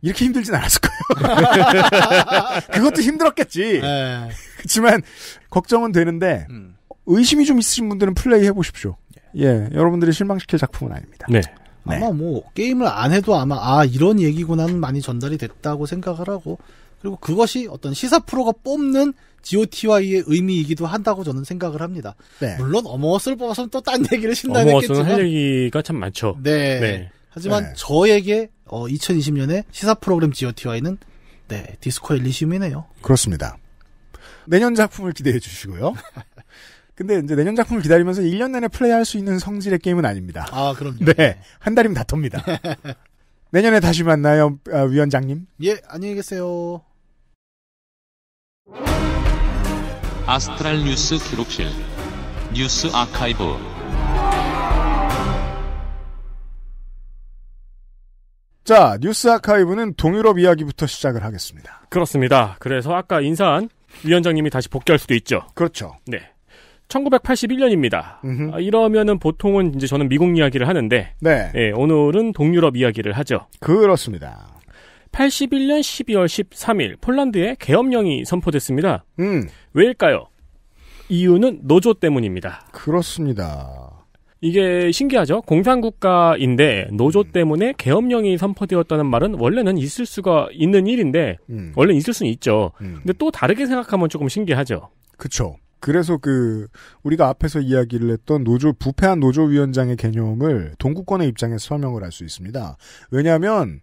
이렇게 힘들진 않았을 거예요. 그것도 힘들었겠지. 네. 그렇지만 걱정은 되는데 음. 의심이 좀 있으신 분들은 플레이 해보십시오. 예. 예, 여러분들이 실망시킬 작품은 아닙니다. 네. 네. 아마 뭐 게임을 안 해도 아마 아 이런 얘기구나는 많이 전달이 됐다고 생각을 하고 그리고 그것이 어떤 시사 프로가 뽑는 GOTY의 의미이기도 한다고 저는 생각을 합니다. 네. 물론 어머어스를 뽑아서는 또딴 얘기를 신나겠지만는할 얘기가 참 많죠. 네. 네. 하지만 네. 저에게 어, 2020년에 시사 프로그램 GOTY는 네 디스코 엘리시움이네요. 그렇습니다. 내년 작품을 기대해 주시고요. 근데 이제 내년 작품을 기다리면서 1년 내내 플레이할 수 있는 성질의 게임은 아닙니다. 아, 그럼요. 네. 한 달이면 다 톱니다. 내년에 다시 만나요, 어, 위원장님. 예, 안녕히 계세요. 아스트랄 뉴스 기록실. 뉴스 아카이브. 자, 뉴스 아카이브는 동유럽 이야기부터 시작을 하겠습니다. 그렇습니다. 그래서 아까 인사한 위원장님이 다시 복귀할 수도 있죠. 그렇죠. 네. 1981년입니다. 아, 이러면은 보통은 이제 저는 미국 이야기를 하는데 네. 예, 오늘은 동유럽 이야기를 하죠. 그렇습니다. 81년 12월 13일 폴란드에 계엄령이 선포됐습니다. 음. 왜일까요? 이유는 노조 때문입니다. 그렇습니다. 이게 신기하죠? 공산국가인데 노조 음. 때문에 계엄령이 선포되었다는 말은 원래는 있을 수가 있는 일인데 음. 원래 있을 수는 있죠. 음. 근데 또 다르게 생각하면 조금 신기하죠. 그렇죠. 그래서 그 우리가 앞에서 이야기를 했던 노조 부패한 노조 위원장의 개념을 동구권의 입장에서 설명을 할 수 있습니다. 왜냐하면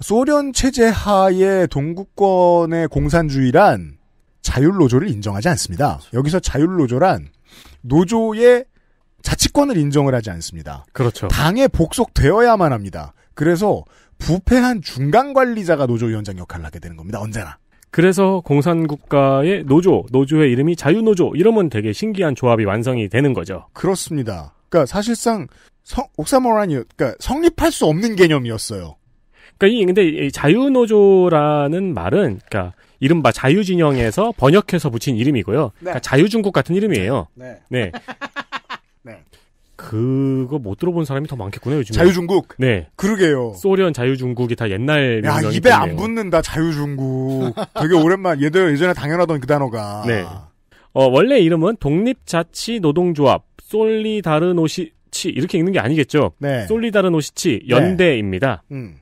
소련 체제 하의 동구권의 공산주의란 자율 노조를 인정하지 않습니다. 여기서 자율 노조란 노조의 자치권을 인정을 하지 않습니다. 그렇죠. 당에 복속되어야만 합니다. 그래서 부패한 중간 관리자가 노조 위원장 역할을 하게 되는 겁니다. 언제나. 그래서 공산국가의 노조, 노조의 이름이 자유노조 이러면 되게 신기한 조합이 완성이 되는 거죠. 그렇습니다. 그러니까 사실상 성, 옥사모란이 그러니까 성립할 수 없는 개념이었어요. 그러니까 이 근데 이 자유노조라는 말은 그러니까 이른바 자유진영에서 번역해서 붙인 이름이고요. 네. 그러니까 자유중국 같은 이름이에요. 네. 네. 그거 못 들어본 사람이 더 많겠구나 요즘. 자유중국. 네. 그러게요. 소련 자유중국이 다 옛날. 야 입에 안 붙는다 자유중국. 되게 오랜만. 얘들 예전에 당연하던 그 단어가. 네. 어 원래 이름은 독립자치노동조합 솔리다르노시치 이렇게 읽는 게 아니겠죠. 네. 솔리다르노시치 연대입니다. 네. 음.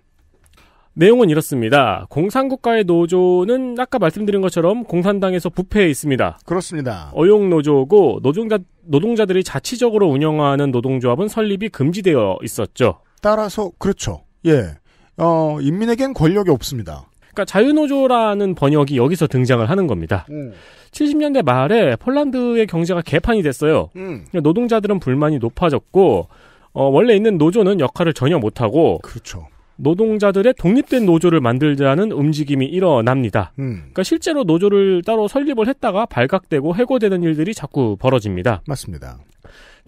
내용은 이렇습니다. 공산국가의 노조는 아까 말씀드린 것처럼 공산당에서 부패해 있습니다. 그렇습니다. 어용노조고 노동자, 노동자들이 자치적으로 운영하는 노동조합은 설립이 금지되어 있었죠. 따라서 그렇죠. 예. 어, 인민에겐 권력이 없습니다. 그러니까 자유노조라는 번역이 여기서 등장을 하는 겁니다. 음. 70년대 말에 폴란드의 경제가 개판이 됐어요. 음. 그러니까 노동자들은 불만이 높아졌고 어, 원래 있는 노조는 역할을 전혀 못하고 그렇죠. 노동자들의 독립된 노조를 만들자는 움직임이 일어납니다. 음. 그러니까 실제로 노조를 따로 설립을 했다가 발각되고 해고되는 일들이 자꾸 벌어집니다. 맞습니다.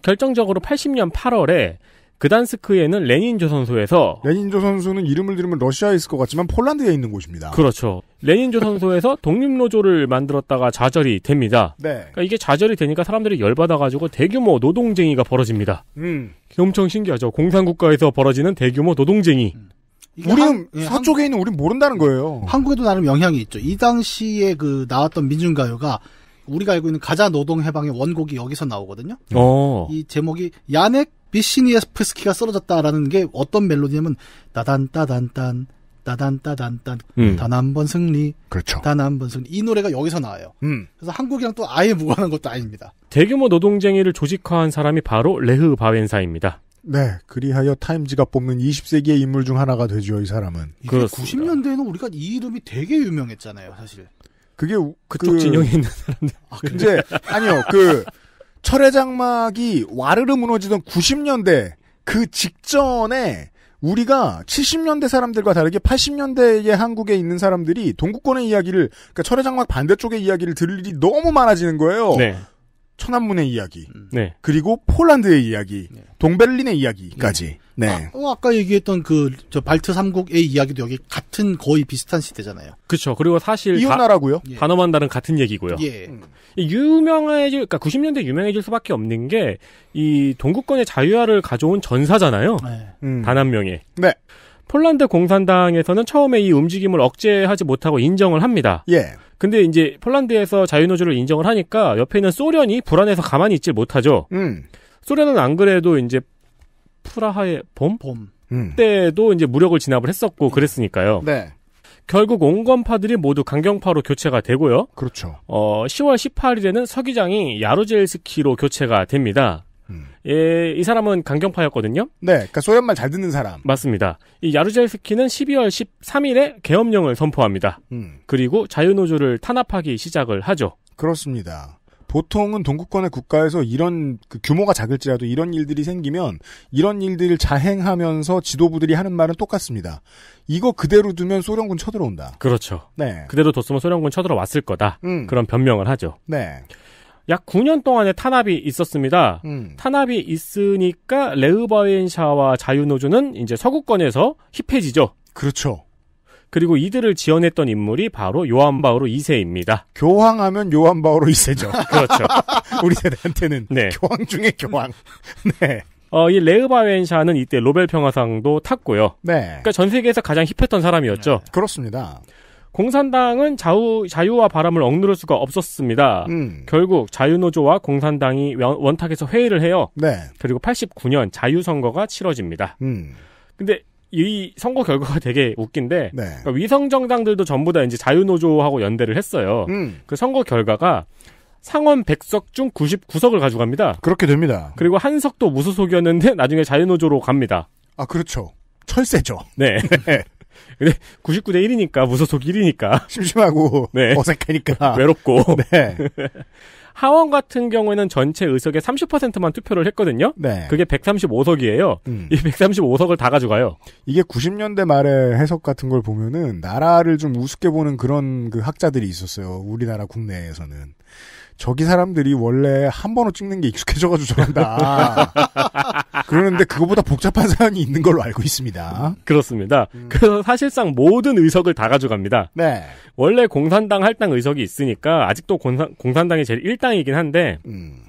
결정적으로 80년 8월에 그단스크에는 레닌조선소에서 레닌조선소는 이름을 들으면 러시아에 있을 것 같지만 폴란드에 있는 곳입니다. 그렇죠. 레닌조선소에서 독립노조를 만들었다가 좌절이 됩니다. 네. 그러니까 이게 좌절이 되니까 사람들이 열받아가지고 대규모 노동쟁이가 벌어집니다. 음. 엄청 신기하죠. 공산국가에서 벌어지는 대규모 노동쟁이. 음. 우리는 한, 예, 서쪽에 한, 있는 우린 리 모른다는 거예요. 한국에도 나름 영향이 있죠. 이 당시에 그 나왔던 민중가요가 우리가 알고 있는 가자 노동 해방의 원곡이 여기서 나오거든요. 오. 어. 이 제목이 야넥 비시니에스프스키가 쓰러졌다라는 게 어떤 멜로디냐면 따단 따단 딴 따단 따단 딴 음. 단한 번 승리 그렇죠. 단 한 번 승리 이 노래가 여기서 나와요. 음. 그래서 한국이랑 또 아예 무관한 것도 아닙니다. 대규모 노동쟁이를 조직화한 사람이 바로 레흐 바웬사입니다. 네, 그리하여 타임즈가 뽑는 20세기의 인물 중 하나가 되죠, 이 사람은. 그 90년대에는 우리가 이 이름이 되게 유명했잖아요, 사실. 그게 그쪽 그, 진영에 있는 사람들. 아, 근데 아니요, 그 철의 장막이 와르르 무너지던 90년대 그 직전에 우리가 70년대 사람들과 다르게 80년대의 한국에 있는 사람들이 동구권의 이야기를 그러니까 철의 장막 반대쪽의 이야기를 들을 일이 너무 많아지는 거예요. 네. 천안문의 이야기, 음. 네. 그리고 폴란드의 이야기, 네. 동베를린의 이야기까지. 네. 네. 아, 어, 까 얘기했던 그 저 발트 3국의 이야기도 여기 같은 거의 비슷한 시대잖아요. 그렇죠. 그리고 사실 이혼하라고요? 예. 단어만 다른 같은 얘기고요. 예. 유명해질, 그러니까 90년대 유명해질 수밖에 없는 게 이 동구권의 자유화를 가져온 전사잖아요. 네. 음. 단한 명의 네. 폴란드 공산당에서는 처음에 이 움직임을 억제하지 못하고 인정을 합니다. 예. 근데 이제 폴란드에서 자유노조를 인정을 하니까 옆에 있는 소련이 불안해서 가만히 있질 못하죠. 음. 소련은 안 그래도 이제 프라하의 봄? 봄. 음. 때도 이제 무력을 진압을 했었고 그랬으니까요. 네. 결국 온건파들이 모두 강경파로 교체가 되고요. 그렇죠. 어, 10월 18일에는 서기장이 야로젤스키로 교체가 됩니다. 예, 이 사람은 강경파였거든요. 네, 그러니까 소련 말잘 듣는 사람. 맞습니다. 이 야루젤스키는 12월 13일에 계엄령을 선포합니다. 음. 그리고 자유노조를 탄압하기 시작을 하죠. 그렇습니다. 보통은 동구권의 국가에서 이런 그 규모가 작을지라도 이런 일들이 생기면 이런 일들을 자행하면서 지도부들이 하는 말은 똑같습니다. 이거 그대로 두면 소련군 쳐들어온다. 그렇죠. 네. 그대로 뒀으면 소련군 쳐들어왔을 거다. 음. 그런 변명을 하죠. 네. 약 9년 동안의 탄압이 있었습니다. 음. 탄압이 있으니까 레우바인샤와 자유노조는 이제 서구권에서 힙해지죠. 그렇죠. 그리고 이들을 지원했던 인물이 바로 요한바오로 2세입니다. 교황하면 요한바오로 2세죠. 그렇죠. 우리 세대한테는 네. 교황 중에 교황. 네. 어, 이레우바웬샤는 이때 로벨 평화상도 탔고요. 네. 그러니까 전 세계에서 가장 힙했던 사람이었죠. 네. 그렇습니다. 공산당은 자유, 자유와 바람을 억누를 수가 없었습니다. 음. 결국 자유노조와 공산당이 원탁에서 회의를 해요. 네. 그리고 89년 자유선거가 치러집니다. 음. 근데 이 선거 결과가 되게 웃긴데 네. 그러니까 위성 정당들도 전부 다 이제 자유노조하고 연대를 했어요. 음. 그 선거 결과가 상원 100석 중 99석을 가져갑니다. 그렇게 됩니다. 그리고 한 석도 무소속이었는데 나중에 자유노조로 갑니다. 아 그렇죠. 철새죠. 네. 근데 99대 1이니까 무소속 1이니까 심심하고 네. 어색하니까 외롭고 네. 하원 같은 경우에는 전체 의석의 30%만 투표를 했거든요. 네. 그게 135석이에요. 음. 이 135석을 다 가져가요. 이게 90년대 말에 해석 같은 걸 보면은 나라를 좀 우습게 보는 그런 그 학자들이 있었어요. 우리나라 국내에서는. 저기 사람들이 원래 한번으로 찍는 게 익숙해져가지고 저런다. 그러는데 그거보다 복잡한 사연이 있는 걸로 알고 있습니다. 그렇습니다. 음. 그래서 사실상 모든 의석을 다 가져갑니다. 네. 원래 공산당 할당 의석이 있으니까 아직도 공산, 공산당이 제일 1당이긴 한데 음.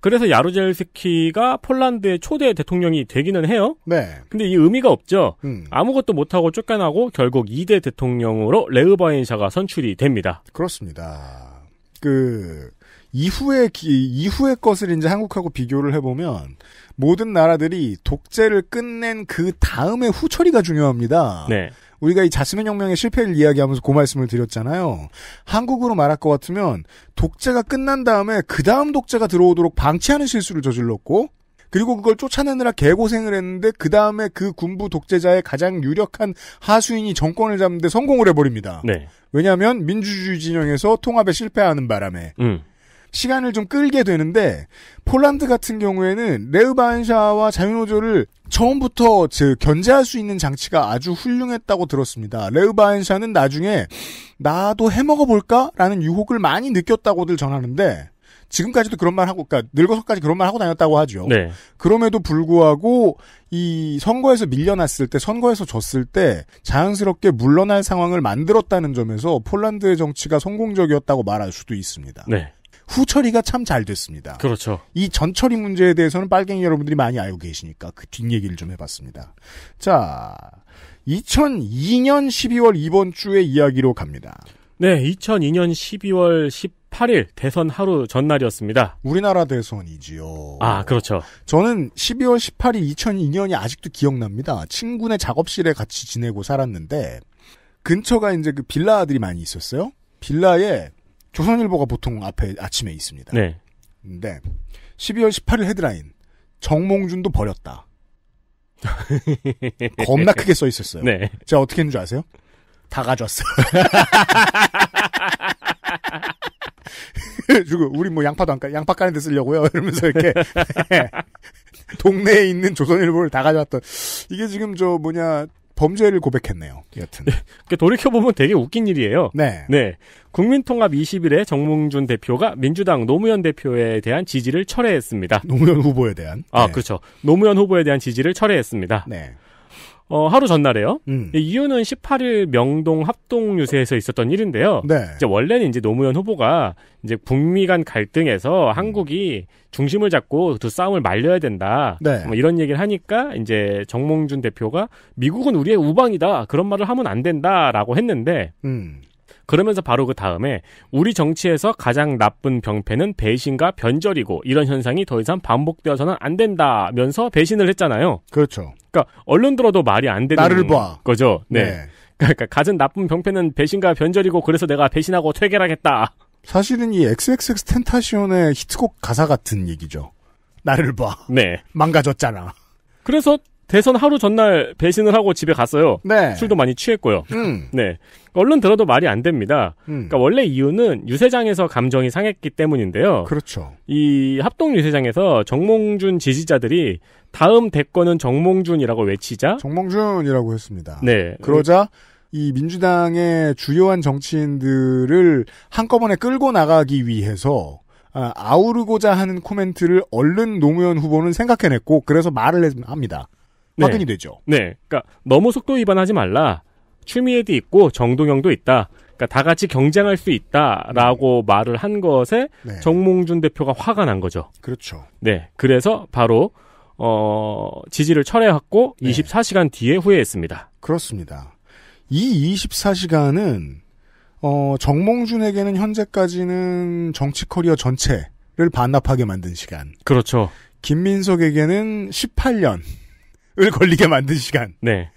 그래서 야루젤스키가 폴란드의 초대 대통령이 되기는 해요. 네. 근데 이 의미가 없죠. 음. 아무것도 못하고 쫓겨나고 결국 2대 대통령으로 레흐바인샤가 선출이 됩니다. 그렇습니다. 그 이후에 이후의 것을 이제 한국하고 비교를 해보면 모든 나라들이 독재를 끝낸 그 다음에 후처리가 중요합니다. 네. 우리가 이 자스민 혁명의 실패를 이야기하면서 그 말씀을 드렸잖아요. 한국으로 말할 것 같으면 독재가 끝난 다음에 그 다음 독재가 들어오도록 방치하는 실수를 저질렀고 그리고 그걸 쫓아내느라 개고생을 했는데 그 다음에 그 군부 독재자의 가장 유력한 하수인이 정권을 잡는데 성공을 해버립니다. 네. 왜냐하면 민주주의 진영에서 통합에 실패하는 바람에. 음. 시간을 좀 끌게 되는데 폴란드 같은 경우에는 레흐반샤와 자유노조를 처음부터 즉 견제할 수 있는 장치가 아주 훌륭했다고 들었습니다. 레흐반샤는 나중에 나도 해먹어 볼까라는 유혹을 많이 느꼈다고들 전하는데 지금까지도 그런 말 하고, 그러니까 늙어서까지 그런 말 하고 다녔다고 하죠. 네. 그럼에도 불구하고 이 선거에서 밀려났을 때, 선거에서 졌을 때 자연스럽게 물러날 상황을 만들었다는 점에서 폴란드의 정치가 성공적이었다고 말할 수도 있습니다. 네. 후처리가 참 잘 됐습니다. 그렇죠. 이 전처리 문제에 대해서는 빨갱이 여러분들이 많이 알고 계시니까 그 뒷얘기를 좀 해봤습니다. 자, 2002년 12월 이번 주의 이야기로 갑니다. 네, 2002년 12월 18일 대선 하루 전날이었습니다. 우리나라 대선이지요. 아, 그렇죠. 저는 12월 18일 2002년이 아직도 기억납니다. 친구네 작업실에 같이 지내고 살았는데 근처가 이제 그 빌라 들이 많이 있었어요. 빌라에 조선일보가 보통 앞에 아침에 있습니다. 네. 근데 12월 18일 헤드라인 정몽준도 버렸다. 겁나 크게 써 있었어요. 네. 제가 어떻게 했는 지 아세요? 다 가져왔어요. 그리고 우리 뭐 양파도 안 까, 양파 까는 데 쓰려고요. 이러면서 이렇게 동네에 있는 조선일보를 다 가져왔던 이게 지금 저 뭐냐 범죄를 고백했네요. 여튼. 예, 그러니까 돌이켜보면 되게 웃긴 일이에요. 네. 네. 국민통합 20일에 정몽준 대표가 민주당 노무현 대표에 대한 지지를 철회했습니다. 노무현 후보에 대한. 아, 네. 그렇죠. 노무현 후보에 대한 지지를 철회했습니다. 네. 어, 하루 전날에요. 음. 이유는 18일 명동 합동 유세에서 있었던 일인데요. 네. 이제 원래는 이제 노무현 후보가 이제 북미 간 갈등에서 한국이 중심을 잡고 두 싸움을 말려야 된다. 네. 뭐 이런 얘기를 하니까 이제 정몽준 대표가 미국은 우리의 우방이다. 그런 말을 하면 안 된다라고 했는데 음. 그러면서 바로 그 다음에 우리 정치에서 가장 나쁜 병폐는 배신과 변절이고 이런 현상이 더 이상 반복되어서는 안 된다면서 배신을 했잖아요. 그렇죠. 그러니까 언론 들어도 말이 안 되는 나를 봐. 거죠. 네. 네. 그러니까 가진 나쁜 병폐는 배신과 변절이고 그래서 내가 배신하고 퇴결하겠다. 사실은 이 XXX 텐타시온의 히트곡 가사 같은 얘기죠. 나를 봐. 네. 망가졌잖아. 그래서 대선 하루 전날 배신을 하고 집에 갔어요. 네. 술도 많이 취했고요. 음. 네. 얼른 들어도 말이 안 됩니다. 음. 그러니까 원래 이유는 유세장에서 감정이 상했기 때문인데요. 그렇죠. 이 합동 유세장에서 정몽준 지지자들이 다음 대권은 정몽준이라고 외치자 정몽준이라고 했습니다. 네. 그러자 이 민주당의 주요한 정치인들을 한꺼번에 끌고 나가기 위해서 아, 아우르고자 하는 코멘트를 얼른 노무현 후보는 생각해냈고 그래서 말을 합니다. 네. 확인이 되죠. 네. 그러니까 너무 속도 위반하지 말라. 추미애도 있고 정동영도 있다. 그러니까 다 같이 경쟁할 수 있다라고 네. 말을 한 것에 네. 정몽준 대표가 화가 난 거죠. 그렇죠. 네. 그래서 바로 어, 지지를 철회하고 24시간 뒤에 후회했습니다. 그렇습니다. 이 24시간은 어, 정몽준에게는 현재까지는 정치 커리어 전체를 반납하게 만든 시간. 그렇죠. 김민석에게는 18년. 을 걸리게 만든 시간. 네.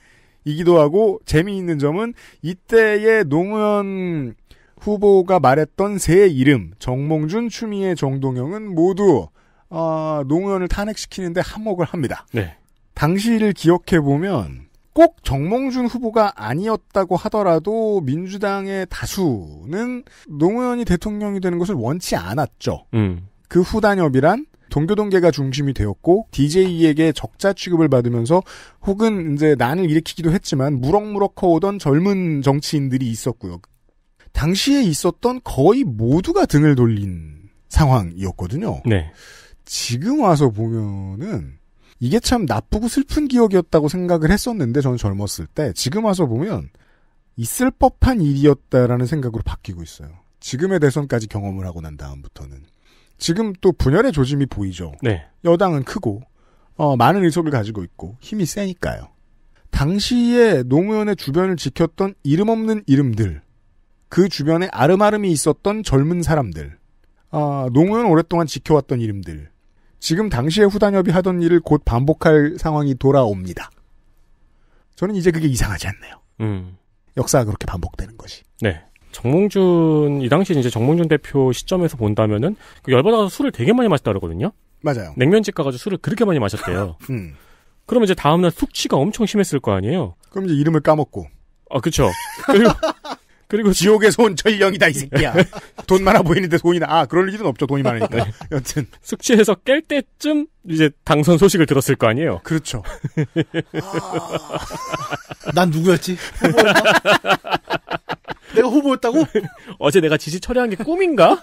이기도 하고 재미있는 점은 이때의 노무현 후보가 말했던 세 이름 정몽준, 추미애, 정동영은 모두 어, 노무현을 탄핵시키는데 한몫을 합니다. 네. 당시를 기억해 보면 꼭 정몽준 후보가 아니었다고 하더라도 민주당의 다수는 노무현이 대통령이 되는 것을 원치 않았죠. 음. 그 후단협이란 동교동계가 중심이 되었고 DJ에게 적자 취급을 받으면서 혹은 이제 난을 일으키기도 했지만 무럭무럭 커오던 젊은 정치인들이 있었고요. 당시에 있었던 거의 모두가 등을 돌린 상황이었거든요. 네. 지금 와서 보면은 이게 참 나쁘고 슬픈 기억이었다고 생각을 했었는데 저는 젊었을 때 지금 와서 보면 있을 법한 일이었다라는 생각으로 바뀌고 있어요. 지금의 대선까지 경험을 하고 난 다음부터는 지금 또 분열의 조짐이 보이죠. 네. 여당은 크고 어, 많은 의석을 가지고 있고 힘이 세니까요. 당시에 노무현의 주변을 지켰던 이름 없는 이름들, 그 주변에 아름아름이 있었던 젊은 사람들, 어, 노무현 오랫동안 지켜왔던 이름들, 지금 당시에 후단협이 하던 일을 곧 반복할 상황이 돌아옵니다. 저는 이제 그게 이상하지 않네요. 음. 역사가 그렇게 반복되는 것이. 네. 정몽준 이 당시 이제 정몽준 대표 시점에서 본다면은 그 열받아서 술을 되게 많이 마셨다 그러거든요. 맞아요. 냉면집 가가지고 술을 그렇게 많이 마셨대요. 음. 그러면 이제 다음날 숙취가 엄청 심했을 거 아니에요. 그럼 이제 이름을 까먹고. 아 그렇죠. 그리고 그리고 지옥에손온 천령이다 이 새끼야. 돈 많아 보이는데 돈이 나. 아 그럴 일은 없죠. 돈이 많으니까. 네. 여튼 숙취해서 깰 때쯤 이제 당선 소식을 들었을 거 아니에요. 그렇죠. 아. 난 누구였지? 내가 후보였다고? 어제 내가 지지 처리한 게 꿈인가?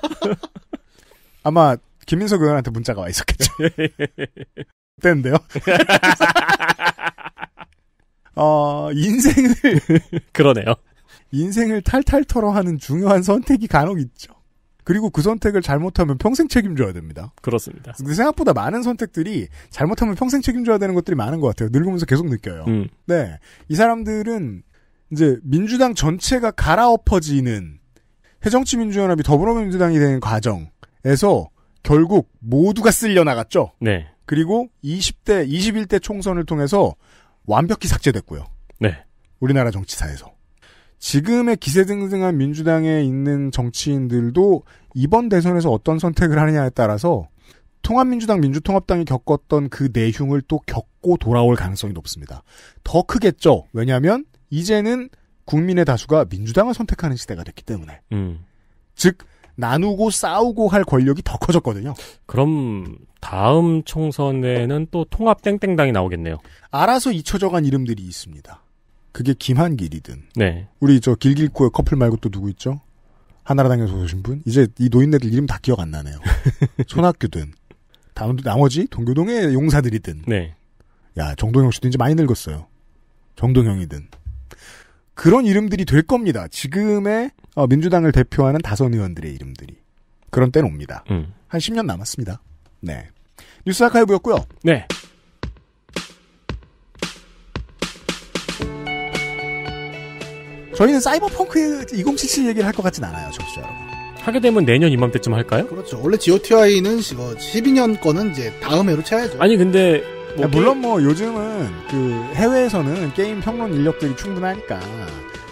아마 김민석 의원한테 문자가 와 있었겠죠. 그때인데요. 어, 인생을. 그러네요. 인생을 탈탈 털어하는 중요한 선택이 간혹 있죠. 그리고 그 선택을 잘못하면 평생 책임져야 됩니다. 그렇습니다. 근데 생각보다 많은 선택들이 잘못하면 평생 책임져야 되는 것들이 많은 것 같아요. 늙으면서 계속 느껴요. 음. 네. 이 사람들은 이제 민주당 전체가 갈아엎어지는 해정치민주연합이 더불어민주당이 되는 과정에서 결국 모두가 쓸려 나갔죠. 네. 그리고 20대 21대 총선을 통해서 완벽히 삭제됐고요. 네. 우리나라 정치사에서 지금의 기세등등한 민주당에 있는 정치인들도 이번 대선에서 어떤 선택을 하느냐에 따라서 통합민주당 민주통합당이 겪었던 그 내흉을 또 겪고 돌아올 가능성이 높습니다. 더 크겠죠. 왜냐하면 이제는 국민의 다수가 민주당을 선택하는 시대가 됐기 때문에 음. 즉 나누고 싸우고 할 권력이 더 커졌거든요. 그럼 다음 총선에는 또 통합 땡땡당이 나오겠네요. 알아서 잊혀져간 이름들이 있습니다. 그게 김한길이든. 네. 우리 저 길길코의 커플 말고 또 누구 있죠? 한나라당에서 오신 분? 이제 이 노인네들 이름 다 기억 안 나네요. 손학규든. 다음, 나머지 동교동의 용사들이든. 네. 야, 정동영 씨도 이제 많이 늙었어요. 정동영이든. 그런 이름들이 될 겁니다. 지금의 어, 민주당을 대표하는 다선 의원들의 이름들이. 그런 때는 옵니다. 음. 한 10년 남았습니다. 네. 뉴스 아카이브였고요. 네. 저희는 사이버펑크 2077 얘기를 할 것 같진 않아요, 청수자 여러분. 하게 되면 내년 이맘때쯤 할까요? 그렇죠. 원래 GOTI는 12년 뭐 거는 이제 다음 해로 채야죠. 아니, 근데 뭐 물론 뭐 요즘은 그 해외에서는 게임 평론 인력들이 충분하니까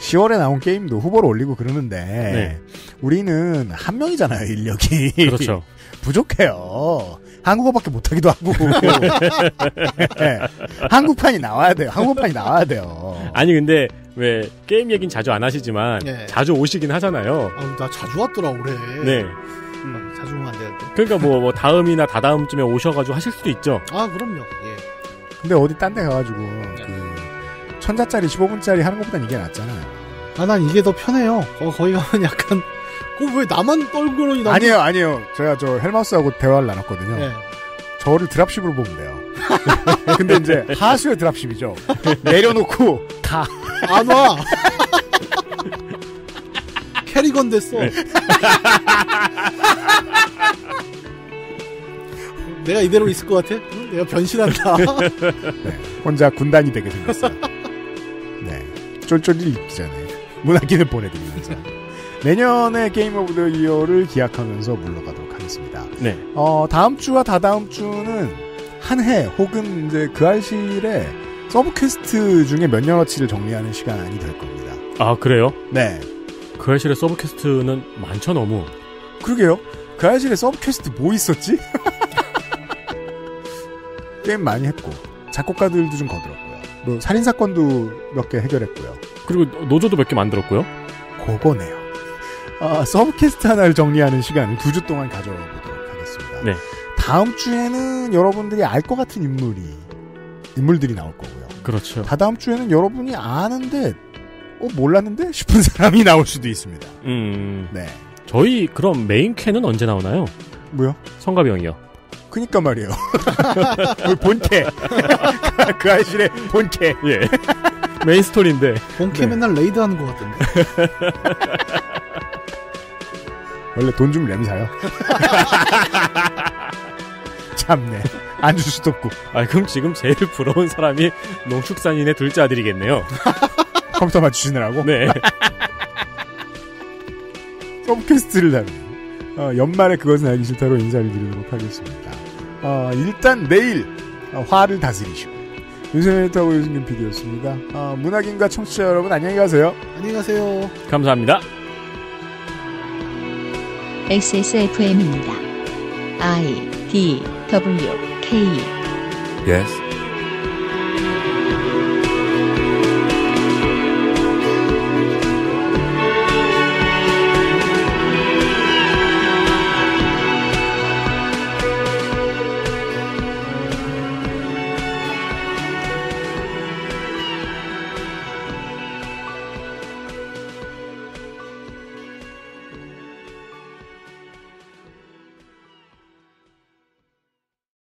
10월에 나온 게임도 후보를 올리고 그러는데 네. 우리는 한 명이잖아요 인력이 그렇죠 부족해요 한국어밖에 못하기도 하고 네. 네. 한국판이 나와야 돼요 한국판이 나와야 돼요 아니 근데 왜 게임 얘기는 자주 안 하시지만 네. 자주 오시긴 하잖아요 아, 나 자주 왔더라 올해 네 음, 자주 오면 안 되는데 그러니까 뭐, 뭐 다음이나 다다음쯤에 오셔가지고 하실 수도 있죠 아 그럼요 예. 근데 어디 딴 데 가가지고 그 천자짜리 15분짜리 하는 것보단 이게 낫잖아요. 아, 난 이게 더 편해요. 어, 거의 가면 약간, 그왜 어, 나만 떨그러니 나 아니에요, 아니에요. 제가 저 헬마우스하고 대화를 나눴거든요. 네. 저를 드랍십으로 보면 돼요. 근데 이제 하수의 드랍십이죠. 내려놓고 가. 안 와. 캐리건 됐어. 네. 내가 이대로 있을 것 같아? 내가 변신한다. 네, 혼자 군단이 되게 생겼어요. 네, 쫄쫄이 입기잖아요. 문학기는 보내드리면서 내년에 게임 오브 더 이어를 기약하면서 물러가도록 하겠습니다. 네. 어 다음 주와 다다음 주는 한 해 혹은 이제 그 알실에 서브 퀘스트 중에 몇 년어치를 정리하는 시간이 될 겁니다. 아 그래요? 네. 그알실의 서브 퀘스트는 많죠 너무. 그러게요. 그알실의 서브 퀘스트 뭐 있었지? 게임 많이 했고 작곡가들도 좀 거들었고요. 뭐 살인 사건도 몇 개 해결했고요. 그리고 노조도 몇 개 만들었고요. 그거네요. 아, 서브캐스트 하나를 정리하는 시간을 두주 동안 가져보도록 하겠습니다. 네. 다음 주에는 여러분들이 알 것 같은 인물이 인물들이 나올 거고요. 그렇죠. 다다음 주에는 여러분이 아는데 어 몰랐는데 싶은 사람이 나올 수도 있습니다. 음. 네. 저희 그럼 메인 캔은 언제 나오나요? 뭐요? 성가병이요. 그니까 말이에요. 그 본캐. 그 아이실의 본캐. 예. 메인 스토리인데. 본캐 네. 맨날 레이드 하는 것 같던데. 원래 돈 좀냄사요 참네. 안 줄 수도 없고. 아, 그럼 지금 제일 부러운 사람이 농축산인의 둘째 아들이겠네요. 컴퓨터 맞추시느라고? 네. 서브퀘스트를 하는. 어, 연말에 그것은 알기 싫다로 인사를 드리도록 하겠습니다. 어, 일단 내일 어, 화를 다스리시오. 윤세민 에터하고 유승균 PD였습니다. 어, 문학인과 청취자 여러분 안녕히 가세요. 안녕히 가세요. 감사합니다. XSFM입니다. I D W K Yes.